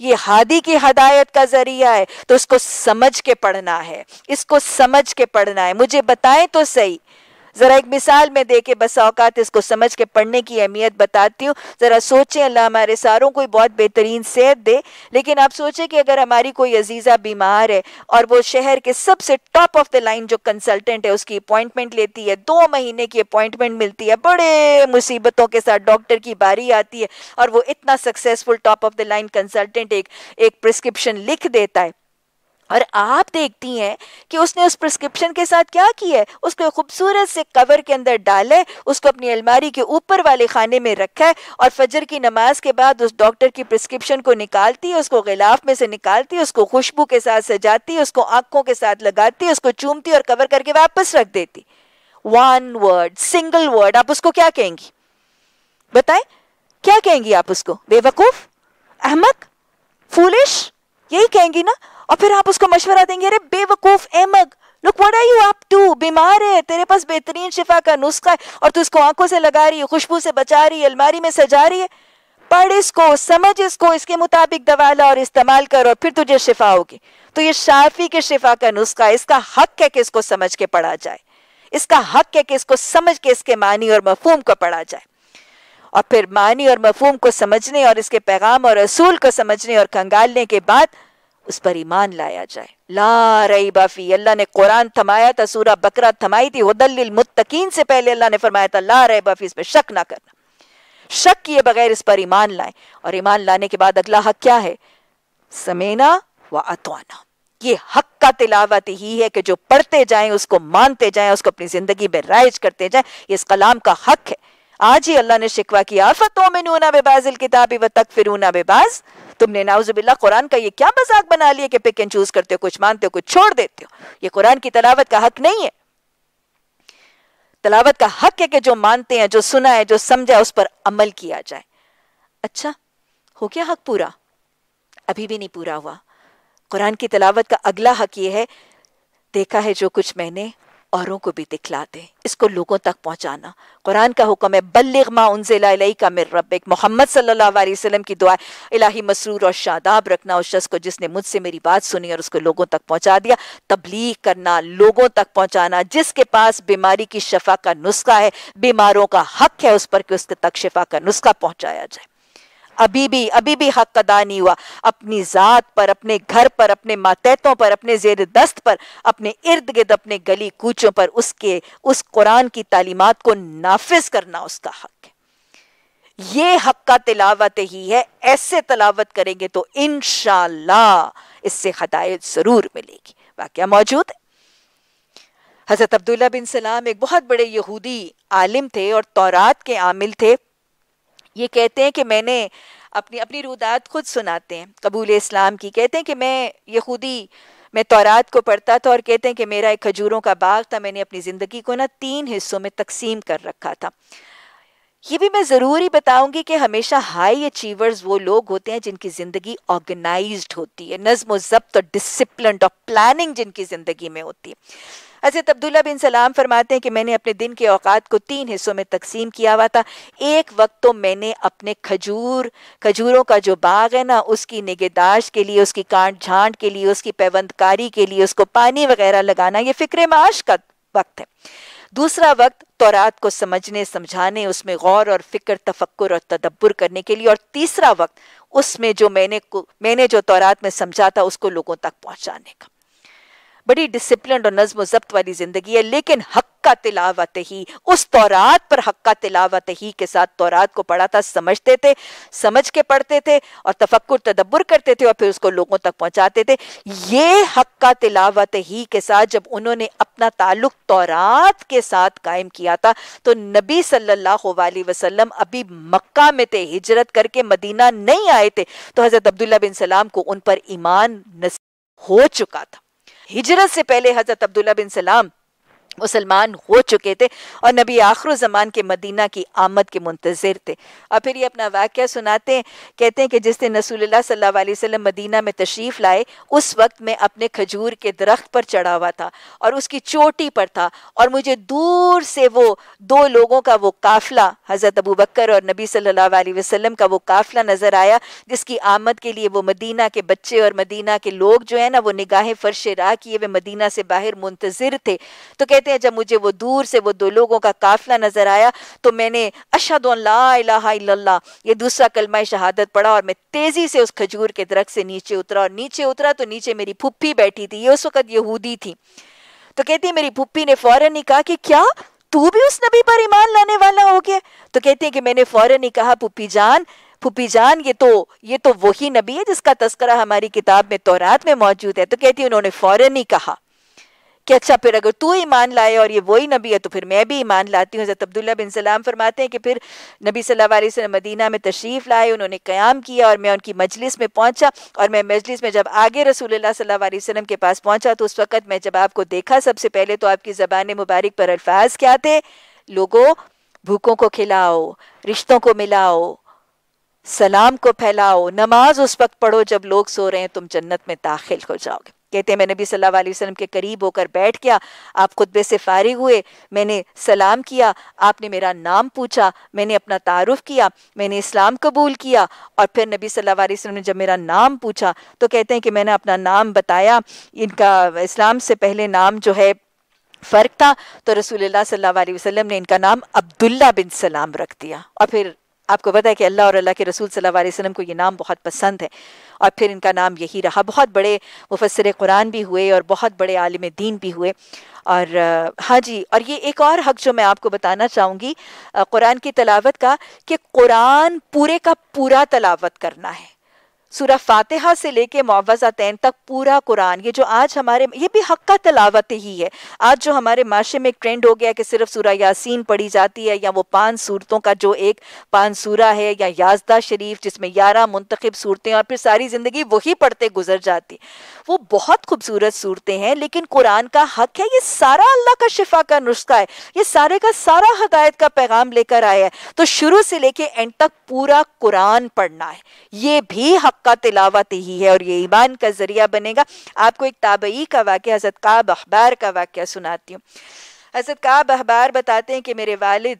ये हादी की हदायत का जरिया है तो इसको समझ के पढ़ना है इसको समझ के पढ़ना है मुझे बताएं तो सही ज़रा एक मिसाल में दे के बस अवकात इसको समझ के पढ़ने की अहमियत बताती हूँ ज़रा सोचें अल्लाह हमारे सारों को बहुत बेहतरीन सेहत दे लेकिन आप सोचें कि अगर हमारी कोई अजीज़ा बीमार है और वो शहर के सबसे टॉप ऑफ द लाइन जो कंसल्टेंट है उसकी अपॉइंटमेंट लेती है दो महीने की अपॉइंटमेंट मिलती है बड़े मुसीबतों के साथ डॉक्टर की बारी आती है और वो इतना successful top of the line consultant एक एक प्रिस्क्रिप्शन लिख देता है और आप देखती हैं कि उसने उस प्रिस्क्रिप्शन के साथ क्या किया है उसको खूबसूरत से कवर के अंदर डाले उसको अपनी अलमारी के ऊपर वाले खाने में रखा है और फजर की नमाज के बाद उस डॉक्टर की प्रिस्क्रिप्शन को निकालती है उसको गिलाफ में से निकालती है उसको खुशबू के साथ सजाती है उसको आंखों के साथ लगाती है उसको चूमती और कवर करके वापस रख देती वन वर्ड सिंगल वर्ड आप उसको क्या कहेंगी बताए क्या कहेंगी आप उसको बेवकूफ अहमक फूलिश यही कहेंगी ना और फिर आप उसको मशवरा देंगे अरे बेवकूफ एमग look what are you up to बीमार है तेरे पास बेहतरीन शिफा का नुस्खा है और तू इसको आंखों से लगा रही है खुशबू से बचा रही है अलमारी में सजा रही है पढ़ इसको समझ इसको इसके मुताबिक दवा ला और इस्तेमाल कर और फिर तुझे शिफा होगी तो ये शाफी के शिफा का नुस्खा है इसका हक है कि इसको समझ के पढ़ा जाए इसका हक है कि इसको समझ के इसके मानी और मफहूम को पढ़ा जाए और फिर मानी और मफहूम को समझने और इसके पैगाम और असूल को समझने और खंगालने के बाद उस पर ईमान लाया जाए ला रही बाफी अल्लाह ने कुरान थमाया था सूरा बकरा थमाई थी हदल मुत्तकीन से पहले अल्लाह ने फरमाया था ला रही बाफी इस पर शक ना करना शक किए बगैर इस पर ईमान लाए और ईमान लाने के बाद अगला हक क्या है समेना व अतवाना ये हक का तिलावत ही है कि जो पढ़ते जाएं उसको मानते जाएं उसको अपनी जिंदगी में राइज करते जाएं इस कलाम का हक है आज ही अल्लाह ने शिकवा किया फतोमिनूना बेबाजिल किताबी व तक फिरूना बेबाज़ तुमने नाउजुबिल्ला कुरान का ये क्या मजाक बना लिया कि पिक एंड चूज करते हो कुछ मानते हो कुछ छोड़ देते हो ये कुरान की तलावत का हक नहीं है तलावत का हक है कि जो मानते हैं जो सुना है जो समझा उस पर अमल किया जाए अच्छा हो गया हक पूरा अभी भी नहीं पूरा हुआ कुरान की तलावत का अगला हक ये है देखा है जो कुछ मैंने औरों को भी दिखला दे इसको लोगों तक पहुंचाना कुरान का हुक्म है बल्लिग उनजिला उनजिलाई का मेर रबिक मोहम्मद सल्लल्लाहु अलैहि वसल्लम की दुआ इलाही मसरूर और शादाब रखना उस शख्स को जिसने मुझसे मेरी बात सुनी और उसको लोगों तक पहुंचा दिया तबलीग करना लोगों तक पहुंचाना जिसके पास बीमारी की शफा का नुस्खा है बीमारों का हक है उस पर कि उसके तक शफा का नुस्खा पहुंचाया जाए अभी भी अभी भी हक अदा नहीं हुआ अपनी ज़ात पर अपने घर पर अपने मातहतों पर अपने जेर दस्त पर अपने इर्द गिर्द अपने गली कूचों पर उसके उस कुरान की तालीमत को नाफिज करना उसका हक है ये हक का तिलावत ही है ऐसे तलावत करेंगे तो इन इससे हदायत ज़रूर मिलेगी वाक़ मौजूद है हज़रत अब्दुल्ला बिन सलाम एक बहुत बड़े यहूदी आलिम थे और तौरात के आमिल थे ये कहते हैं कि मैंने अपनी अपनी रुदात खुद सुनाते हैं कबूल इस्लाम की कहते हैं कि मैं ये ही मैं तौरात को पढ़ता था और कहते हैं कि मेरा एक खजूरों का बाग था मैंने अपनी ज़िंदगी को ना तीन हिस्सों में तकसीम कर रखा था ये भी मैं ज़रूर ही बताऊंगी कि हमेशा हाई अचीवर्स वो लोग होते हैं जिनकी ज़िंदगी ऑर्गेनाइज होती है नज्म ज़ब्त और डिसिप्लिन और प्लानिंग जिनकी ज़िंदगी में होती है हजरत अब्दुल्ला बिन सलाम फरमाते हैं कि मैंने अपने दिन के औकात को तीन हिस्सों में तकसीम किया हुआ था एक वक्त तो मैंने अपने खजूर खजूरों का जो बाग है ना उसकी निगहदाश के लिए उसकी कांट झांट के लिए उसकी पैबंदकारी के लिए उसको पानी वगैरह लगाना ये फ़िक्र माश का वक्त है दूसरा वक्त तोरात को समझने समझाने उसमें गौर और फिक्र तफक्र और तदब्बर करने के लिए और तीसरा वक्त उसमें जो मैंने मैंने जो तौरात में समझा था उसको लोगों तक पहुंचाने का बड़ी डिसिप्लिन और नज्म जब्त वाली जिंदगी है लेकिन हक का तिलावत ही उस तौरात पर हक का तिलावत ही के साथ तौरात को पढ़ा था समझते थे समझ के पढ़ते थे और तफक्र तदब्बर करते थे और फिर उसको लोगों तक पहुंचाते थे ये हक का तिलावत ही के साथ जब उन्होंने अपना ताल्लुक तौरात के साथ कायम किया था तो नबी सल्लल्लाहु अलैहि वसल्लम अभी मक्का में थे हिजरत करके मदीना नहीं आए थे तो हज़रत अब्दुल्ला बिन सलाम को उन पर ईमान नसीब हो चुका था हिजरत से पहले हजरत अब्दुल्ला बिन सलाम मुसलमान हो चुके थे और नबी आखर ज़मान के मदीना की आमद के मुंतज़र थे और फिर ये अपना वाक्य सुनाते हैं कहते हैं कि जिस दिन रसूलुल्लाह सल्लल्लाहु अलैहि वसल्लम मदीना में तशरीफ़ लाए उस वक्त मैं अपने खजूर के दरख्त पर चढ़ा हुआ था और उसकी चोटी पर था और मुझे दूर से वो दो लोगों का वो काफ़िला हज़रत अबू बकर और नबी सल्ला वसलम का वो काफ़िला नज़र आया जिसकी आमद के लिए वो मदीना के बच्चे और मदीना के लोग जो है ना वो निगाहें फर्श राह किए वे मदीना से बाहर मुंतज़र थे तो कहते कहते हैं जब मुझे वो दूर से वो दो लोगों का काफिला नजर आया तो मैंने अशद ला ये दूसरा कलमा शहादत पढ़ा और मैं तेजी से उस खजूर के दरख से नीचे उतरा और नीचे उतरा तो नीचे मेरी फुप्पी बैठी थी ये उस वक्त यहूदी थी तो कहती है मेरी फुप्पी ने फौरन ही कहा कि क्या तू भी उस नबी पर ईमान लाने वाला हो गया तो कहती है कि मैंने फौरन ही कहा पुप्पी जान पुप्पी जान ये तो ये तो वही नबी है जिसका तस्करा हमारी किताब में तोरात में मौजूद है तो कहती है उन्होंने फौरन ही कहा कि अच्छा फिर अगर तू ईमान लाए और ये वही नबी है तो फिर मैं भी ईमान लाती हूँ हज़रत अब्दुल्ला बिन सलाम फरमाते हैं कि फिर नबी सल्लल्लाहु अलैहि वसल्लम मदीना में तशरीफ़ लाए उन्होंने क़याम किया और मैं उनकी मजलिस में पहुँचा और मैं मजलिस में जब आगे रसूल सल्लल्लाहु अलैहि वसल्लम के पास पहुँचा तो उस वक़्त मैं जब आपको देखा सबसे पहले तो आपकी ज़बान मुबारक पर अल्फाज क्या थे लोगों भूखों को खिलाओ रिश्तों को मिलाओ सलाम को फैलाओ नमाज उस वक्त पढ़ो जब लोग सो रहे हैं तुम जन्नत में दाखिल हो जाओगे कहते हैं मैं नबी सल्लल्लाहु अलैहि वसल्लम के करीब होकर बैठ गया आप खुतबे से फारिग हुए मैंने सलाम किया आपने मेरा नाम पूछा मैंने अपना तारुफ़ किया मैंने इस्लाम कबूल किया और फिर नबी सल्लल्लाहु अलैहि वसल्लम ने जब मेरा नाम पूछा तो कहते हैं कि मैंने अपना नाम बताया इनका इस्लाम से पहले नाम जो है फ़र्क था तो रसूल सल्लल्लाहु अलैहि वसल्लम ने इनका नाम अब्दुल्ला बिन सलाम रख दिया और फिर आपको पता है कि अल्लाह और अल्लाह के रसूल सल्लल्लाहु अलैहि वसल्लम को ये नाम बहुत पसंद है और फिर इनका नाम यही रहा बहुत बड़े मुफसर कुरान भी हुए और बहुत बड़े आलिम दीन भी हुए और हाँ जी और ये एक और हक जो मैं आपको बताना चाहूँगी कुरान की तलावत का कि कुरान पूरे का पूरा तलावत करना है सूरह फातिहा से लेके तैन तक पूरा कुरान ये जो आज हमारे ये भी हक का तलावत ही है आज जो हमारे माशरे में ट्रेंड हो गया कि सिर्फ सूरह यासीन पढ़ी जाती है या वो पांच सूरतों का जो एक पांच सूरा है या याजदा शरीफ जिसमें ग्यारह मुंतखब सूरतें और फिर सारी ज़िंदगी वही पढ़ते गुजर जाती वो बहुत खूबसूरत सूरतें हैं लेकिन कुरान का हक है ये सारा अल्लाह का शिफा का नुस्खा है ये सारे का सारा हदायत का पैगाम लेकर आया है तो शुरू से लेके एंड तक पूरा कुरान पढ़ना है ये भी हक का तिलावत ही है और ये ईमान का जरिया बनेगा आपको एक ताबई का वाक्य हजरत काब अखबार का वाक्य सुनाती हूँ हजरत काब अखबार बताते हैं कि मेरे वालिद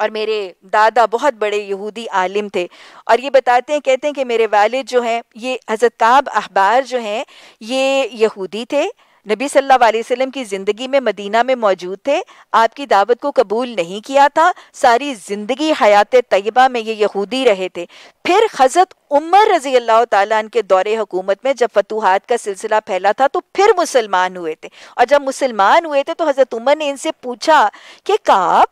और मेरे दादा बहुत बड़े यहूदी आलिम थे और ये बताते हैं कहते हैं कि मेरे वालिद जो हैं ये हज़रत काब अहबार जो हैं ये यहूदी थे नबी सल्लल्लाहु अलैहि वसल्लम की ज़िंदगी में मदीना में मौजूद थे आपकी दावत को कबूल नहीं किया था सारी ज़िंदगी हयात तयबा में ये यहूदी रहे थे फिर हज़रत उमर रजी अल्लाह ताली के दौर हुकूमत में जब फतूहत का सिलसिला फैला था तो फिर मुसलमान हुए थे और जब मुसलमान हुए थे तो हज़रत उमर ने इनसे पूछा कि काब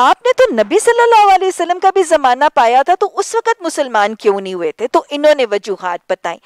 आपने तो नबी सल्लल्लाहु अलैहि वसल्लम का भी जमाना पाया था तो उस वक्त मुसलमान क्यों नहीं हुए थे तो इन्होंने वजूहत बताई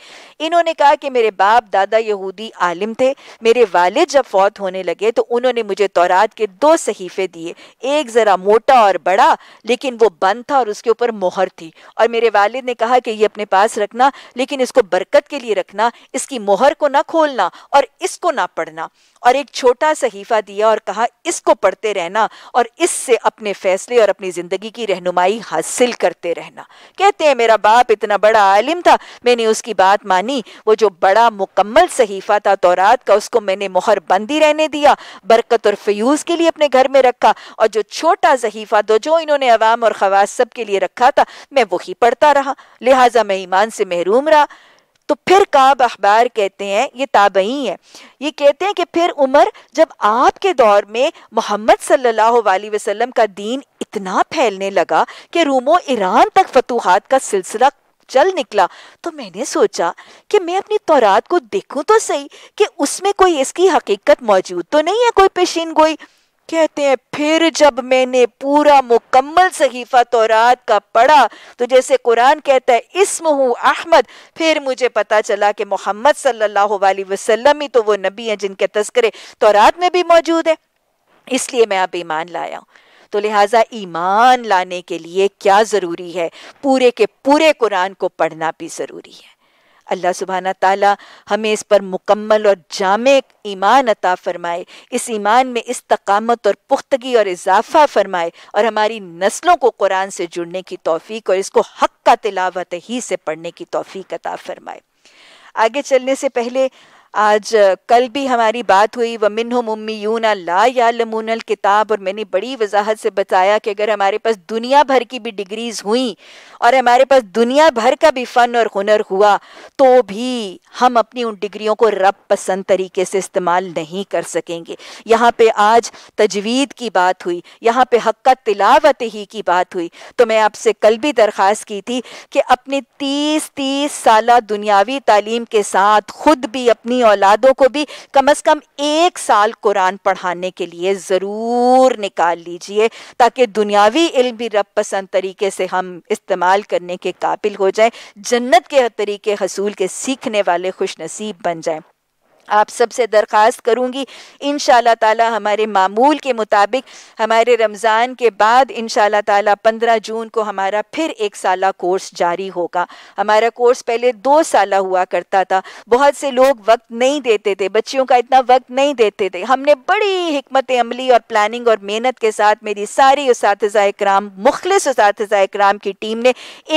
इन्होंने कहा कि मेरे बाप दादा यहूदी आलिम थे मेरे वाले जब फौत होने लगे तो उन्होंने मुझे तौरात के दो सहीफे दिए एक ज़रा मोटा और बड़ा लेकिन वो बंद था और उसके ऊपर मोहर थी और मेरे वालिद ने कहा कि ये अपने पास रखना लेकिन इसको बरकत के लिए रखना इसकी मोहर को ना खोलना और इसको ना पढ़ना और एक छोटा सहीफा दिया और कहा इसको पढ़ते रहना और इससे अपने फैसले और अपनी ज़िंदगी की रहनुमाई हासिल करते रहना कहते हैं मेरा बाप इतना बड़ा आलिम था मैंने उसकी बात मानी वो जो बड़ा मुकम्मल सहीफ़ा था तौरात का उसको मैंने मोहर बंदी रहने दिया बरकत और फ्यूज़ के लिए अपने घर में रखा और जो छोटा सहीफ़ा दो जो इन्होंने अवाम और खवास सब के लिए रखा था मैं वही पढ़ता रहा लिहाजा मैं ईमान से महरूम रहा तो फिर काब अखबार कहते हैं ये ताबई है ये कहते हैं कि फिर उमर जब आपके दौर में मोहम्मद सल्लल्लाहु अलैहि वसल्लम का दीन इतना फैलने लगा कि रूमो ईरान तक फतूहत का सिलसिला चल निकला तो मैंने सोचा कि मैं अपनी तौरात को देखूं तो सही कि उसमें कोई इसकी हकीकत मौजूद तो नहीं है कोई पेशीन गोई कहते हैं फिर जब मैंने पूरा मुकम्मल सहीफा तौरात का पढ़ा तो जैसे कुरान कहता है इसम हूँ अहमद फिर मुझे पता चला कि मोहम्मद सल्लल्लाहु अलैहि वसल्लम ही तो वो नबी हैं जिनके तस्करे तौरात में भी मौजूद है इसलिए मैं आप ईमान लाया हूँ तो लिहाजा ईमान लाने के लिए क्या ज़रूरी है पूरे के पूरे कुरान को पढ़ना भी ज़रूरी है अल्लाह सुबहाना ताला हमें इस पर मुकम्मल और जाम ईमान अता फरमाए इस ईमान में इस तकामत और पुख्तगी और इजाफा फरमाए और हमारी नस्लों को कुरान से जुड़ने की तोफ़ी और इसको हक का तिलावत ही से पढ़ने की तोफ़ी अता फरमाए आगे चलने से पहले आज कल भी हमारी बात हुई वह मिन उम्मी यून ला या लमूनल किताब और मैंने बड़ी वजाहत से बताया कि अगर हमारे पास दुनिया भर की भी डिग्रीज हुई और हमारे पास दुनिया भर का भी फ़न और हुनर हुआ तो भी हम अपनी उन डिग्रियों को रब पसंद तरीके से इस्तेमाल नहीं कर सकेंगे यहाँ पे आज तजवीद की बात हुई यहाँ पे हक तिलावत ही की बात हुई तो मैं आपसे कल भी दरख्वास्त की थी कि अपनी तीस तीस साल दुनियावी तालीम के साथ खुद भी अपनी औलादों को भी कम अज़ कम एक साल कुरान पढ़ाने के लिए ज़रूर निकाल लीजिए ताकि दुनियावी इल्म भी रब पसंद तरीके से हम इस्तेमाल करने के काबिल हो जाए जन्नत के तरीके हसूल के सीखने वाले खुश नसीब बन जाए आप सब से दरख्वास्त करूँगी इन ताला हमारे मामूल के मुताबिक हमारे रमज़ान के बाद इन ताला पंद्रह जून को हमारा फिर एक साल कोर्स जारी होगा हमारा कोर्स पहले दो साल हुआ करता था बहुत से लोग वक्त नहीं देते थे बच्चियों का इतना वक्त नहीं देते थे हमने बड़ी हमत अमली और प्लानिंग और मेहनत के साथ मेरी सारी उस कराम मुखलिस कराम की टीम ने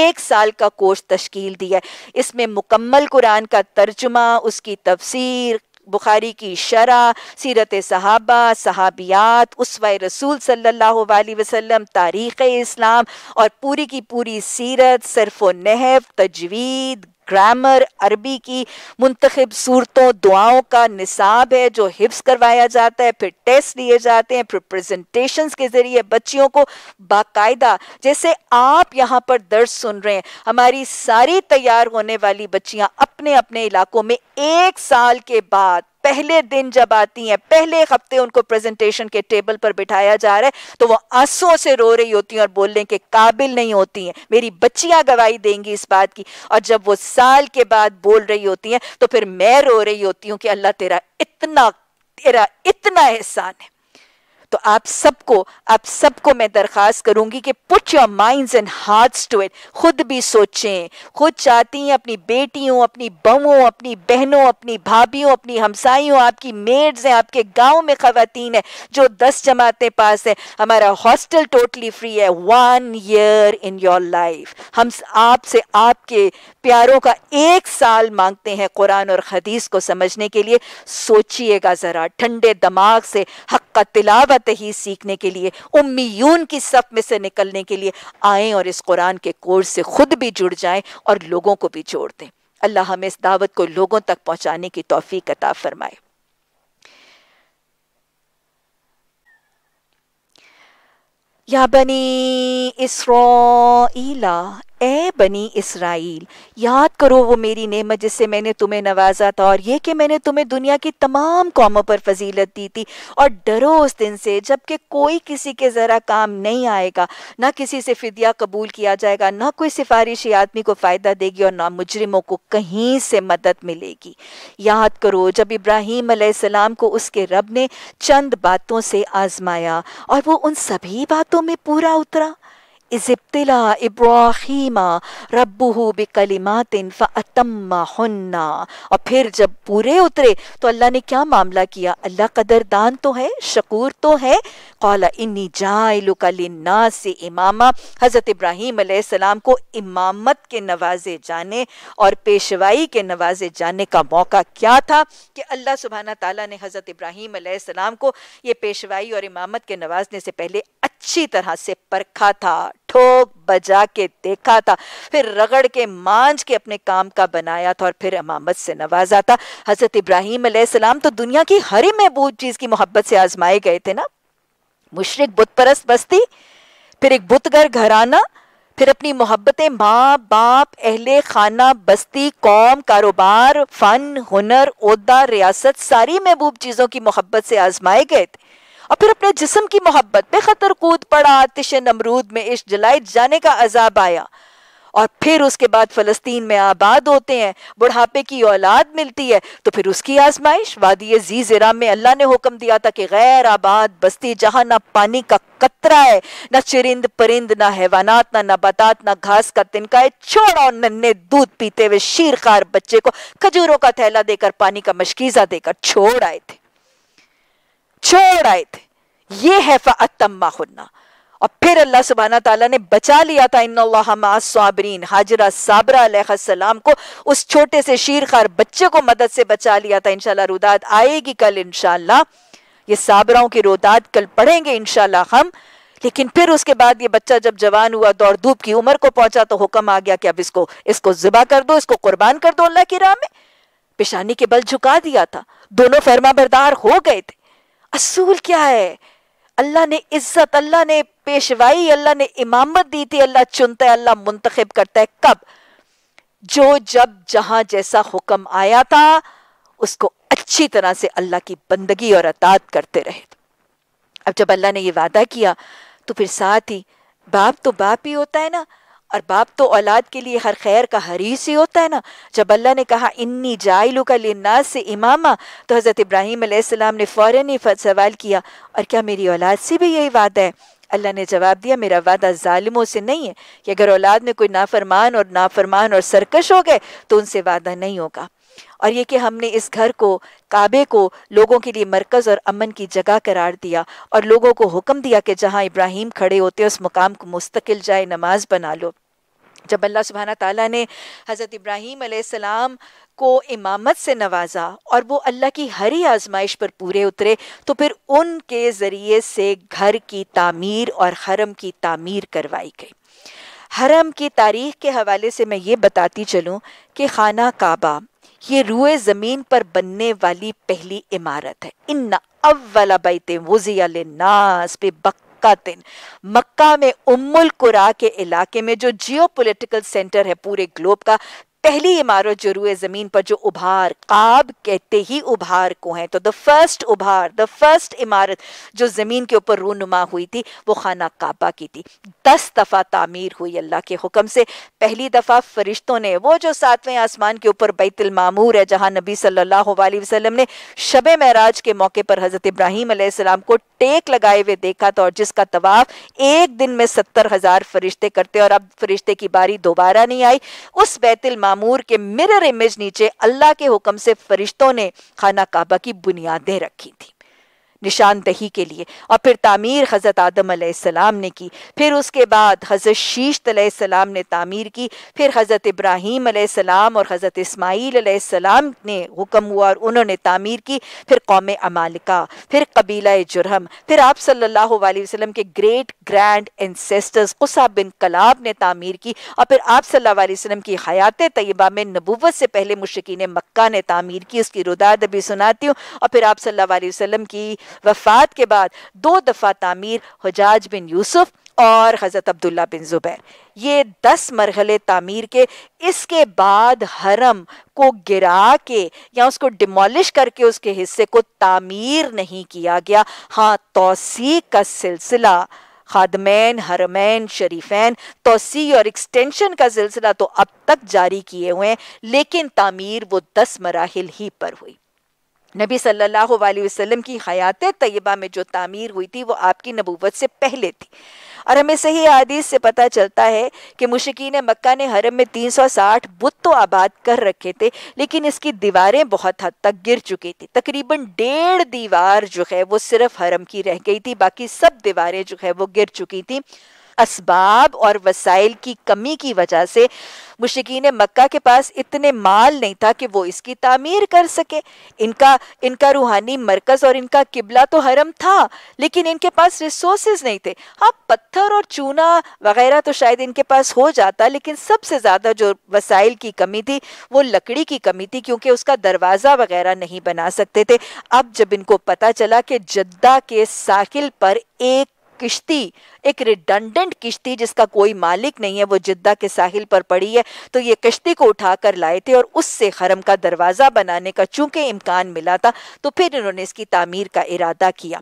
एक साल का कोर्स तश्कील दिया है इसमें मुकम्मल कुरान का तर्जुमा उसकी तफसीर बुखारी की शरा सीरत सहाबा सहाबियात उस रसूल सल्लल्लाहु अलैहि वसल्लम तारीख़ इस्लाम और पूरी की पूरी सीरत सरफ़ो नहव तजवीद ग्रामर अरबी की मुंतखब सूरतों दुआओं का निसाब है जो हिफ्स करवाया जाता है फिर टेस्ट लिए जाते हैं फिर प्रेजेंटेशंस के ज़रिए बच्चियों को बाकायदा जैसे आप यहाँ पर दर्ज सुन रहे हैं हमारी सारी तैयार होने वाली बच्चियाँ अपने अपने इलाकों में एक साल के बाद पहले दिन जब आती हैं पहले हफ्ते उनको प्रेजेंटेशन के टेबल पर बिठाया जा रहा है तो वो आंसुओं से रो रही होती हैं और बोलने के काबिल नहीं होती हैं मेरी बच्चियां गवाही देंगी इस बात की और जब वो साल के बाद बोल रही होती हैं तो फिर मैं रो रही होती हूँ कि अल्लाह तेरा इतना तेरा इतना एहसान है तो आप सबको आप सबको मैं दरख्वास्त करूंगी कि put your minds and hearts to it खुद भी सोचें खुद चाहती हैं अपनी बेटियों अपनी बहुओं अपनी बहनों अपनी भाभीियों अपनी हमसाइयों आपकी मेड्स हैं आपके गाँव में खातन है जो दस जमातें पास हैं हमारा हॉस्टल टोटली फ्री है one year in your life हम आपसे आपके प्यारों का एक साल मांगते हैं कुरान और हदीस को समझने के लिए सोचिएगा ज़रा ठंडे दिमाग से हक का तिलावत ही सीखने के लिए उम्मीयून की सफ में से निकलने के लिए आए और इस कुरान के कोर्स से खुद भी जुड़ जाएँ और लोगों को भी जोड़ दें अल्लाह हमें इस दावत को लोगों तक पहुंचाने की तोफ़ी कता फरमाए या बनी इसरो ए बनी इसराइल याद करो वो मेरी नेमत जिससे मैंने तुम्हें नवाजा था और ये कि मैंने तुम्हें दुनिया की तमाम कौमों पर फजीलत दी थी और डरो उस दिन से जबकि कोई किसी के ज़रा काम नहीं आएगा ना किसी से फिदिया कबूल किया जाएगा ना कोई सिफारिशी आदमी को फ़ायदा देगी और ना मुजरिमों को कहीं से मदद मिलेगी याद करो जब इब्राहिम को उसके रब ने चंद बातों से आजमाया और वो उन सभी बातों में पूरा उतरा इज़िब्तला इब्राहिमा रब्बू बिकलिमातिन फ़तम्मा हन्ना और फिर जब पूरे उतरे तो अल्लाह ने क्या मामला किया अल्लाह कदरदान तो है शकूर तो है कौला इन्नी जायलुकलन्ना से इमामा हज़रत इब्राहीम सलाम को इमामत के नवाजे जाने और पेशवाई के नवाजे जाने का मौका क्या था कि अल्लाह सुबहाना ताली ने हज़रत इब्राहिम सलाम को ये पेशवाई और इमामत के नवाजने से पहले अच्छी तरह से परखा था ठोक बजा के देखा था फिर रगड़ के मांझ के अपने काम का बनाया था और फिर अमामत से नवाजा था हज़रत इब्राहिम सलाम तो दुनिया की हरी महबूब चीज़ की मोहब्बत से आजमाए गए थे ना मुशरक बुत परस्त बस्ती फिर एक बुतगर घराना फिर अपनी मोहब्बतें माँ बाप अहले खाना बस्ती कौम कारोबार फन हुनर उहदा रियासत सारी महबूब चीज़ों की मोहब्बत से आजमाए गए थे और फिर अपने जिसम की मोहब्बत पे खतर कूद पड़ा आतिश नमरूद में इश्क जलाए जाने का अजाब आया और फिर उसके बाद फलस्तीन में आबाद होते हैं बुढ़ापे की औलाद मिलती है तो फिर उसकी आजमाइश वादी जी जरा में अल्लाह ने हुक्म दिया था कि गैर आबाद बस्ती जहां ना पानी का कतरा है ना चिरिंद परिंद ना हैवानात ना नबातात ना घास का तिनका है छोड़ो नन्हे दूध पीते हुए शीर खार बच्चे को खजूरों का थैला देकर पानी का मशकीजा देकर छोड़ आए थे छोड़ आए थे ये है फ़अतम्मा खुन्ना और फिर अल्लाह सुबहाना तला ने बचा लिया था इन्साबरीन हाजरा साबरा सलाम को उस छोटे से शीर खार बच्चे को मदद से बचा लिया था इनशाला रुदाद आएगी कल इनशाला ये साबराओं की रुदाद कल पढ़ेंगे इनशाला हम लेकिन फिर उसके बाद ये बच्चा जब जवान हुआ तो और धूप की उम्र को पहुंचा तो हुक्म आ गया कि अब इसको इसको जुबा कर दो इसको कुर्बान कर दो अल्लाह की राह में पेशानी के बल झुका दिया था दोनों फर्मा बरदार हो गए थे असूल क्या है अल्लाह ने इज्जत अल्लाह ने पेशवाई अल्लाह ने इमामत दी थी अल्लाह चुनता है अल्लाह मुंतखब करता है कब जो जब जहां जैसा हुक्म आया था उसको अच्छी तरह से अल्लाह की बंदगी और अतात करते रहे अब जब अल्लाह ने ये वादा किया तो फिर साथ ही बाप तो बाप ही होता है ना और बाप तो औलाद के लिए हर खैर का हरीस ही होता है ना जब अल्लाह ने कहा इन्नी जाइलू का लिन्नास से इमामा तो हज़रत इब्राहिम आसमाम ने फ़ौर ही सवाल किया और क्या मेरी औलाद से भी यही वादा है अल्लाह ने जवाब दिया मेरा वादा ालिमों से नहीं है कि अगर औलाद में कोई नाफरमान और नाफरमान और सरकश हो गए तो उनसे वादा नहीं होगा और ये कि हमने इस घर को काबे को लोगों के लिए मरकज़ और अमन की जगह करार दिया और लोगों को हुक्म दिया कि जहाँ इब्राहिम खड़े होते उस मुकाम को मुस्तकिल जाए नमाज बना लो जब अल्लाह सुबहाना ताला ने हज़रत इब्राहीम आसमाम को इमामत से नवाजा और वो अल्लाह की हरी आजमाइश पर पूरे उतरे तो फिर उनके ज़रिए से घर की तामीर और हरम की तामीर करवाई गई हरम की तारीख के हवाले से मैं ये बताती चलूँ कि खाना काबा ये रुए ज़मीन पर बनने वाली पहली इमारत है इन अव्वला बैत वजिया नास पे मक्का दिन मक्का में उम्मुल कुरा के इलाके में जो जियो पोलिटिकल सेंटर है पूरे ग्लोब का पहली इमारत जो रुए जमीन पर जो उभार काब कहते ही उभार को है तो द फर्स्ट उभार द फर्स्ट इमारत जो जमीन के ऊपर रूनुमा हुई थी वो खाना काबा की थी दस दफ़ा तामीर हुई अल्लाह के हुक्म से पहली दफ़ा फरिश्तों ने वो जो सातवें आसमान के ऊपर बैतुल मामूर है जहां नबी सल्लल्लाहु अलैहि वसल्लम ने शब महराज के मौके पर हज़रत इब्राहिम को टेक लगाए हुए देखा था और जिसका तवाफ एक दिन में सत्तर हजार फरिश्ते करते और अब फरिश्ते की बारी दोबारा नहीं आई उस बैतुल मामूर के मिरर इमेज नीचे अल्लाह के हुक्म से फरिश्तों ने खाना काबा की बुनियादें रखी थी निशानदही के लिए और फिर तामीर हज़रत आदम ने की फिर उसके बाद हज़रत शीश सलाम ने तामीर की फिर हज़रत इब्राहीम और हज़रत इसमाईल सलाम ने हुक्म हुआ और उन्होंने तामीर की फिर कौम अमालिका फिर कबीला जुरहम फिर आप सल्लल्लाहु अलैहि वसल्लम के ग्रेट ग्रैंड एनसेस्टर्स कुसा बिन कलाब ने तामीर की और फिर आप सल्लल्लाहु अलैहि वसल्लम की हयात तयबा में नबूवत से पहले मुश्किन मक्का ने तामीर की उसकी रुदाद भी सुनाती हूँ और फिर आप सल्लल्लाहु अलैहि वसल्लम की वफात के बाद दो दफ़ा तामीर हजाज बिन यूसुफ और हज़रत अब्दुल्ला बिन ज़ुबैर ये दस मरहले तामीर के इसके बाद हरम को गिरा के या उसको डिमोलिश करके उसके हिस्से को तामीर नहीं किया गया हाँ तोसी का सिलसिला खादमैन हरमैन शरीफैन तोसी और एक्सटेंशन का सिलसिला तो अब तक जारी किए हुए हैं लेकिन तामीर वो दस मराहल ही पर हुई नबी सल्लल्लाहु अलैहि वसल्लम की हयात तय्यबा में जो तामीर हुई थी वो आपकी नबूवत से पहले थी और हमें सही आदीस से पता चलता है कि ने मक्का ने हरम में 360 बुत तो आबाद कर रखे थे लेकिन इसकी दीवारें बहुत हद तक गिर चुकी थी तकरीबन डेढ़ दीवार जो है वो सिर्फ हरम की रह गई थी बाकी सब दीवारें जो है वो गिर चुकी थी इसबाब और वसाइल की कमी की वजह से मुश्किन मक्का के पास इतने माल नहीं था कि वो इसकी तामीर कर सके इनका इनका रूहानी मरकज़ और इनका किबला तो हरम था लेकिन इनके पास रिसोर्स नहीं थे हाँ पत्थर और चूना वगैरह तो शायद इनके पास हो जाता लेकिन सबसे ज़्यादा जो वसाइल की कमी थी वो लकड़ी की कमी थी क्योंकि उसका दरवाज़ा वगैरह नहीं बना सकते थे अब जब इनको पता चला कि जद्दा के साहिल पर एक किश्ती एक रिडंडेंट किश्ती जिसका कोई मालिक नहीं है वो जिद्दा के साहिल पर पड़ी है तो ये किश्ती को उठाकर लाए थे और उससे हरम का दरवाज़ा बनाने का चूंकि इम्कान मिला था तो फिर इन्होंने इसकी तामीर का इरादा किया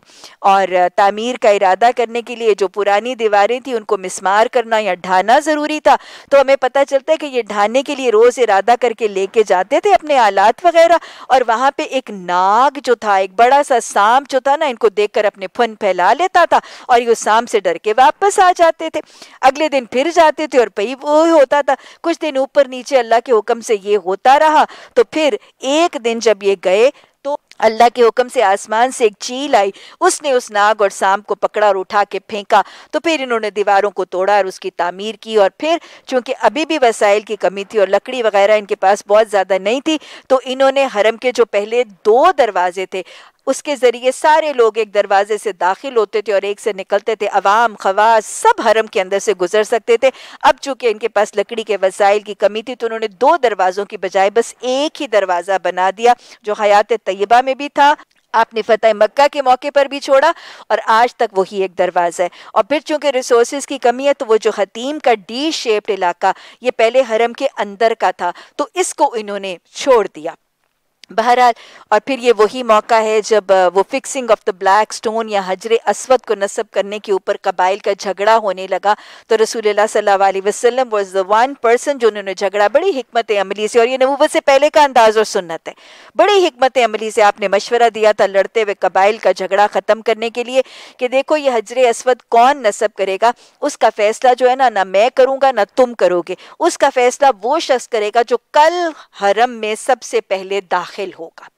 और तामीर का इरादा करने के लिए जो पुरानी दीवारें थी उनको मिसमार करना या ढाना ज़रूरी था तो हमें पता चलता है कि ये ढाने के लिए रोज़ इरादा करके लेके जाते थे अपने आलात वगैरह और वहाँ पर एक नाग जो था एक बड़ा सा सांप जो था ना इनको कर अपने फन फैला लेता था और ये सांप से डर के के वापस आ जाते थे अगले दिन फिर जाते थे और भाई वो होता था कुछ दिन ऊपर नीचे अल्लाह के हुक्म से ये होता रहा तो फिर एक दिन जब ये गए तो अल्लाह के हुक्म से आसमान से एक चील आई उसने उस नाग और सांप को पकड़ा और उठा के फेंका तो फिर इन्होंने दीवारों को तोड़ा और उसकी तामीर की और फिर चूंकि अभी भी वसाइल की कमी थी और लकड़ी वगैरह इनके पास बहुत ज़्यादा नहीं थी तो इन्होंने हरम के जो पहले दो दरवाजे थे उसके ज़रिए सारे लोग एक दरवाजे से दाखिल होते थे और एक से निकलते थे अवाम खवास सब हरम के अंदर से गुजर सकते थे अब चूंकि इनके पास लकड़ी के वसाइल की कमी थी तो उन्होंने दो दरवाज़ों की बजाय बस एक ही दरवाज़ा बना दिया जो हयात तयबा में भी था आपने फतेह मक्का के मौके पर भी छोड़ा और आज तक वही एक दरवाज़ा है और फिर चूंकि रिसोर्स की कमी है तो वो जो हतीम का डी शेप्ड इलाका ये पहले हरम के अंदर का था तो इसको इन्होंने छोड़ दिया बहरहाल और फिर ये वही मौका है जब वो fixing of the black stone या हजर असवद को नस्ब करने के ऊपर कबाइल का झगड़ा होने लगा तो रसूल सल्लल्लाहु वॉज द वन पर्सन जो उन्होंने झगड़ा बड़ी हमत अमली से और ये नबूबत से पहले का अंदाज और सुन्नत है बड़ी हमत अमली से आपने मशवरा दिया था लड़ते हुए कबाइल का झगड़ा ख़त्म करने के लिए कि देखो ये हजर असवद कौन नस्ब करेगा उसका फ़ैसला जो है ना ना मैं करूँगा ना तुम करोगे उसका फ़ैसला वो शख्स करेगा जो कल हरम में सबसे पहले दाखिल दाखिल होगा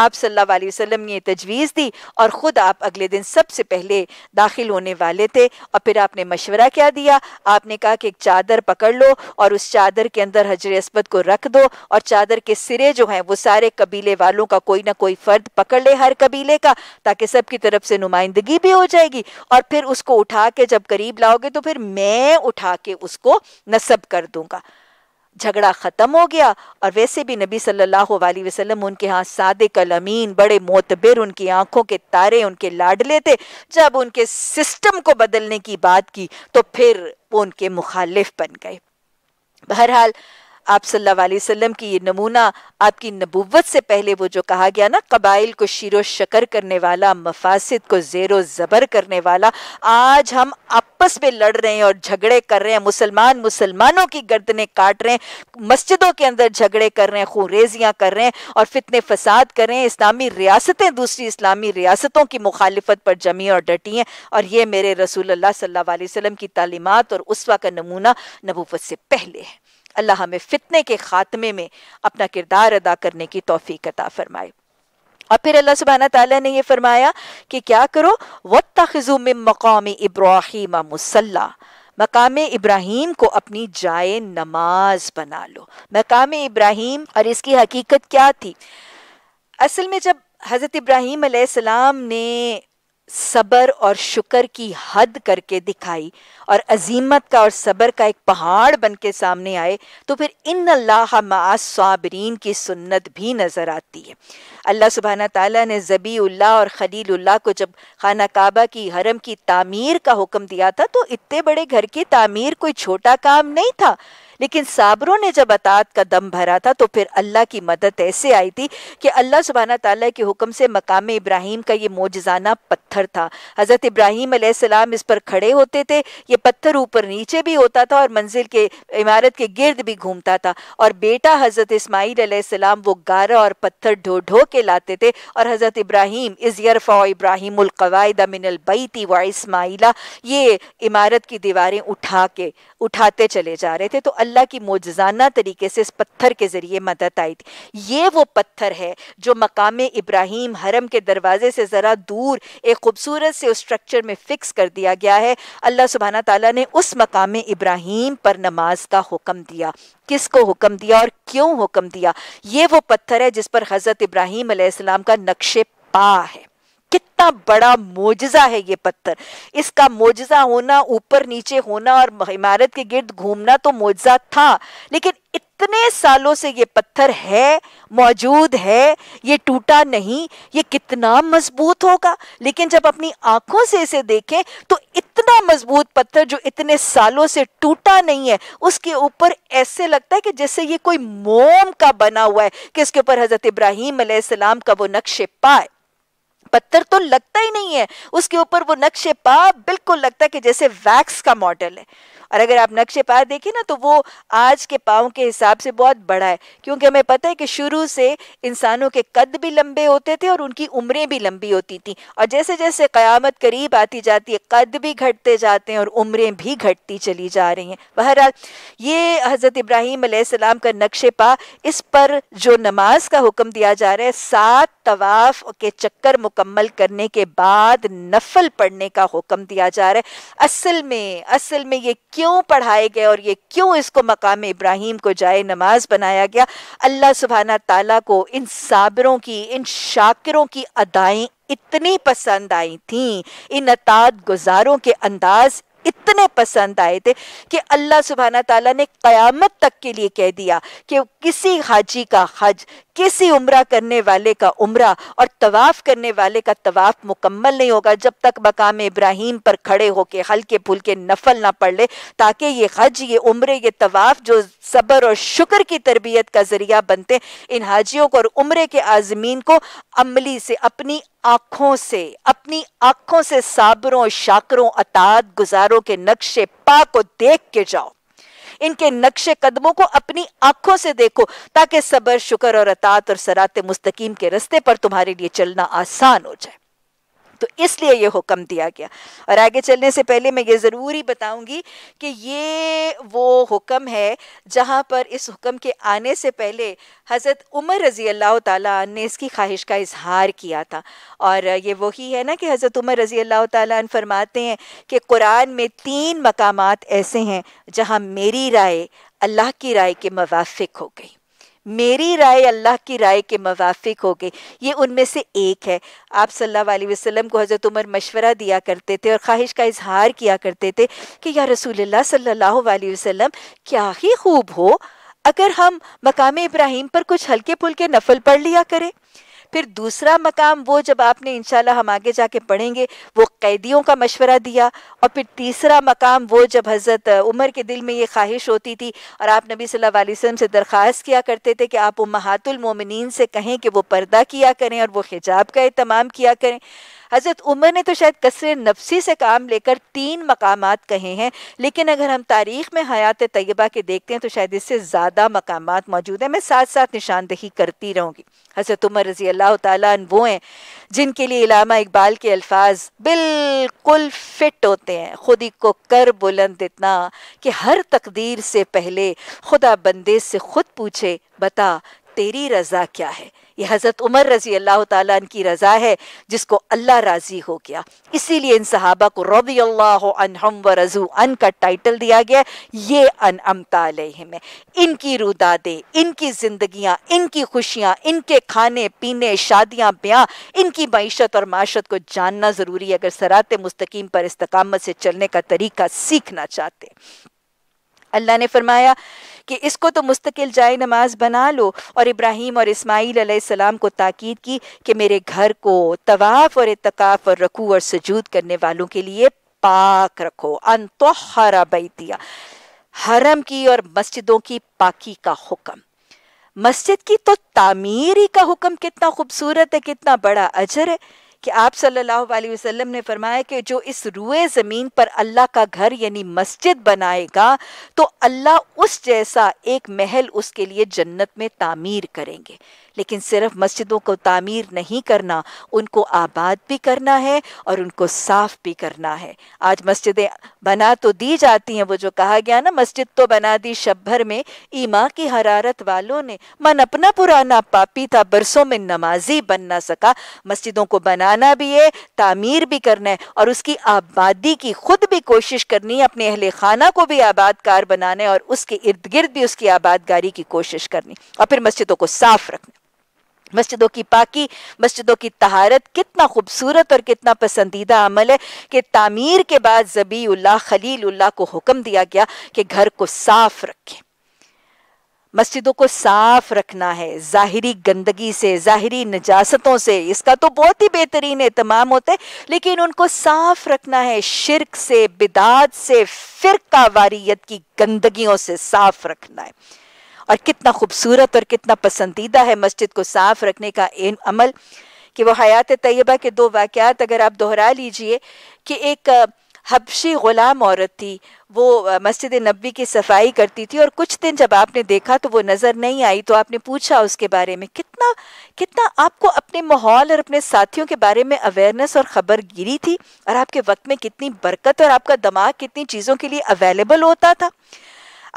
आप सल्लल्लाहु अलैहि वसल्लम ने तजवीज़ दी और ख़ुद आप अगले दिन सबसे पहले दाखिल होने वाले थे और फिर आपने मशवरा क्या दिया आपने कहा कि एक चादर पकड़ लो और उस चादर के अंदर हजर असबद को रख दो और चादर के सिरे जो हैं वो सारे कबीले वालों का कोई ना कोई फ़र्द पकड़ ले हर कबीले का ताकि सबकी तरफ से नुमाइंदगी भी हो जाएगी और फिर उसको उठा के जब करीब लाओगे तो फिर मैं उठा के उसको नस्ब कर दूँगा झगड़ा ख़त्म हो गया और वैसे भी नबी सल्लल्लाहु अलैहि वसल्लम उनके यहाँ सादे कलमीन बड़े मोतबिर उनकी आंखों के तारे उनके लाडले थे जब उनके सिस्टम को बदलने की बात की तो फिर वो उनके मुखालिफ बन गए बहरहाल आप सल्लल्लाहु अलैहि वसल्लम की ये नमूना आपकी नबूवत से पहले वो जो कहा गया ना कबाइल को शीरो शकर करने वाला मफासद को जेरो ज़बर करने वाला आज हम आपस में लड़ रहे हैं और झगड़े कर रहे हैं मुसलमान मुसलमानों की गर्दनें काट रहे हैं मस्जिदों के अंदर झगड़े कर रहे हैं खूरेजियाँ कर रहे हैं और फितने फसाद कर रहे हैं इस्लामी रियासतें दूसरी इस्लामी रियासतों की मुखालफत पर जमी और डटी हैं और ये मेरे रसूल सल्ला वसलम की तालीमत और उसवा का नमूना नबूवत से पहले है अल्लाह हमें फितने के ख़ात्मे में अपना किरदार अदा करने की तोफ़ी अता फरमाए और फिर अल्लाह सुबहाना तला ने यह फरमाया कि क्या करो वत में मकाम इब्राहिम मुसल्ला मकाम इब्राहिम को अपनी जाए नमाज बना लो मकाम इब्राहिम और इसकी हकीकत क्या थी असल में जब हज़रत इब्राहिम ने सबर और शुक्र की हद करके दिखाई और अजीमत का और सबर का एक पहाड़ बन के सामने आए तो फिर इन अल्लाह मबरीन की सुन्नत भी नज़र आती है अल्लाह सुबहाना ताला ने उल्ला और उल्लाह को जब खाना काबा की हरम की तामीर का हुक्म दिया था तो इतने बड़े घर की तामीर कोई छोटा काम नहीं था लेकिन साबरों ने जब अतात का दम भरा था तो फिर अल्लाह की मदद ऐसे आई थी कि अल्लाह सुबहाना तला के हुक्म से मकाम इब्राहिम का ये मोजाना पत्थर था हज़रत इब्राहिम सलाम इस पर खड़े होते थे ये पत्थर ऊपर नीचे भी होता था और मंजिल के इमारत के गिर्द भी घूमता था और बेटा हज़रत इसमाइल वो गारा और पत्थर ढो ढो के लाते थे और हज़रत इब्राहिम इज़रफ़ा इब्राहिम मिनल बैती व इसमाइला ये इमारत की दीवारें उठा के उठाते चले जा रहे थे तो अल्लाह की मोजाना तरीके से इस पत्थर के ज़रिए मदद आई थी ये वो पत्थर है जो मकाम इब्राहिम हरम के दरवाजे से ज़रा दूर एक खूबसूरत से उस स्ट्रक्चर में फ़िक्स कर दिया गया है अल्लाह सुबहाना तला ने उस मकाम इब्राहिम पर नमाज का हुक्म दिया किस को हुक्म दिया और क्यों हुक्म दिया ये वो पत्थर है जिस पर हज़रत इब्राहिम आसमाम का नक्शे पा है कितना बड़ा मोजा है ये पत्थर इसका मोजा होना ऊपर नीचे होना और इमारत के गिर्द घूमना तो मोजा था लेकिन इतने सालों से ये पत्थर है मौजूद है ये टूटा नहीं ये कितना मजबूत होगा लेकिन जब अपनी आंखों से इसे देखें तो इतना मजबूत पत्थर जो इतने सालों से टूटा नहीं है उसके ऊपर ऐसे लगता है कि जैसे ये कोई मोम का बना हुआ है कि इसके ऊपर हज़रत इब्राहिम का वो नक्शे पाए पत्थर तो लगता ही नहीं है उसके ऊपर वो नक्शे पा बिल्कुल लगता है कि जैसे वैक्स का मॉडल है और अगर आप नक्शे पार देखें ना तो वो आज के पाँव के हिसाब से बहुत बड़ा है क्योंकि हमें पता है कि शुरू से इंसानों के कद भी लंबे होते थे और उनकी उम्रें भी लंबी होती थी और जैसे जैसे क़यामत करीब आती जाती है कद भी घटते जाते हैं और उम्रें भी घटती चली जा रही हैं बहरहाल ये हज़रत इब्राहीम का नक्श पा इस पर जो नमाज का हुक्म दिया जा रहा है सात तवाफ़ के चक्कर मुकम्मल करने के बाद नफल पढ़ने का हुक्म दिया जा रहा है असल में असल में ये क्यों पढ़ाए गए और ये क्यों इसको मकाम इब्राहिम को जाए नमाज बनाया गया अल्लाह सुबहाना ताला को इन साबरों की इन शाकिरों की अदाएं इतनी पसंद आई थीं इन अताद गुजारों के अंदाज इतने पसंद आए थे कि अल्लाह सुबहाना ताला ने क़यामत तक के लिए कह दिया कि किसी हाजी का हज किसी उम्र करने वाले का उम्र और तवाफ करने वाले का तवाफ मुकम्मल नहीं होगा जब तक मकाम इब्राहिम पर खड़े होके हल्के फुलके नफल ना पड़ ले ताकि ये हज ये उम्र ये तवाफ जो सबर और शुक्र की तरबियत का जरिया बनते इन हाजियों को और उम्र के आजमीन को अमली से अपनी आँखों से अपनी आँखों से साबरों शाकरों अतात गुजारों के नक्शे पा को देख के जाओ इनके नक्शे कदमों को अपनी आंखों से देखो ताकि सबर शुक्र और अतात और सरात मुस्तकीम के रस्ते पर तुम्हारे लिए चलना आसान हो जाए तो इसलिए ये हुक्म दिया गया और आगे चलने से पहले मैं ये ज़रूरी बताऊंगी बताऊँगी कि ये वो हुक्म है जहाँ पर इस हुक्म के आने से पहले हज़रत उमर रज़ी अल्लाह ताली ने इसकी ख्वाहिश का इजहार किया था और ये वही है ना कि हज़रत उमर रज़ी अल्लाह तरमाते फरमाते हैं कि कुरान में तीन मकाम ऐसे हैं जहाँ मेरी राय अल्लाह की राय के मवाफिक हो गई मेरी राय अल्लाह की राय के मवाफिक हो गई ये उनमें से एक है आप सल्लल्लाहु अलैहि वसल्लम को हज़रत उमर मशवरा दिया करते थे और ख्वाहिश का इजहार किया करते थे कि या रसूल सल्लल्लाहु अलैहि वसल्लम क्या ही खूब हो अगर हम मकाम इब्राहिम पर कुछ हल्के फुल्के नफल पढ़ लिया करें फिर दूसरा मकाम वो जब आपने इनशाला हम आगे जाके पढ़ेंगे वो कैदियों का मशवरा दिया और फिर तीसरा मकाम वो जब हज़रत उमर के दिल में ये ख्वाहिश होती थी और आप नबी सल्लल्लाहु से दरख्वास्त किया करते थे कि आप उमहातुल से कहें कि वो पर्दा किया करें और वो हिजाब का एहतमाम किया करें हज़रत उमर ने तो शायद कसर नफसी से काम लेकर तीन मकाम कहे हैं लेकिन अगर हम तारीख में हयात तयबा के देखते हैं तो शायद इससे ज़्यादा मकाम मौजूद हैं मैं साथ साथ निशानदही करती रहूँगी हज़रत उमर रजी अल्लाह तन वो हैं जिनके लिए इलामा इकबाल के अल्फाज बिल्कुल फिट होते हैं खुद ही को कर बुलंद इतना कि हर तकदीर से पहले खुदा बंदे से खुद पूछे बता तेरी रज़ा क्या है ये हज़रत उमर रजी अल्लाह तन की रज़ा है जिसको अल्लाह राज़ी हो गया इसीलिए इन सहाबा को रबी अल्लाह व रजू अन का टाइटल दिया गया ये अन अमता है इनकी रुदादे इनकी ज़िंदगियाँ इनकी खुशियाँ इनके खाने पीने शादियाँ ब्याह इनकी मीशत और माशत को जानना ज़रूरी है अगर सरात मुस्तकीम पर इस्तकामत से चलने का तरीका सीखना चाहते अल्लाह ने फरमाया कि इसको तो मुस्तकिल जाए नमाज बना लो और इब्राहिम और इस्माईल को ताकीद की कि मेरे घर को तवाफ़ और इतकाफ़ और रकू और सजूद करने वालों के लिए पाक रखो अनतोहरा बैतिया हरम की और मस्जिदों की पाकी का हुक्म मस्जिद की तो तामीरी का हुक्म कितना खूबसूरत है कितना बड़ा अजर है कि आप सल्लल्लाहु अलैहि वसल्लम ने फरमाया कि जो इस रुए ज़मीन पर अल्लाह का घर यानी मस्जिद बनाएगा तो अल्लाह उस जैसा एक महल उसके लिए जन्नत में तामीर करेंगे लेकिन सिर्फ मस्जिदों को तामीर नहीं करना उनको आबाद भी करना है और उनको साफ भी करना है आज मस्जिदें बना तो दी जाती हैं वो जो कहा गया ना मस्जिद तो बना दी शब भर में ईमा की हरारत वालों ने मन अपना पुराना पापी था बरसों में नमाजी बन ना सका मस्जिदों को बना बनाना भी है तामीर भी करना है और उसकी आबादी की खुद भी कोशिश करनी है अपने अहल खाना को भी आबादकार बनाना है और उसके इर्द गिर्द भी उसकी आबादगारी की कोशिश करनी और फिर मस्जिदों को साफ रखना मस्जिदों की पाकी मस्जिदों की तहारत कितना खूबसूरत और कितना पसंदीदा अमल है कि तामीर के बाद जबी खलील को हुक्म दिया गया कि घर को साफ रखें मस्जिदों को साफ रखना है ज़ाहरी गंदगी से ज़ाहरी नजासतों से इसका तो बहुत ही बेहतरीन एहतमाम होते लेकिन उनको साफ रखना है शिरक से बिदात से फिर वारियत की गंदगियों से साफ रखना है और कितना खूबसूरत और कितना पसंदीदा है मस्जिद को साफ रखने का अमल कि वो हयात तय्यबा के दो वाक़ात अगर आप दोहरा लीजिए कि एक हबशी ग़ुलाम औरत थी वो मस्जिद नबी की सफाई करती थी और कुछ दिन जब आपने देखा तो वो नज़र नहीं आई तो आपने पूछा उसके बारे में कितना कितना आपको अपने माहौल और अपने साथियों के बारे में अवेयरनेस और ख़बर गिरी थी और आपके वक्त में कितनी बरकत और आपका दिमाग कितनी चीज़ों के लिए अवेलेबल होता था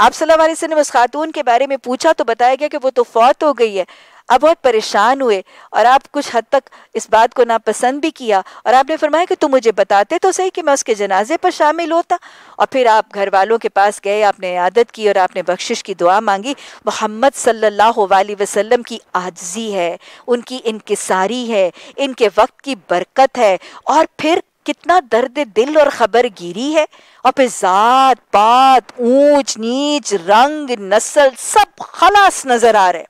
आप ने उस खातून के बारे में पूछा तो बताया गया कि वो तो फौत हो गई है आप बहुत परेशान हुए और आप कुछ हद तक इस बात को नापसंद भी किया और आपने फरमाया कि तुम मुझे बताते तो सही कि मैं उसके जनाजे पर शामिल होता और फिर आप घर वालों के पास गए आपने आदत की और आपने बख्शिश की दुआ मांगी मोहम्मद सल्लल्लाहु अलैहि वसल्लम की आजजी है उनकी इनकसारी है इनके वक्त की बरकत है और फिर कितना दर्द दिल और खबर गिरी है और फिर जात पात ऊंच नीच रंग नस्ल सब खलास नजर आ रहे हैं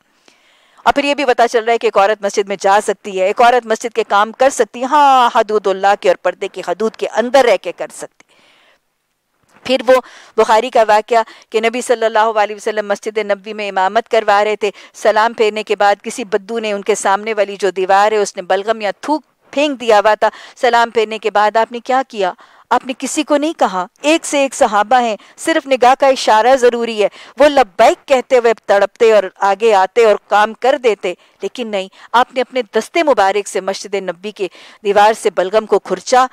और फिर ये भी पता चल रहा है कि एक औरत मस्जिद में जा सकती है एक औरत मस्जिद के काम कर सकती है हाँ हदूदुल्लाह के और पर्दे की हदूद के अंदर रह के कर सकती फिर वो बुखारी का वाक्य कि नबी सल्लल्लाहु अलैहि वसल्लम मस्जिद नबी में इमामत करवा रहे थे सलाम फेरने के बाद किसी बद्दू ने उनके सामने वाली जो दीवार है उसने बलगम या थूक फेंक दिया हुआ था सलाम फेरने के बाद आपने क्या किया आपने किसी को नहीं कहा एक से एक सहाबा हैं सिर्फ निगाह का इशारा ज़रूरी है वो लब्बैक कहते हुए तड़पते और आगे आते और काम कर देते लेकिन नहीं आपने अपने दस्ते मुबारक से मस्जिद नबी के दीवार से बलगम को खुरचा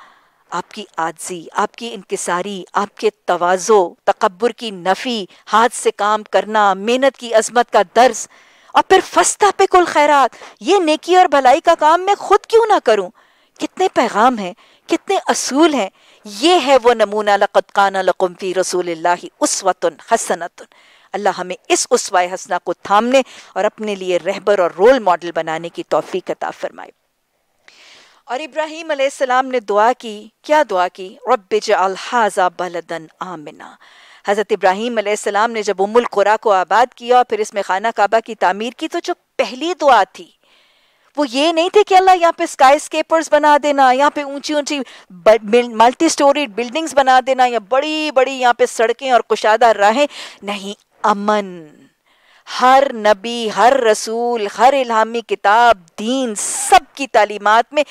आपकी आजी आपकी इनकसारी आपके तवाजो तकबर की नफ़ी हाथ से काम करना मेहनत की अजमत का दर्ज और फिर फस्ता पे कुल खैरात ये नेकी और भलाई का काम मैं खुद क्यों ना करूं कितने पैगाम हैं कितने असूल हैं ये है वो नमूना लक़त काना लकुम फ़ी रसूल उसवतन हसनतन अल्लाह हमें इस उसवा हसना को थामने और अपने लिए रहबर और रोल मॉडल बनाने की तोफ़ी कता फरमाए और इब्राहिम सलाम ने दुआ की क्या दुआ की रब्बिज अल हाजा बलदन आमिना हज़रत इब्राहिम आसमाम ने जब उम्मुल कुरा को आबाद किया और फिर इसमें खाना काबा की तामीर की तो जो पहली दुआ थी वो ये नहीं थे कि अल्लाह यहाँ पे स्काई स्केपर्स बना देना यहाँ पे ऊंची ऊंची मल्टी स्टोरी बिल्डिंग्स बना देना या बड़ी बड़ी यहाँ पे सड़कें और कुशादा राहें नहीं अमन हर नबी हर रसूल हर इलामी किताब दीन सब की तालीमत में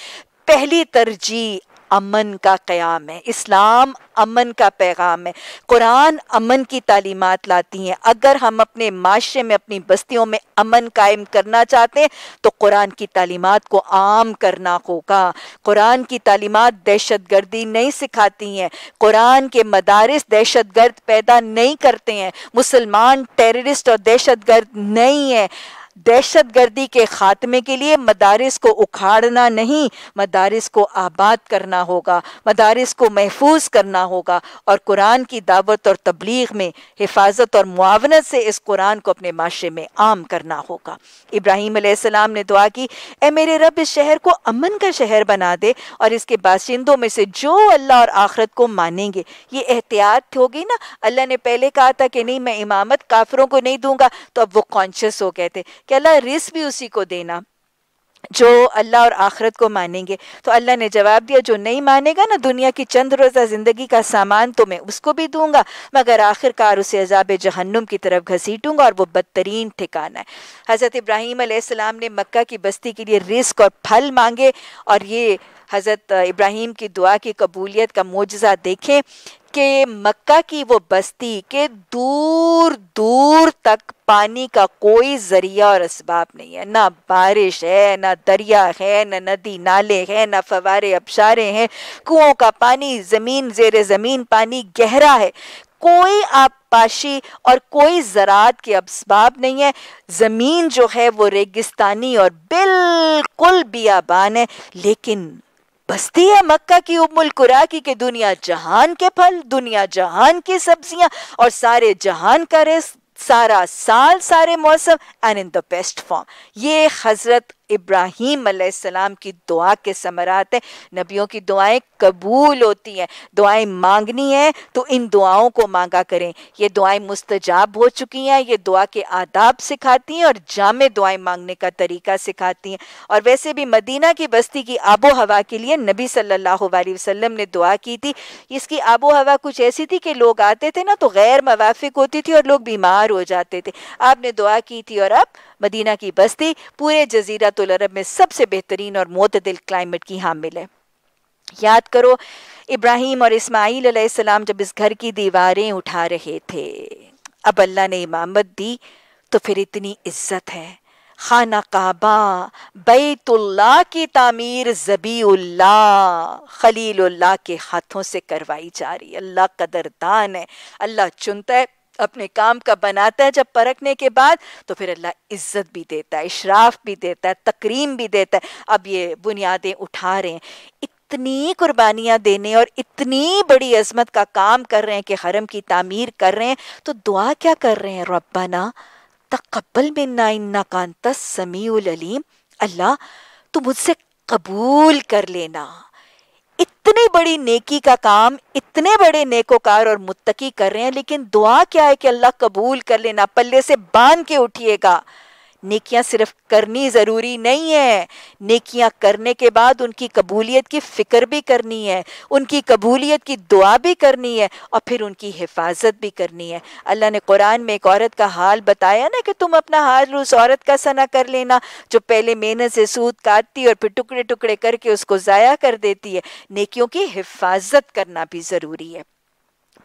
पहली तरजीह अमन का क़्याम है इस्लाम अमन का पैगाम है कुरान अमन की तालीमत लाती हैं अगर हम अपने माशरे में अपनी बस्तियों में अमन कायम करना चाहते हैं तो कुरान की तालीमत को आम करना होगा कुरान की तालीमत दहशत गर्दी नहीं सिखाती हैं कुरान के मदारस दहशत गर्द पैदा नहीं करते हैं मुसलमान टेररिस्ट और दहशत गर्द नहीं है दहशत गर्दी के खात्मे के लिए मदारस को उखाड़ना नहीं मदारस को आबाद करना होगा मदारस को महफूज करना होगा और कुरान की दावत और तबलीग में हिफाजत और मुआवनत से इस कुरान को अपने माशरे में आम करना होगा इब्राहिम आसमाम ने दुआ की ए मेरे रब इस शहर को अमन का शहर बना दे और इसके बाशिंदों में से जो अल्लाह और आखरत को मानेंगे ये एहतियात होगी ना अल्लाह ने पहले कहा था कि नहीं मैं इमामत काफरों को नहीं दूंगा तो अब वो कॉन्शियस हो गए थे कि अल्लाह रिस भी उसी को देना जो अल्लाह और आखरत को मानेंगे तो अल्लाह ने जवाब दिया जो नहीं मानेगा ना दुनिया की चंद रोज़ा ज़िंदगी का सामान तो मैं उसको भी दूंगा मगर आखिरकार उसे अजाब जहन्नुम की तरफ घसीटूंगा और वो बदतरीन ठिकाना है हज़रत इब्राहिम ने मक्का की बस्ती के लिए रिस्क और फल मांगे और ये हज़रत इब्राहिम की दुआ की कबूलियत का मुजज़ा देखें कि मक्का की वो बस्ती के दूर दूर तक पानी का कोई ज़रिया और इसबाब नहीं है ना बारिश है ना दरिया है ना नदी नाले हैं ना फवारे अबशारे हैं कुओं का पानी ज़मीन जेर ज़मीन पानी गहरा है कोई आबपाशी और कोई ज़रात के अबसबाब नहीं है ज़मीन जो है वो रेगिस्तानी और बिल्कुल बियाबान है लेकिन बस्ती है मक्का की उमुल कुराकी के दुनिया जहान के फल दुनिया जहान की सब्जियां और सारे जहान का रिस्क सारा साल सारे मौसम and in the best form ये हजरत इब्राहिम सलाम की दुआ के समरात है नबियों की दुआएं कबूल होती हैं दुआएं मांगनी है तो इन दुआओं को मांगा करें ये दुआएं मुस्तजाब हो चुकी हैं ये दुआ के आदाब सिखाती हैं और जामे दुआएं मांगने का तरीका सिखाती हैं और वैसे भी मदीना की बस्ती की आबो हवा के लिए नबी सल्लल्लाहु अलैहि वसल्लम ने दुआ की थी इसकी आबो हवा कुछ ऐसी थी कि लोग आते थे ना तो गैर मवाफिक होती थी और लोग बीमार हो जाते थे आपने दुआ की थी और अब मदीना की बस्ती पूरे जजीरा अरब में सबसे बेहतरीन और मतदिल क्लाइमेट की हामिल है याद करो इब्राहिम और इसमाइल सलाम जब इस घर की दीवारें उठा रहे थे अब अल्लाह ने इमामत दी तो फिर इतनी इज्जत है खाना काबा बैतुल्ला की तामीर जबीउल्ला खलीलुल्लाह के हाथों से करवाई जा रही है अल्लाह कदरदान है अल्लाह चुनता है अपने काम का बनाता है जब परखने के बाद तो फिर अल्लाह इज्जत भी देता है इशराफ भी देता है तकरीम भी देता है अब ये बुनियादें उठा रहे हैं इतनी कुर्बानियाँ देने और इतनी बड़ी अजमत का काम कर रहे हैं कि हरम की तामीर कर रहे हैं तो दुआ क्या कर रहे हैं रबाना तकबल में ना इन्ना कांता समीम अल्लाह तो मुझसे कबूल कर लेना इतनी बड़ी नेकी का काम इतने बड़े नेकोकार और मुत्तकी कर रहे हैं लेकिन दुआ क्या है कि अल्लाह कबूल कर लेना पल्ले से बांध के उठिएगा नेकियां सिर्फ करनी ज़रूरी नहीं है नेकियां करने के बाद उनकी कबूलियत की फ़िक्र भी करनी है उनकी कबूलियत की दुआ भी करनी है और फिर उनकी हिफाजत भी करनी है अल्लाह ने कुरान में एक औरत का हाल बताया ना कि तुम अपना हाल उस औरत का सना कर लेना जो पहले मेहनत से सूद काटती और फिर टुकड़े टुकड़े करके उसको ज़ाया कर देती है नेकियों की हिफाजत करना भी ज़रूरी है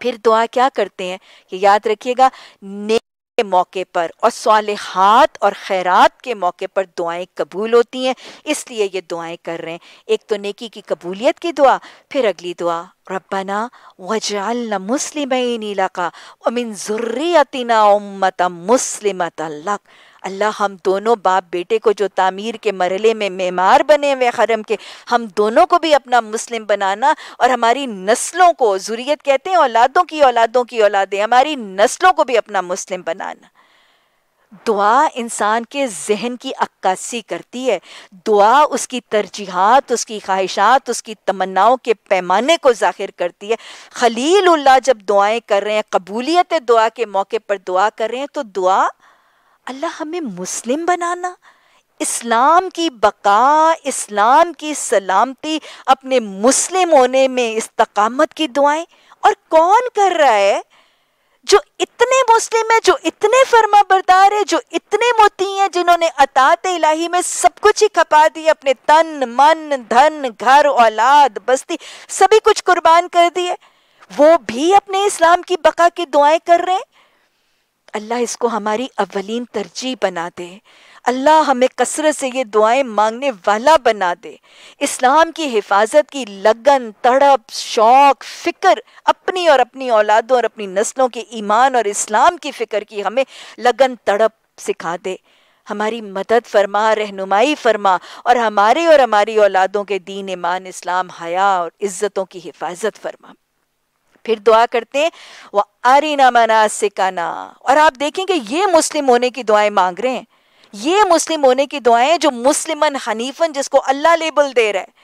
फिर दुआ क्या करते हैं कि याद रखिएगा ने के मौके पर और हाथ और खैरात के मौके पर दुआएं कबूल होती हैं इसलिए ये दुआएं कर रहे हैं एक तो नेकी की कबूलियत की दुआ फिर अगली दुआ रबना वजालना मुस्लिम इलाका अमिन अतिना उम्मत मुस्लिम लक अल्लाह हम दोनों बाप बेटे को जो तामीर के मरहले में मेमार बने हुए हरम के हम दोनों को भी अपना मुस्लिम बनाना और हमारी नस्लों को ज़ुरीत कहते हैं औलादों की औलादों की औलादें हमारी नस्लों को भी अपना मुस्लिम बनाना दुआ इंसान के जहन की अक्कासी करती है दुआ उसकी तरजीहत उसकी ख्वाहिशात उसकी तमन्नाओं के पैमाने को जाहिर करती है खलील उल्लाह जब दुआएं कर रहे हैं कबूलियत दुआ के मौके पर दुआ कर रहे हैं तो दुआ अल्लाह हमें मुस्लिम बनाना इस्लाम की बका इस्लाम की सलामती अपने मुस्लिम होने में इस्तकामत की दुआएं और कौन कर रहा है जो इतने मुस्लिम है जो इतने फर्मा बरदार है जो इतने मोती हैं जिन्होंने अतात इलाही में सब कुछ ही खपा दिया अपने तन मन धन घर औलाद बस्ती सभी कुछ कुर्बान कर दिए वो भी अपने इस्लाम की बका की दुआएं कर रहे हैं अल्लाह इसको हमारी अवलिन तरजीह बना दे अल्लाह हमें कसरत से ये दुआएं मांगने वाला बना दे इस्लाम की हिफाजत की लगन तड़प शौक फ़िक्र अपनी और अपनी औलादों और अपनी नस्लों के ईमान और इस्लाम की फ़िक्र की हमें लगन तड़प सिखा दे हमारी मदद फरमा रहनुमाई फरमा और हमारे और हमारी औलादों के दीन ईमान इस्लाम हया और इज़्ज़तों की हिफाजत फरमा फिर दुआ करते हैं वह अरिना मनासिकाना और आप देखेंगे ये मुस्लिम होने की दुआएं मांग रहे हैं ये मुस्लिम होने की दुआएं जो मुस्लिमन हनीफन जिसको अल्लाह लेबल दे रहा है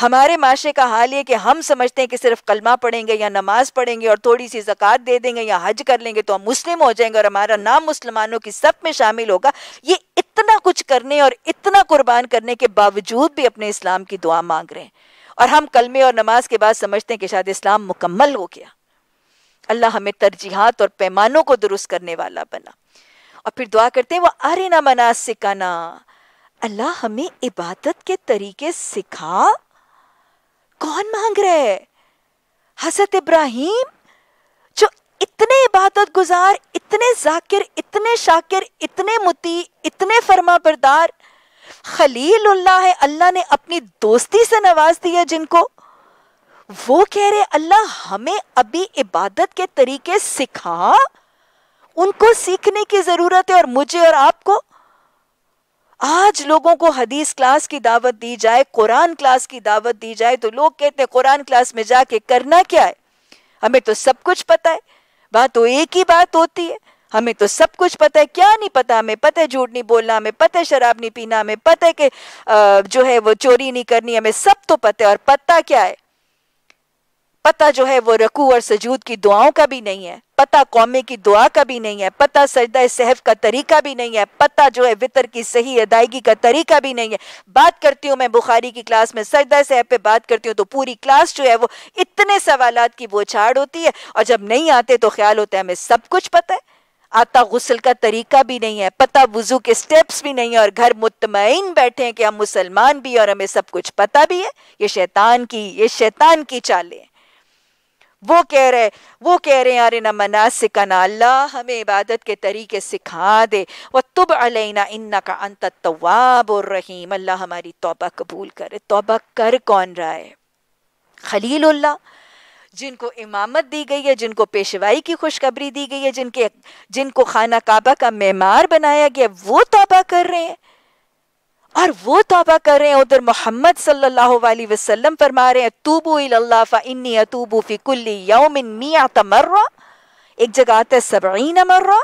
हमारे माशरे का हाल ये कि हम समझते हैं कि सिर्फ कलमा पढ़ेंगे या नमाज पढ़ेंगे और थोड़ी सी जक़ात दे देंगे या हज कर लेंगे तो हम मुस्लिम हो जाएंगे और हमारा नाम मुसलमानों की सब में शामिल होगा ये इतना कुछ करने और इतना कुर्बान करने के बावजूद भी अपने इस्लाम की दुआ मांग रहे हैं और हम कलमे और नमाज के बाद समझते हैं कि शायद इस्लाम मुकम्मल हो गया अल्लाह हमें तरजीहत और पैमानों को दुरुस्त करने वाला बना और फिर दुआ करते हैं वह अरे ना मनाज सिकाना अल्लाह हमें इबादत के तरीके सिखा कौन मांग रहे है हजरत इब्राहिम जो इतने इबादत गुजार इतने जाकिर इतने शाकिर इतने मुती इतने फर्मा बरदार उल्लाह है अल्लाह ने अपनी दोस्ती से नवाज दिया जिनको वो कह रहे अल्लाह हमें अभी इबादत के तरीके सिखा उनको सीखने की जरूरत है और मुझे और आपको आज लोगों को हदीस क्लास की दावत दी जाए कुरान क्लास की दावत दी जाए तो लोग कहते हैं कुरान क्लास में जाके करना क्या है हमें तो सब कुछ पता है बात तो एक ही बात होती है हमें तो सब कुछ पता है क्या नहीं पता हमें पता है झूठ नहीं बोलना हमें पता है शराब नहीं पीना हमें पता है कि जो है वो चोरी नहीं करनी हमें सब तो पता है और पता क्या है पता जो है वो रकू और सजूद की दुआओं का भी नहीं है पता कौमे की दुआ का भी नहीं है पता सजदा सहफ का तरीका भी नहीं है पता जो है वितर की सही अदायगी का तरीका भी नहीं है बात करती हूँ मैं बुखारी की क्लास में सजदा सहब पे बात करती हूँ तो पूरी क्लास जो है वो इतने सवाल की वो छाड़ होती है और जब नहीं आते तो ख्याल होता है हमें सब कुछ पता है आता गुसल का तरीका भी नहीं है पता वजू के स्टेप्स भी नहीं है और घर मुतमिन बैठे हैं कि हम मुसलमान भी और हमें सब कुछ पता भी है ये शैतान की ये शैतान की चालें वो कह रहे वो कह रहे हैं यार ना मनाज अल्लाह हमें इबादत के तरीके सिखा दे व तुब अलैना इन्ना का अंत तवाब और रहीम अल्लाह हमारी तोबा कबूल करे तोबा कर कौन रहा है खलील जिनको इमामत दी गई है जिनको पेशवाई की खुशखबरी दी गई है जिनके जिनको खाना काबा का मेमार बनाया गया वो तोबा कर रहे हैं और वो तोबा कर रहे हैं उधर मोहम्मद सल्लल्लाहु अलैहि वसल्लम फरमा रहे हैं तूबू इल्लाह फा इन्नी अतूबू फी कुल्ली यौमिन मिया तमर्रा एक जगह आता है सबईन मर्रा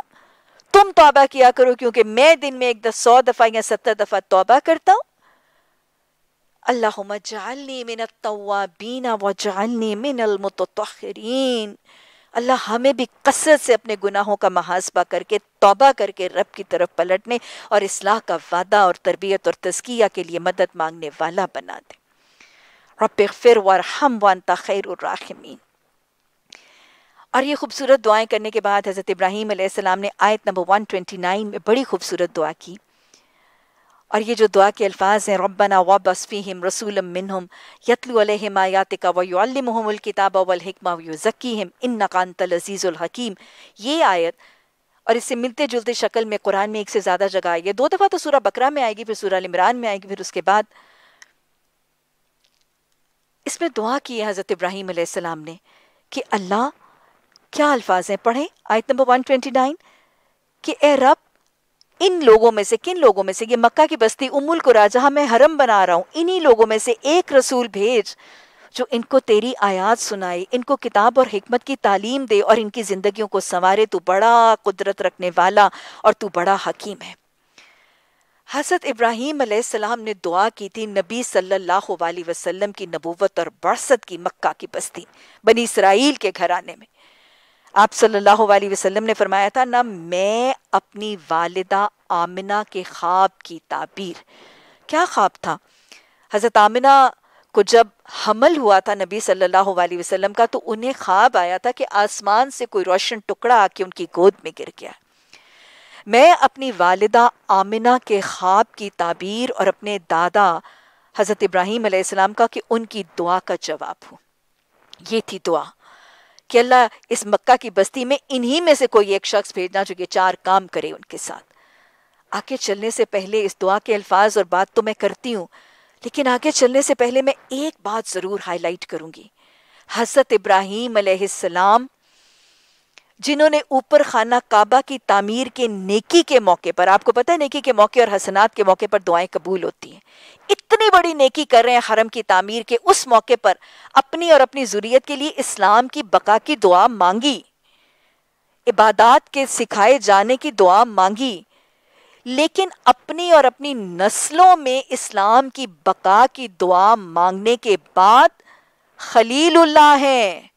तुम तोबा किया करो क्योंकि मैं दिन में एक दस सौ दफ़ा या सत्तर दफ़ा तोबा करता हूँ अल्लाहुम अजअलनी मिन अत-तव्वाबीन वजअलनी मिनल अल्लाह हमें भी कसरत से अपने गुनाहों का महासबा करके तौबा करके रब की तरफ पलटने और इसलाह का वादा और तरबियत और तस्किया के लिए मदद मांगने वाला बना दे रब फिर वर हम वन तखैरमीन और ये खूबसूरत दुआएं करने के बाद हज़रत इब्राहिम ने आयत नंबर 129 में बड़ी खूबसूरत दुआ की और ये जो दुआ के अल्फाज हैं रब्बना वबसफ़ीम रसूल मिनहम यतलम आयातिका वमल किताब वलहकमा वज़कीम इन नकानतल अज़ीज़ुलहकीम ये आयत और इससे मिलते जुलते शक्ल में कुरान में एक से ज़्यादा जगह आई है दो दफ़ा तो सूरह बकरा में आएगी फिर सूरह इमरान में आएगी फिर उसके बाद इसमें दुआ की है हज़रत इब्राहिम आसमाम ने कि अल्लाह क्या अल्फाज हैं पढ़ें आयत नंबर वन ट्वेंटी नाइन कि ए रब इन लोगों में से किन लोगों में से ये मक्का की बस्ती उमुल को राजा मैं हरम बना रहा हूँ इन्हीं लोगों में से एक रसूल भेज जो इनको तेरी आयात सुनाए इनको किताब और हिकमत की तालीम दे और इनकी जिंदगियों को संवारे तू बड़ा कुदरत रखने वाला और तू बड़ा हकीम है हजरत इब्राहिम सलाम ने दुआ की थी नबी सल्लल्लाहु अलैहि वसल्लम की नबूवत और बरसत की मक्का की बस्ती बनी इसराइल के घराने में आप सल्लल्लाहु अलैहि वसल्लम ने फरमाया था ना मैं अपनी वालदा आमिना के ख्वाब की ताबीर क्या ख्वाब था हज़रत आमिना को जब हमल हुआ था नबी सल्लल्लाहु अलैहि वसल्लम का तो उन्हें ख्वाब आया था कि आसमान से कोई रोशन टुकड़ा आके उनकी गोद में गिर गया मैं अपनी वालदा आमिना के ख्वाब की ताबीर और अपने दादा हज़रत इब्राहिम का कि उनकी दुआ का जवाब हूँ ये थी दुआ कि अल्लाह इस मक्का की बस्ती में इन्हीं में से कोई एक शख्स भेजना जो ये चार काम करे उनके साथ आगे चलने से पहले इस दुआ के अल्फाज और बात तो मैं करती हूँ लेकिन आगे चलने से पहले मैं एक बात ज़रूर हाईलाइट करूंगी हज़रत इब्राहिम सलाम जिन्होंने ऊपर खाना काबा की तामीर के नेकी के मौके पर आपको पता है नेकी के मौके और हसनात के मौके पर दुआएं कबूल होती हैं इतनी बड़ी नेकी कर रहे हैं हरम की तामीर के उस मौके पर अपनी और अपनी जुरियत के लिए इस्लाम की बका की दुआ मांगी इबादत के सिखाए जाने की दुआ मांगी लेकिन अपनी और अपनी नस्लों में इस्लाम की बका की दुआ मांगने के बाद खलीलुल्लाह हैं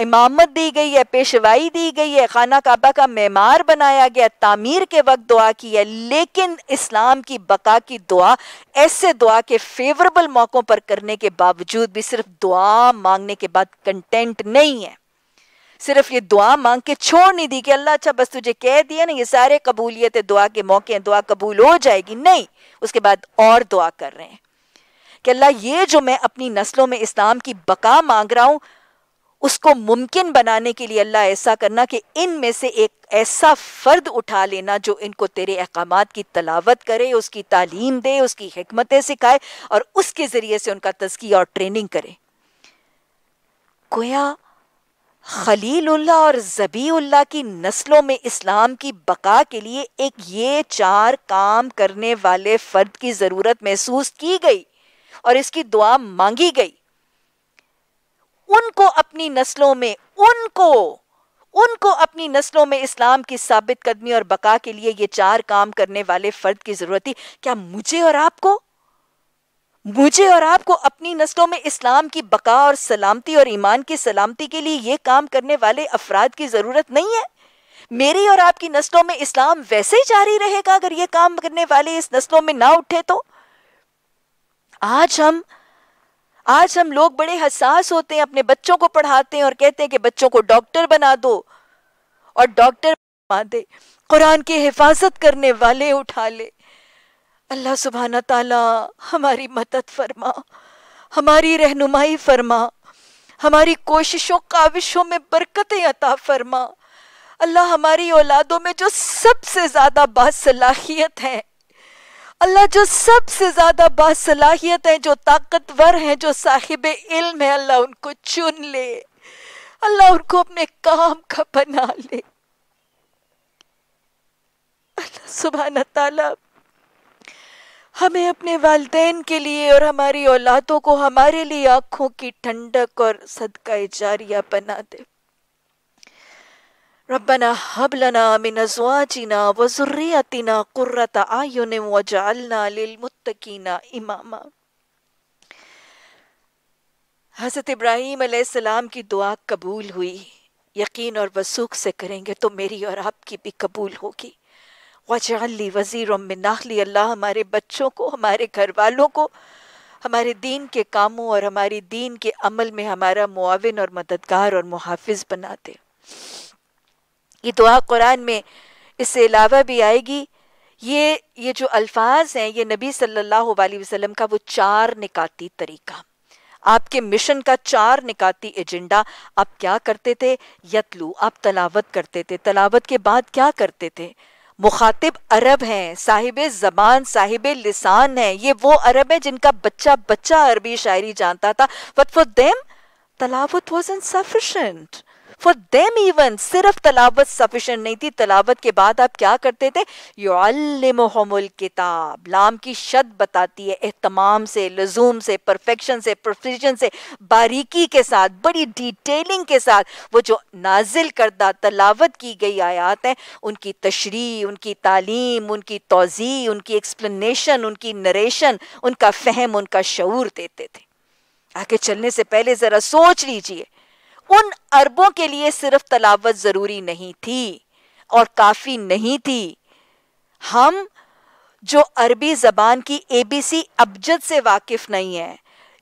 इमामत दी गई है पेशवाई दी गई है खाना काबा का मेमार बनाया गया तामीर के वक्त दुआ की है लेकिन इस्लाम की बका की दुआ ऐसे दुआ के फेवरेबल मौक़ों पर करने के बावजूद भी सिर्फ दुआ मांगने के बाद कंटेंट नहीं है सिर्फ ये दुआ मांग के छोड़ नहीं दी कि अल्लाह अच्छा बस तुझे कह दिया ना ये सारे कबूलियत दुआ के मौके हैं दुआ कबूल हो जाएगी नहीं उसके बाद और दुआ कर रहे हैं कि अल्लाह ये जो मैं अपनी नस्लों में इस्लाम की बका मांग रहा हूँ उसको मुमकिन बनाने के लिए अल्लाह ऐसा करना कि इन में से एक ऐसा फ़र्द उठा लेना जो इनको तेरे अहकाम की तलावत करे उसकी तालीम दे उसकी हमतें सिखाए और उसके ज़रिए से उनका तस्की और ट्रेनिंग करे खलील खलीलुल्ला और उल्ला की नस्लों में इस्लाम की बका के लिए एक ये चार काम करने वाले फ़र्द की ज़रूरत महसूस की गई और इसकी दुआ मांगी गई उनको अपनी नस्लों में उनको उनको अपनी नस्लों में इस्लाम की साबित कदमी और बका के लिए ये चार काम करने वाले फर्द की जरूरत थी क्या मुझे और आपको मुझे और आपको अपनी नस्लों में इस्लाम की बका और सलामती और ईमान की सलामती के लिए ये काम करने वाले अफराद की ज़रूरत नहीं है मेरी और आपकी नस्लों में इस्लाम वैसे ही जारी रहेगा अगर ये काम करने वाले इस नस्लों में ना उठे तो आज हम आज हम लोग बड़े हसास होते हैं अपने बच्चों को पढ़ाते हैं और कहते हैं कि बच्चों को डॉक्टर बना दो और डॉक्टर बना दे कुरान की हिफाजत करने वाले उठा ले अल्लाह सुबहाना ताला हमारी मदद फरमा हमारी रहनुमाई फरमा हमारी कोशिशों काविशों में बरकतें अता फरमा अल्लाह हमारी औलादों में जो सबसे ज़्यादा बासलाहियत हैं अल्लाह जो सबसे ज़्यादा बासलाहियत है जो ताकतवर है जो साहिब इल्म है अल्लाह उनको चुन ले अल्लाह उनको अपने काम का बना ले अल्लाह सुबहान हमें अपने वालदेन के लिए और हमारी औलादों को हमारे लिए आंखों की ठंडक और सदका जारिया बना दे रबना हबलना मिन अजवाजिना व ज़ुर्रियतिना क़ुर्रत आयुन वजअलना लिलमुत्तकीना इमामा हज़रत इब्राहीम अलैहिस्सलाम की दुआ कबूल हुई यकीन और वसूख से करेंगे तो मेरी और आपकी भी कबूल होगी वजअली वज़ीर मिनाखली अल्लाह हमारे बच्चों को हमारे घर वालों को हमारे दीन के कामों और हमारी दीन के अमल में हमारा मुआवन और मददगार और मुहाफ़ बना दे ये दुआ कुरान में इससे अलावा भी आएगी ये ये जो अल्फाज हैं ये नबी सल्लल्लाहु अलैहि वसल्लम का वो चार निकाती तरीका आपके मिशन का चार निकाती एजेंडा आप क्या करते थे यतलू आप तलावत करते थे तलावत के बाद क्या करते थे मुखातिब अरब हैं साहिब ज़बान साहिब लिसान हैं ये वो अरब हैं जिनका बच्चा बच्चा अरबी शायरी जानता था बट फॉर देम तलावत was insufficient for them even सिर्फ तलावत सफिशेंट नहीं थी तलावत के बाद आप क्या करते थे योमल किताब लाम की शत बताती है एहतमाम से लजूम से परफेक्शन से प्रोफिजन से बारीकी के साथ बड़ी डिटेलिंग के साथ वो जो नाजिल करदा तलावत की गई आयात हैं उनकी तशरी उनकी तालीम उनकी तोज़ी उनकी एक्सप्लेनेशन उनकी नरेशन उनका फहम उनका शूर देते थे आगे चलने से पहले ज़रा सोच लीजिए उन अरबों के लिए सिर्फ तलावत जरूरी नहीं थी और काफी नहीं थी हम जो अरबी जबान की एबीसी अबजद से वाकिफ नहीं है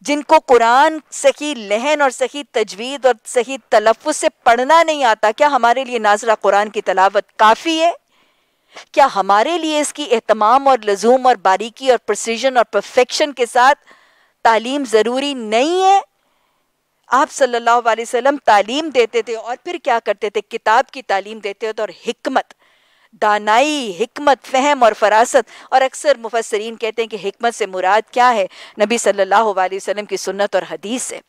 जिनको कुरान सही लहन और सही तजवीद और सही तलफ़ से पढ़ना नहीं आता क्या हमारे लिए नाजरा कुरान की तलावत काफ़ी है क्या हमारे लिए इसकी एहतमाम और लजूम और बारीकी और प्रसिजन और परफेक्शन के साथ तालीम ज़रूरी नहीं है आप सल्लल्लाहु अलैहि वसल्लम तालीम देते थे और फिर क्या करते थे किताब की तालीम देते थे और हमत दानाई हमत फहम और फरासत और अक्सर मुफसरीन कहते हैं कि हमत से मुराद क्या है नबी सल्लल्लाहु अलैहि वसल्लम की सुन्नत और हदीस से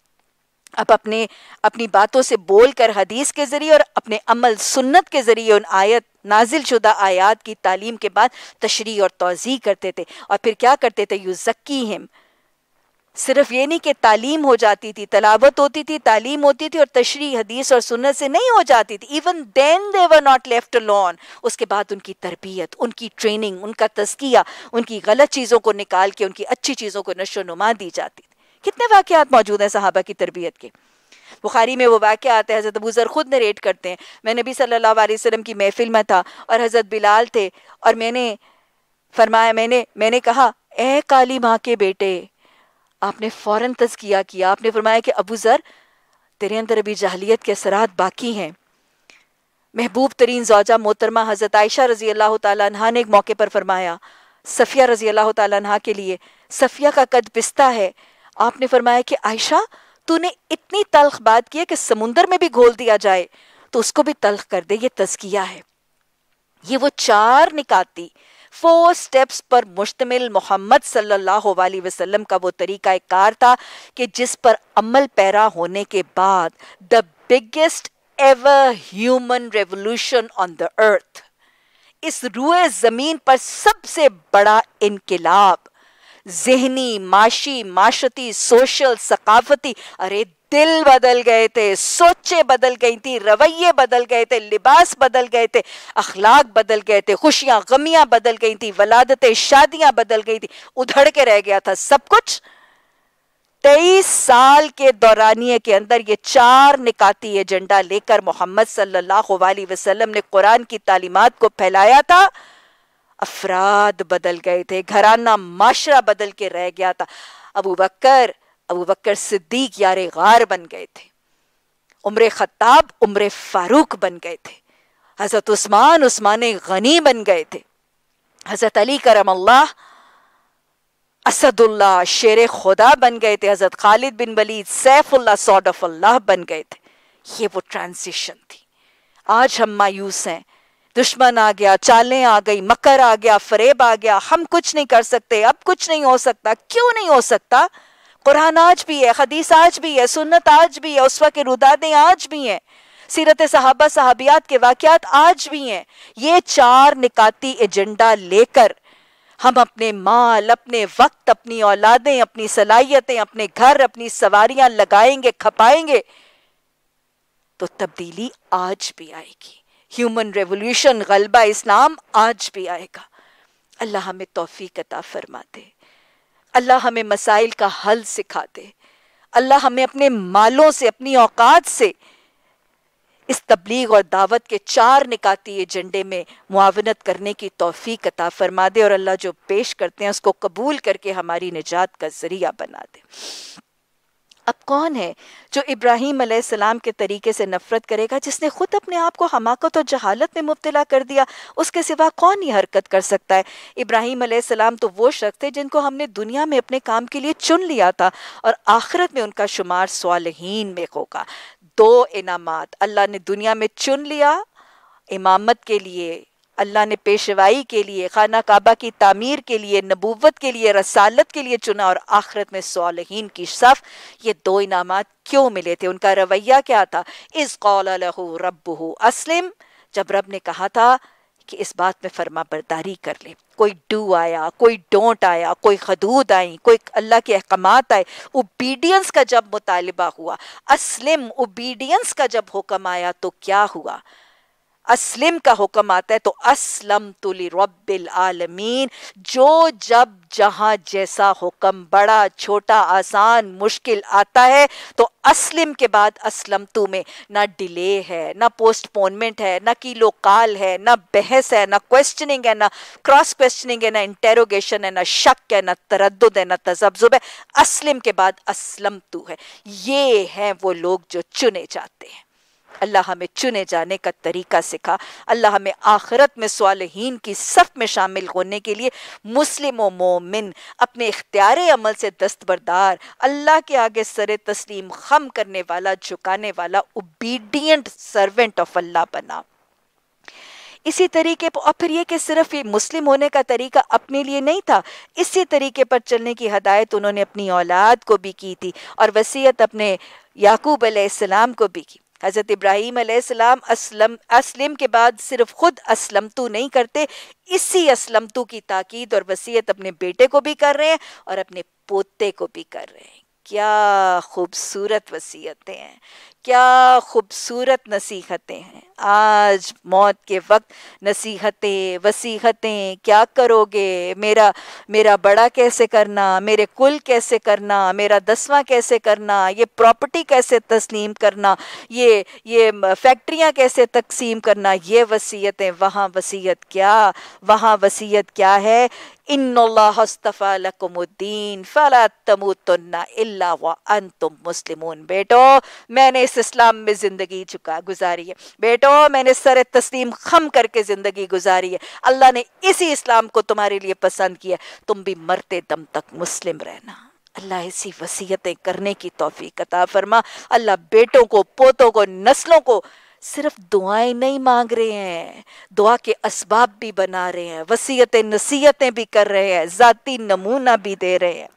आप अपने अपनी बातों से बोल कर हदीस के ज़रिए और अपने अमल सुन्नत के ज़रिए उन आयत नाजिल शुदा आयात की तालीम के बाद तशरी और तोज़ी करते थे और फिर क्या करते थे यू जक्की हिम सिर्फ ये नहीं कि तालीम हो जाती थी तलावत होती थी तालीम होती थी और तशरी हदीस और सुनत से नहीं हो जाती थी even then they were not left alone उसके बाद उनकी तरबियत उनकी ट्रेनिंग उनका तस्किया उनकी गलत चीज़ों को निकाल के उनकी अच्छी चीज़ों को नशो नुमा दी जाती थी कितने वाक़ात मौजूद हैं सहाबा की तरबियत के बुखारी में वो वाक्य आते हैं हज़रत अबूज़र ख़ुद नरेट करते हैं मैं नबी सल्ला वसलम की महफिल में था और हज़रत बिलाल थे और मैंने फरमाया मैंने मैंने कहा ए काली माँ के बेटे आपने फ़ौरन तजकिया किया आपने फरमाया कि अबू ज़र तेरे अंदर अभी जहलीत के असरात बाकी हैं महबूब तरीन जौजा मोहतरमा हज़रत आयशा रज़ी अल्लाह तहा ने एक मौके पर फरमाया सफ़िया रज़ी अल्लाह तहा के लिए सफ़िया का कद पिस्ता है आपने फरमाया कि आयशा तूने इतनी तलख बात की है कि समुंदर में भी घोल दिया जाए तो उसको भी तलख कर दे ये तजकिया है ये वो चार निकाती फोर स्टेप्स पर मुश्तमिल मोहम्मद सल्लल्लाहु अलैहि वसल्लम का वो तरीका एक कार था कि जिस पर अमल पैरा होने के बाद the biggest ever human revolution on the earth इस रुए ज़मीन पर सबसे बड़ा इनकलाब जहनी माशी माशती सोशल सकाफती अरे दिल बदल गए थे सोचे बदल गई थी रवैये बदल गए थे लिबास बदल गए थे अखलाक बदल गए थे खुशियां गमियां बदल गई थी वलादतें शादियां बदल गई थी उधड़ के रह गया था सब कुछ तेईस साल के दौरानिए के अंदर ये चार निकाती एजेंडा लेकर मोहम्मद सल्लल्लाहु अलैहि वसल्लम ने कुरान की तालीमत को फैलाया था अफराद बदल गए थे घराना माशरा बदल के रह गया था अबू बकर अबू बकर सिद्दीक यार गार बन गए थे उम्र खत्ताब उम्र फारूक बन गए थे हज़रत उस्मान उस्मान गनी बन गए थे हज़रत अली करम अल्लाह असदुल्ला शेर खुदा बन गए थे हज़रत खालिद बिन वलीद सैफुल्ला अल्लाह बन गए थे ये वो ट्रांजिशन थी आज हम मायूस हैं दुश्मन आ गया चालें आ गई मकर आ गया फरेब आ गया हम कुछ नहीं कर सकते अब कुछ नहीं हो सकता क्यों नहीं हो सकता कुरान आज भी है हदीस आज भी है सुन्नत आज भी है उसवा के रुदादे आज भी हैं सीरत साहबा साहबियात के वाकियात आज भी हैं ये चार निकाती एजेंडा लेकर हम अपने माल अपने वक्त अपनी औलादें अपनी सलाहियतें अपने घर अपनी सवारियां लगाएंगे खपाएंगे तो तब्दीली आज भी आएगी ह्यूमन रेवोल्यूशन गलबा इस्लाम आज भी आएगा अल्लाह हमें तोफ़ी कता फरमा दे अल्लाह हमें मसाइल का हल सिखा दे अल्लाह हमें अपने मालों से अपनी औकात से इस तबलीग और दावत के चार निकाती एजेंडे में मुआवनत करने की तोफ़ी कता फरमा दे और अल्लाह जो पेश करते हैं उसको कबूल करके हमारी निजात का ज़रिया बना दे अब कौन है जो इब्राहिम सलाम के तरीके से नफरत करेगा जिसने खुद अपने आप को हमाकत और जहालत में मुबतला कर दिया उसके सिवा कौन ये हरकत कर सकता है इब्राहिम सलाम तो वो शख्स थे जिनको हमने दुनिया में अपने काम के लिए चुन लिया था और आखिरत में उनका शुमार सालहीन में होगा दो इनामत अल्लाह ने दुनिया में चुन लिया इमामत के लिए अल्लाह ने पेशवाई के लिए खाना काबा की तामीर के लिए नबूवत के लिए रसालत के लिए चुना और आखिरत में सालहीन की सफ़ ये दो इनाम क्यों मिले थे उनका रवैया क्या था इस कौल रब असलम जब रब ने कहा था कि इस बात में फर्मा बरदारी कर ले कोई डू आया कोई डोंट आया कोई खदूद आई कोई अल्लाह के अहकाम आए ओबीडियंस का जब मुतालबा हुआ असलम ओबीडियंस का जब हुक्म आया तो क्या हुआ असलिम का हुक्म आता है तो असलम तुल रबिल आलमीन जो जब जहां जैसा हुक्म बड़ा छोटा आसान मुश्किल आता है तो असलिम के बाद असलम तू में ना डिले है ना पोस्टपोनमेंट है ना किलो लोकाल है ना बहस है ना क्वेश्चनिंग है ना क्रॉस क्वेश्चनिंग है ना इंटेरोगेशन है ना शक है ना तरद है ना तजब्जुब है असलिम के बाद असलम तू है ये हैं वो लोग जो चुने जाते हैं अल्लाह हमें चुने जाने का तरीका सिखा अल्लाह हमें आखिरत में सालहीन की सफ़ में शामिल होने के लिए मुस्लिम मोमिन अपने इख्तियार अमल से दस्तबरदार अल्लाह के आगे सर तस्लीम खम करने वाला झुकाने वाला ओबीडियंट सर्वेंट ऑफ अल्लाह बना इसी तरीके पर और फिर ये कि सिर्फ ये मुस्लिम होने का तरीका अपने लिए नहीं था इसी तरीके पर चलने की हदायत उन्होंने अपनी औलाद को भी की थी और वसीयत अपने याकूब अलैहिस्सलाम को भी की हज़रत इब्राहिम असलम असलम के बाद सिर्फ ख़ुद असलम तो नहीं करते इसी असलम तो की ताकीद और वसीयत अपने बेटे को भी कर रहे हैं और अपने पोते को भी कर रहे हैं क्या खूबसूरत वसीयतें हैं क्या खूबसूरत नसीहतें हैं आज मौत के वक्त नसीहतें वसीहतें क्या करोगे मेरा मेरा बड़ा कैसे करना मेरे कुल कैसे करना मेरा दसवां कैसे करना ये प्रॉपर्टी कैसे तस्लीम करना ये ये फैक्ट्रियां कैसे तकसीम करना ये वसीयतें वहाँ वसीयत क्या वहाँ वसीयत क्या है मुस्लिमून बेटो मैंने इस इस्लाम में ज़िंदगी चुका गुजारी है बेटो मैंने सर तस्लीम खम करके ज़िंदगी गुजारी है अल्लाह ने इसी इस्लाम को तुम्हारे लिए पसंद किया तुम भी मरते दम तक मुस्लिम रहना अल्लाह ऐसी वसीयतें करने की तोफ़ी कता फरमा अल्लाह बेटों को पोतों को नस्लों को सिर्फ दुआएं नहीं मांग रहे हैं दुआ के इसबाब भी बना रहे हैं वसीयतें नसीहतें भी कर रहे हैं ज़ाती नमूना भी दे रहे हैं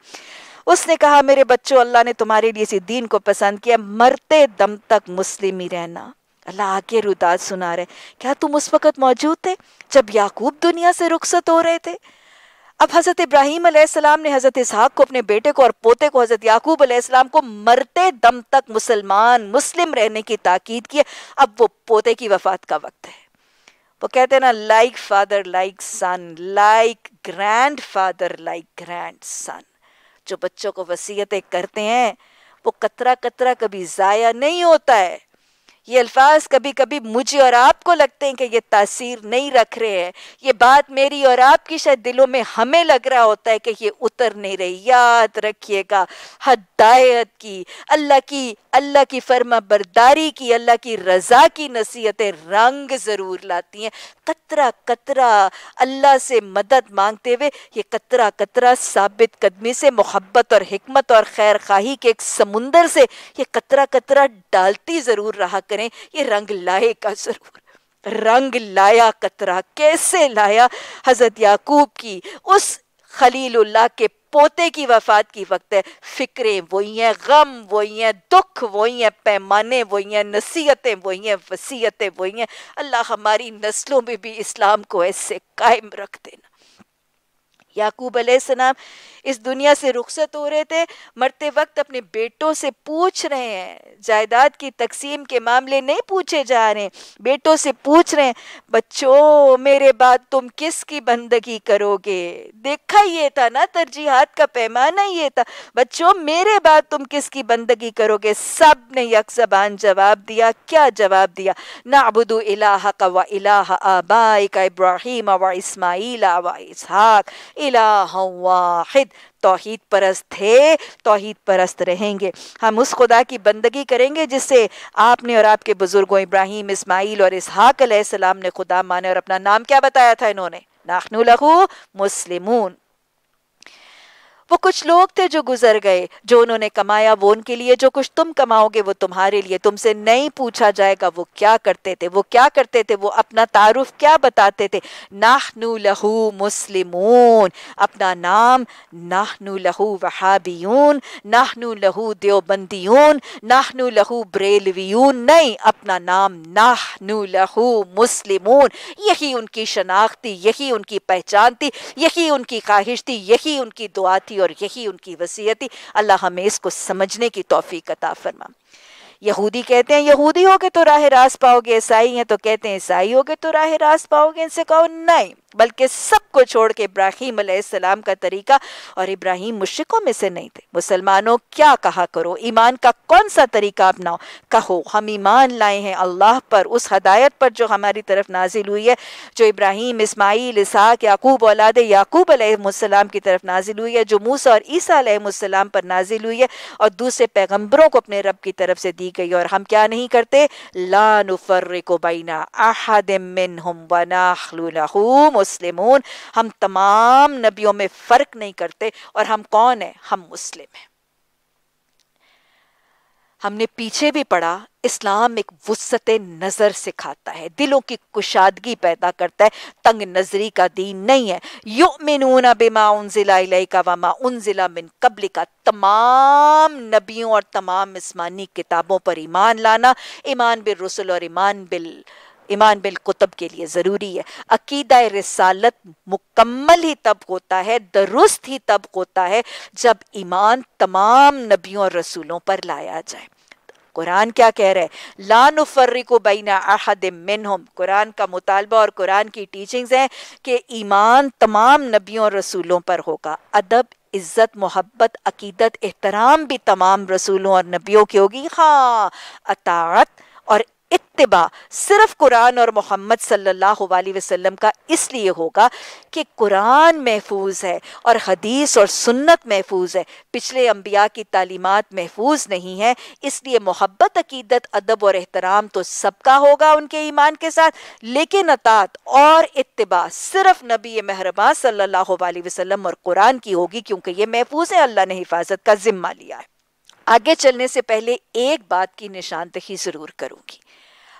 उसने कहा मेरे बच्चों अल्लाह ने तुम्हारे लिए इसी दीन को पसंद किया मरते दम तक मुस्लिम ही रहना अल्लाह आगे रुदाज सुना रहे क्या तुम उस वक़्त मौजूद थे जब याकूब दुनिया से रुखसत हो रहे थे अब हज़रत इब्राहिम सलाम ने हज़रत इसहाक को अपने बेटे को और पोते को हज़रत याकूब सलाम को मरते दम तक मुसलमान मुस्लिम रहने की ताकीद की अब वो पोते की वफात का वक्त है वो कहते हैं ना like father like son like grandfather like grandson जो बच्चों को वसीयतें करते हैं वो कतरा कतरा कभी ज़ाया नहीं होता है ये अल्फाज कभी कभी मुझे और आपको लगते हैं कि ये तासीर नहीं रख रहे हैं ये बात मेरी और आपकी शायद दिलों में हमें लग रहा होता है कि ये उतर नहीं रही याद रखिएगा हदायत की अल्लाह की अल्लाह की फर्मा बरदारी की अल्लाह की रज़ा की नसीहतें रंग ज़रूर लाती हैं कतरा कतरा अल्लाह से मदद मांगते हुए ये कतरा कतरा साबित कदमी से मोहब्बत और हमत और खैर खाही के एक समुंदर से ये कतरा कतरा डालती ज़रूर रहा करें ये रंग लाए का जरूर रंग लाया कतरा कैसे लाया हजरत याकूब की उस खलीलुल्लाह के पोते की वफात की वक्त है फिक्रे वही हैं गम वही हैं दुख वही हैं पैमाने वही हैं नसीहतें वही हैं वसीयतें वही हैं अल्लाह हमारी नस्लों में भी इस्लाम को ऐसे कायम रख देना याकूब अलैहिस्सलाम इस दुनिया से रुखसत हो रहे थे मरते वक्त अपने बेटों से पूछ रहे हैं जायदाद की तकसीम के मामले नहीं पूछे जा रहे हैं बेटों से पूछ रहे हैं बच्चों मेरे बाद तुम किसकी बंदगी करोगे देखा ये था ना तरजीहत का पैमाना ये था बच्चों मेरे बाद तुम किसकी बंदगी करोगे सब ने जबान जवाब दिया क्या जवाब दिया ना अबुदू इलाह का व इलाह आबाई का इब्राहिम व इसमाइल व इसहाक इलाह वाहिद तोहद परस्त थे तोहद परस्त रहेंगे हम उस खुदा की बंदगी करेंगे जिससे आपने और आपके बुज़ुर्गों इब्राहिम इसमाइल और इसहाक ने खुदा माने और अपना नाम क्या बताया था इन्होंने नाखनू लहू मुस्लिमून वो कुछ लोग थे जो गुजर गए जो उन्होंने कमाया वो उनके लिए जो कुछ तुम कमाओगे वो तुम्हारे लिए तुमसे नहीं पूछा जाएगा वो क्या करते थे वो क्या करते थे वो अपना तारुफ क्या बताते थे नाहनू लहू मुस्लिमून अपना नाम नाहनू लहू वहाबियून नाहनू लहू देवबंदियून नाहनू लहू ब्रेलवियून नहीं अपना नाम नाहनू लहू मुस्लिमून यही उनकी शनाख्त थी यही उनकी पहचान थी यही उनकी ख्वाहिश थी यही उनकी दुआ थी और यही उनकी वसीयती अल्लाह हमें इसको समझने की तोफ़ी कता फरमा यहूदी कहते हैं यहूदी हो गए तो राह रास पाओगे ईसाई हैं तो कहते हैं ईसाई हो गए तो राह रास पाओगे इनसे कहो नहीं बल्कि सबको छोड़ के इब्राहिम सलाम का तरीका और इब्राहिम मुश्रकों में से नहीं थे मुसलमानों क्या कहा करो ईमान का कौन सा तरीका अपनाओ कहो हम ईमान लाए हैं अल्लाह पर उस हदायत पर जो हमारी तरफ नाजिल हुई है जो इब्राहिम इसमाईल इसाक याकूब औलाद याकूब अलैहिस्सलाम की तरफ नाजिल हुई है जो मूसा और ईसा अलैहिस्सलाम पर नाजिल हुई है और दूसरे पैगम्बरों को अपने रब की तरफ से दी गई और हम क्या नहीं करते लानफर को अहदम मुस्लिमून हम तमाम नबियों में फ़र्क नहीं करते और हम कौन है हम मुस्लिम हैं हमने पीछे भी पढ़ा इस्लाम एक वसत नज़र सिखाता है दिलों की कुशादगी पैदा करता है तंग नजरी का दीन नहीं है यु मिनूना बेमा उन ज़िला का वामा उन ज़िला मिन कबल का तमाम नबियों और तमाम इस्मानी किताबों पर ईमान लाना ईमान बिल रसुल और ईमान बिल ईमान बिलकुतब के लिए ज़रूरी है अकीदा रसालत मुकम्मल ही तब होता है दुरुस्त ही तब होता है जब ईमान तमाम नबियों और रसूलों पर लाया जाए कुरान क्या कह रहे हैं लान को मिनहम कुरान का मुतालबा और कुरान की टीचिंग्स हैं कि ईमान तमाम नबियों और रसूलों पर होगा अदब इज़्ज़त मोहब्बत अकीदत एहतराम भी तमाम रसूलों और नबियों की होगी हाँ अतात और इतबा सिर्फ कुरान और मोहम्मद सल्लल्लाहु अलैहि वसल्लम का इसलिए होगा कि कुरान महफूज है और हदीस और सुन्नत महफूज है पिछले अम्बिया की तालीमत महफूज नहीं है इसलिए मोहब्बत अकीदत अदब और एहतराम तो सबका होगा उनके ईमान के साथ लेकिन अतात और इतबा सिर्फ नबी महरबा सल्ला वसलम और कुरान की होगी क्योंकि ये महफूज है अल्लाह ने हिफाजत का जिम्मा लिया है आगे चलने से पहले एक बात की निशानदही ज़रूर करूंगी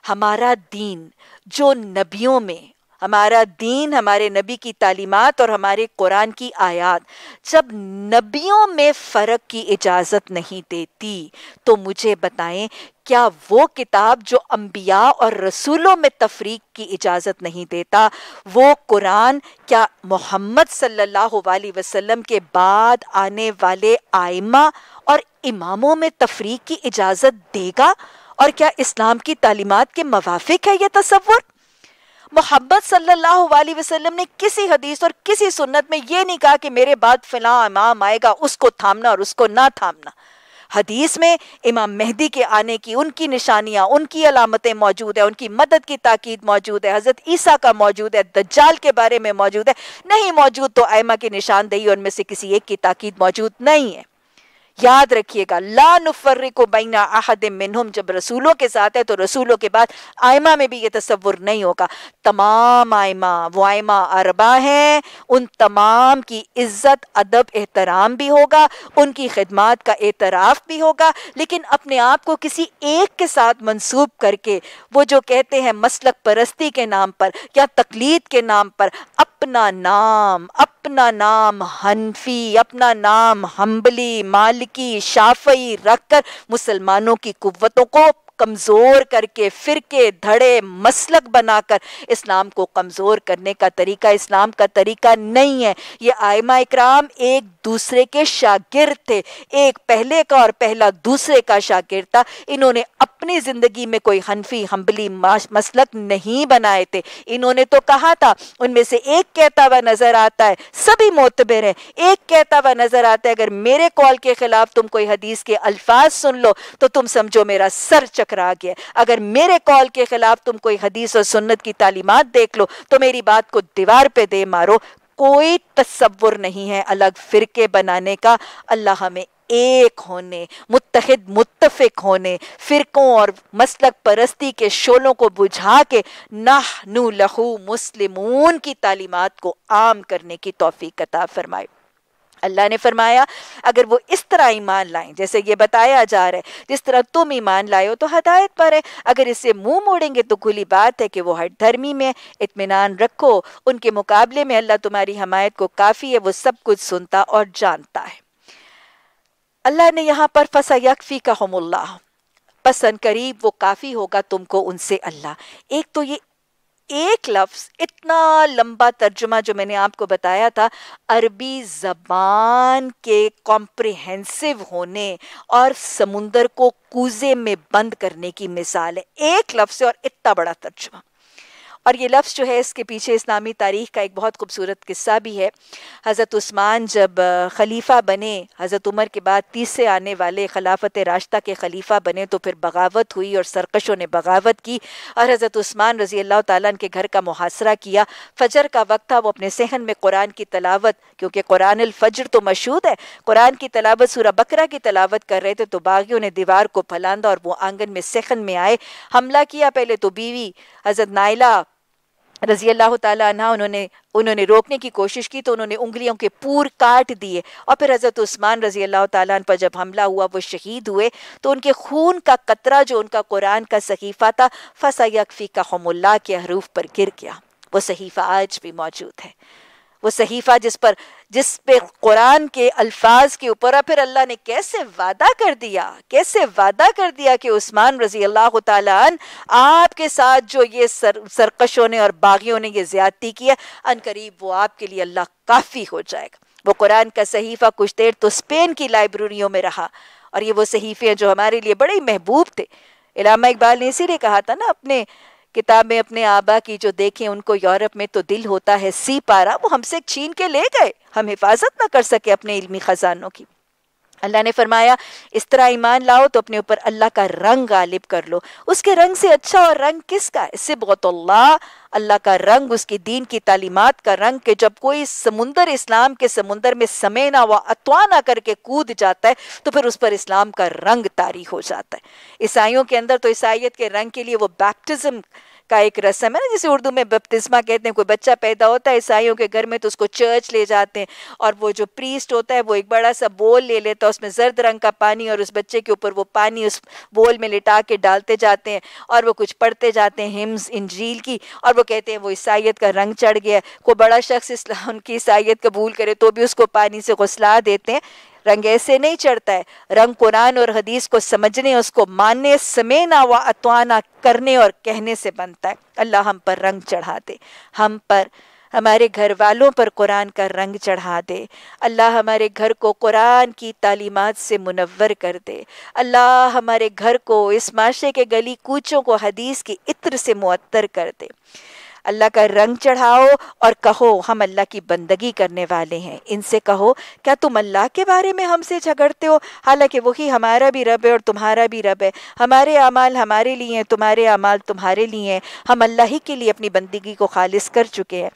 हमारा दीन जो नबियों में हमारा दीन हमारे नबी की तालीमत और हमारे कुरान की आयात जब नबियों में फ़र्क की इजाज़त नहीं देती तो मुझे बताएं क्या वो किताब जो अम्बिया और रसूलों में तफरीक की इजाज़त नहीं देता वो कुरान क्या मोहम्मद सल्लल्लाहु अलैहि वसल्लम के बाद आने वाले आयमा और इमामों में तफरीक की इजाज़त देगा और क्या इस्लाम की तालीमत के मवाफिक है यह तस्वुर मोहम्मद सल्लल्लाहु अलैहि वसल्लम ने किसी हदीस और किसी सुन्नत में यह नहीं कहा कि मेरे बाद फिलहाल इमाम आएगा उसको थामना और उसको ना थामना हदीस में इमाम मेहदी के आने की उनकी निशानियां उनकी अलामतें मौजूद है उनकी मदद की ताकीद मौजूद है हज़रत ईसा का मौजूद है दज्जाल के बारे में मौजूद है नहीं मौजूद तो आयमा की निशानदेही उनमें से किसी एक की ताकीद मौजूद नहीं है याद रखिएगा ला नफर को बैना आहद मिनहम जब रसूलों के साथ है तो रसूलों के बाद आयमा में भी ये तस्वुर नहीं होगा तमाम आयमा वो आयमा अरबा हैं उन तमाम की इज्जत अदब एहतराम भी होगा उनकी खदमात का एतराफ़ भी होगा लेकिन अपने आप को किसी एक के साथ मंसूब करके वो जो कहते हैं मसलक परस्ती के नाम पर या तकलीद के नाम पर अपना नाम अप अपना नाम हनफी अपना नाम हम्बली मालिकी शाफई रखकर मुसलमानों की कुतों को कमज़ोर करके फ़िरके धड़े मसलक बनाकर इस्लाम को कमज़ोर करने का तरीका इस्लाम का तरीका नहीं है ये आयमा इकराम एक दूसरे के शागिर्द थे एक पहले का और पहला दूसरे का शागिर्द था इन्होंने अपनी ज़िंदगी में कोई हनफी हम्बली मसलक नहीं बनाए थे इन्होंने तो कहा था उनमें से एक कहता हुआ नज़र आता है सभी मोतबर हैं एक कहता हुआ नज़र आता है अगर मेरे कॉल के ख़िलाफ़ तुम कोई हदीस के अल्फाज सुन लो तो तुम समझो मेरा सर चक टकरा गया अगर मेरे कॉल के खिलाफ तुम कोई हदीस और सुन्नत की तालीमत देख लो तो मेरी बात को दीवार पे दे मारो कोई तस्वुर नहीं है अलग फिरके बनाने का अल्लाह हमें एक होने मुतहद मुतफिक होने फ़िरकों और मसलक परस्ती के शोलों को बुझा के नाह नू लहू मुस्लिमून की तालीमत को आम करने की तोफ़ी कता फरमाए अल्लाह ने फरमाया अगर वो इस तरह ईमान लाएं जैसे ये बताया जा रहा है जिस तरह तुम ईमान लाए हो तो हदायत पर है अगर इससे मुंह मोड़ेंगे तो खुली बात है कि वो हर धर्मी में इतमान रखो उनके मुकाबले में अल्लाह तुम्हारी हमायत को काफ़ी है वो सब कुछ सुनता और जानता है अल्लाह ने यहाँ पर फसा यकफ़ी का हमल्ला पसंद करीब वो काफ़ी होगा तुमको उनसे अल्लाह एक तो ये एक लफ्ज इतना लंबा तर्जुमा जो मैंने आपको बताया था अरबी जबान के कॉम्प्रिहेंसिव होने और समुंदर को कूजे में बंद करने की मिसाल है एक लफ्ज और इतना बड़ा तर्जुमा और ये लफ्ज़ जो है इसके पीछे इस्लामी तारीख़ का एक बहुत खूबसूरत किस्सा भी है हज़रत उस्मान जब खलीफ़ा बने हज़रत उमर के बाद तीसरे आने वाले खलाफत रास्ता के खलीफ़ा बने तो फिर बगावत हुई और सरकशों ने बगावत की और हज़रत उस्मान रज़ी अल्लाह तन के घर का मुहासरा किया फ़जर का वक्त था वो अपने सहन में कुरान की तलावत क्योंकि कुरान फ़जर तो मशहूद है कुरान की तलावत सूरा बकरा की तलावत कर रहे थे तो बागियों ने दीवार को फलांदा और वो आंगन में सहन में आए हमला किया पहले तो बीवी हज़रत नाइला रजी अल्लाह तह उन्होंने उन्होंने रोकने की कोशिश की तो उन्होंने उंगलियों के पूर काट दिए और फिर हज़रत उस्मान रजी अल्लाह तन पर जब हमला हुआ वो शहीद हुए तो उनके खून का कतरा जो उनका कुरान का सहीफ़ा था फसा यकफ़ी का हमल्ला के हरूफ पर गिर गया वो सहीफ़ा आज भी मौजूद है वो सहीफ़ा जिस पर जिस पे कुरान के अल्फाज के ऊपर और फिर अल्लाह ने कैसे वादा कर दिया कैसे वादा कर दिया कि उस्मान रजी अल्लाह तन आपके साथ जो ये सर सरकशों ने और बागियों ने ये ज्यादती की है करीब वो आपके लिए अल्लाह काफ़ी हो जाएगा वो कुरान का सहीफ़ा कुछ देर तो स्पेन की लाइब्रेरियों में रहा और ये वो सहीफ़े हैं जो हमारे लिए बड़े महबूब थे इलामा इकबाल ने इसीलिए कहा था ना अपने किताब में अपने आबा की जो देखें उनको यूरोप में तो दिल होता है सी पारा वो हमसे छीन के ले गए हम हिफाजत ना कर सके अपने इल्मी खजानों की अल्लाह ने फरमाया इस तरह ईमान लाओ तो अपने ऊपर अल्लाह का रंग गालिब कर लो उसके रंग से अच्छा और रंग किसका इससे बहुत अल्लाह का रंग उसकी दीन की तालीमत का रंग के जब कोई समुंदर इस्लाम के समुंदर में समेना व अतवाना करके कूद जाता है तो फिर उस पर इस्लाम का रंग तारी हो जाता है ईसाइयों के अंदर तो ईसाइत के रंग के लिए वो बैप्टिज्म का एक रस्म है ना जैसे उर्दू में बपतिस्मा कहते हैं कोई बच्चा पैदा होता है ईसाइयों के घर में तो उसको चर्च ले जाते हैं और वो जो प्रीस्ट होता है वो एक बड़ा सा बोल ले लेता है उसमें जर्द रंग का पानी और उस बच्चे के ऊपर वो पानी उस बोल में लिटा के डालते जाते हैं और वो कुछ पढ़ते जाते हैं हिम्स इंजील की और वो कहते हैं वो ईसाइत का रंग चढ़ गया कोई बड़ा शख्स उनकी ईसाइत कबूल करे तो भी उसको पानी से घुसला देते हैं रंग ऐसे नहीं चढ़ता है रंग कुरान और हदीस को समझने उसको मानने समेना व अतवाना करने और कहने से बनता है अल्लाह हम पर रंग चढ़ा दे हम पर हमारे घर वालों पर कुरान का रंग चढ़ा दे अल्लाह हमारे घर को कुरान की तालीमत से मुनवर कर दे अल्लाह हमारे घर को इस माशे के गली कूचों को हदीस की इत्र से मुअत्तर कर दे अल्लाह का रंग चढ़ाओ और कहो हम अल्लाह की बंदगी करने वाले हैं इनसे कहो क्या तुम अल्लाह के बारे में हमसे झगड़ते हो हालांकि वही हमारा भी रब है और तुम्हारा भी रब है हमारे अमाल हमारे लिए हैं तुम्हारे अमाल तुम्हारे लिए हैं हम अल्लाह ही के लिए अपनी बंदगी को खालिज कर चुके हैं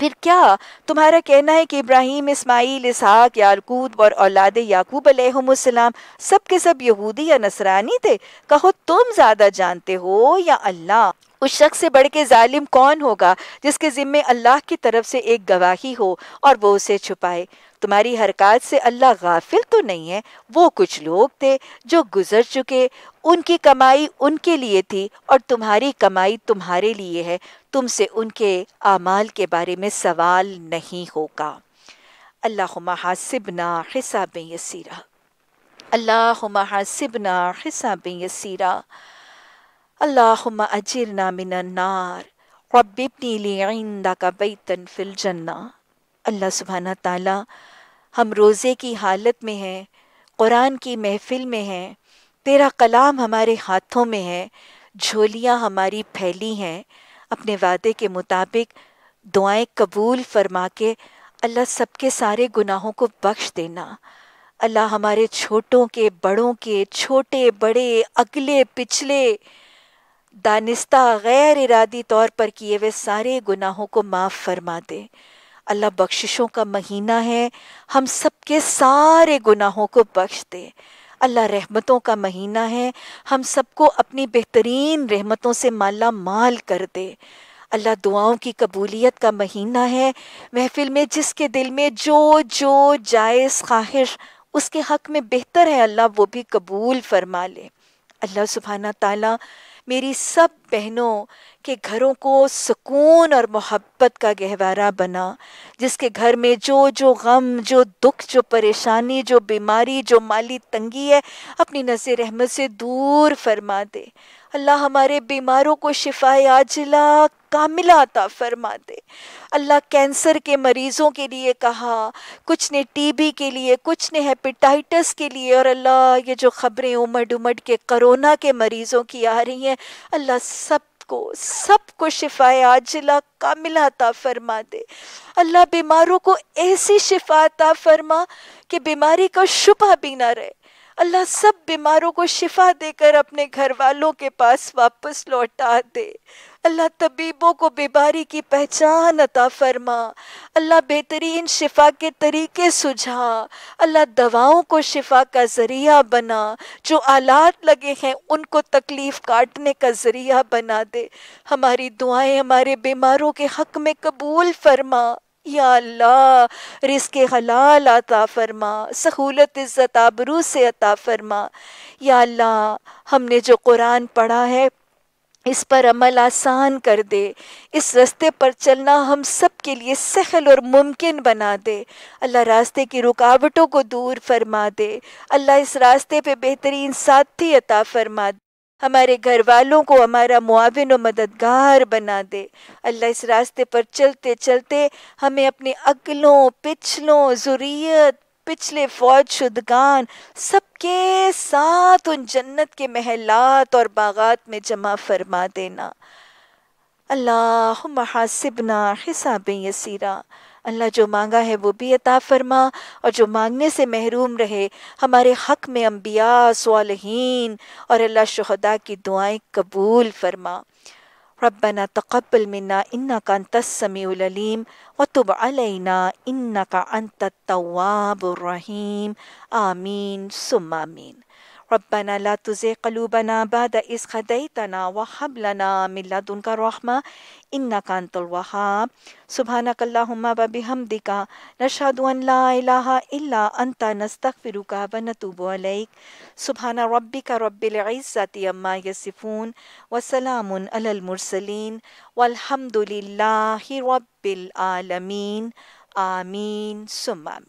फिर क्या तुम्हारा कहना है कि इब्राहिम इसमाइल इसहाक याकूब और औलाद याकूब अलैहिस्सलाम सब के सब यहूदी या नसरानी थे कहो तुम ज़्यादा जानते हो या अल्लाह उस शख्स से बढ़ के ालिम कौन होगा जिसके ज़िम्मे अल्लाह की तरफ से एक गवाही हो और वो उसे छुपाए तुम्हारी हरकत से अल्लाह गाफिल तो नहीं है वो कुछ लोग थे जो गुजर चुके उनकी कमाई उनके लिए थी और तुम्हारी कमाई तुम्हारे लिए है तुमसे उनके आमाल के बारे में सवाल नहीं होगा अल्लाह हासिबना हिसाब यसीरा अल्लाह हासिबना हिसाब यसीरा اجرنا من النار رب अपनी لي का بيتا في الجنه अल्लाह सुबहाना وتعالى हम रोज़े की हालत में हैं कुरान की महफिल में हैं तेरा कलाम हमारे हाथों में है झोलियाँ हमारी फैली हैं अपने वादे के मुताबिक दुआएं कबूल फरमा के अल्लाह सबके सारे गुनाहों को बख्श देना अल्लाह हमारे छोटों के बड़ों के छोटे बड़े अगले पिछले दानिस्ता गैर इरादी तौर पर किए हुए सारे गुनाहों को माफ़ फरमा दे अल्लाह बख्शिशों का महीना है हम सब के सारे गुनाहों को बख्श दे अल्लाह रहमतों का महीना है हम सबको अपनी बेहतरीन रहमतों से माला माल कर दे अल्लाह दुआओं की कबूलियत का महीना है महफिल में जिसके दिल में जो जो जायज़ ख्वाहिश उसके हक में बेहतर है अल्लाह वो भी कबूल फरमा ले अल्लाह सुबहाना ताला मेरी सब बहनों के घरों को सुकून और मोहब्बत का गहवारा बना जिसके घर में जो जो गम जो दुख जो परेशानी जो बीमारी जो माली तंगी है अपनी नज़र रहमत से दूर फरमा दे अल्लाह हमारे बीमारों को शिफाए आजिला कामिला अता फरमा दे अल्लाह कैंसर के मरीज़ों के लिए कहा कुछ ने टीबी के लिए कुछ ने हेपेटाइटिस के लिए और अल्लाह ये जो ख़बरें उमड़ उमड़ के करोना के मरीज़ों की आ रही हैं अल्लाह सब को सब को शिफाए आजिला कामिला फरमा दे अल्लाह बीमारों को ऐसी शिफा फरमा कि बीमारी का शुबा भी ना रहे अल्लाह सब बीमारों को शिफा देकर अपने घर वालों के पास वापस लौटा दे अल्लाह तबीबों को बीमारी की पहचान अता फरमा अल्लाह बेहतरीन शिफा के तरीके सुझा अल्लाह दवाओं को शिफा का ज़रिया बना जो आलात लगे हैं उनको तकलीफ़ काटने का ज़रिया बना दे हमारी दुआएं हमारे बीमारों के हक में कबूल फरमा या अल्लाह रिस्क हलाल अता फरमा सहूलत इज़्ज़त आबरू से अता फरमा या अल्लाह हमने जो कुरान पढ़ा है इस पर अमल आसान कर दे इस रास्ते पर चलना हम सब के लिए सहल और मुमकिन बना दे अल्लाह रास्ते की रुकावटों को दूर फरमा दे अल्लाह इस रास्ते पे बेहतरीन साथी अता फरमा दे हमारे घर वालों को हमारा मुआवन और मददगार बना दे अल्लाह इस रास्ते पर चलते चलते हमें अपने अकलों पिछलों जुरियत पिछले फौज शुदगान सबके साथ उन जन्नत के महलात और बागात में जमा फरमा देना अल्लाह महासिबना हिसाब यसीरा अल्लाह जो मांगा है वो भी अता फरमा और जो मांगने से महरूम रहे हमारे हक में अम्बिया सालहीन और अल्लाह शहदा की दुआएं कबूल फरमा रबना तकबल मिना इन्ना का तस्मीम वतुब अलैना इन्ना का अंत तवाब रहीम आमीन सुमामीन ربنا لا تزغ قلوبنا بعد إذ هديتنا وهب لنا من لدنك رحمة إنك أنت الوهاب سبحانك اللهم وبحمدك نشهد أن لا إله إلا أنت نستغفرك ونتوب إليك سبحان ربك رب العزة عما يصفون وسلام على المرسلين والحمد لله رب العالمين آمين ثم آمين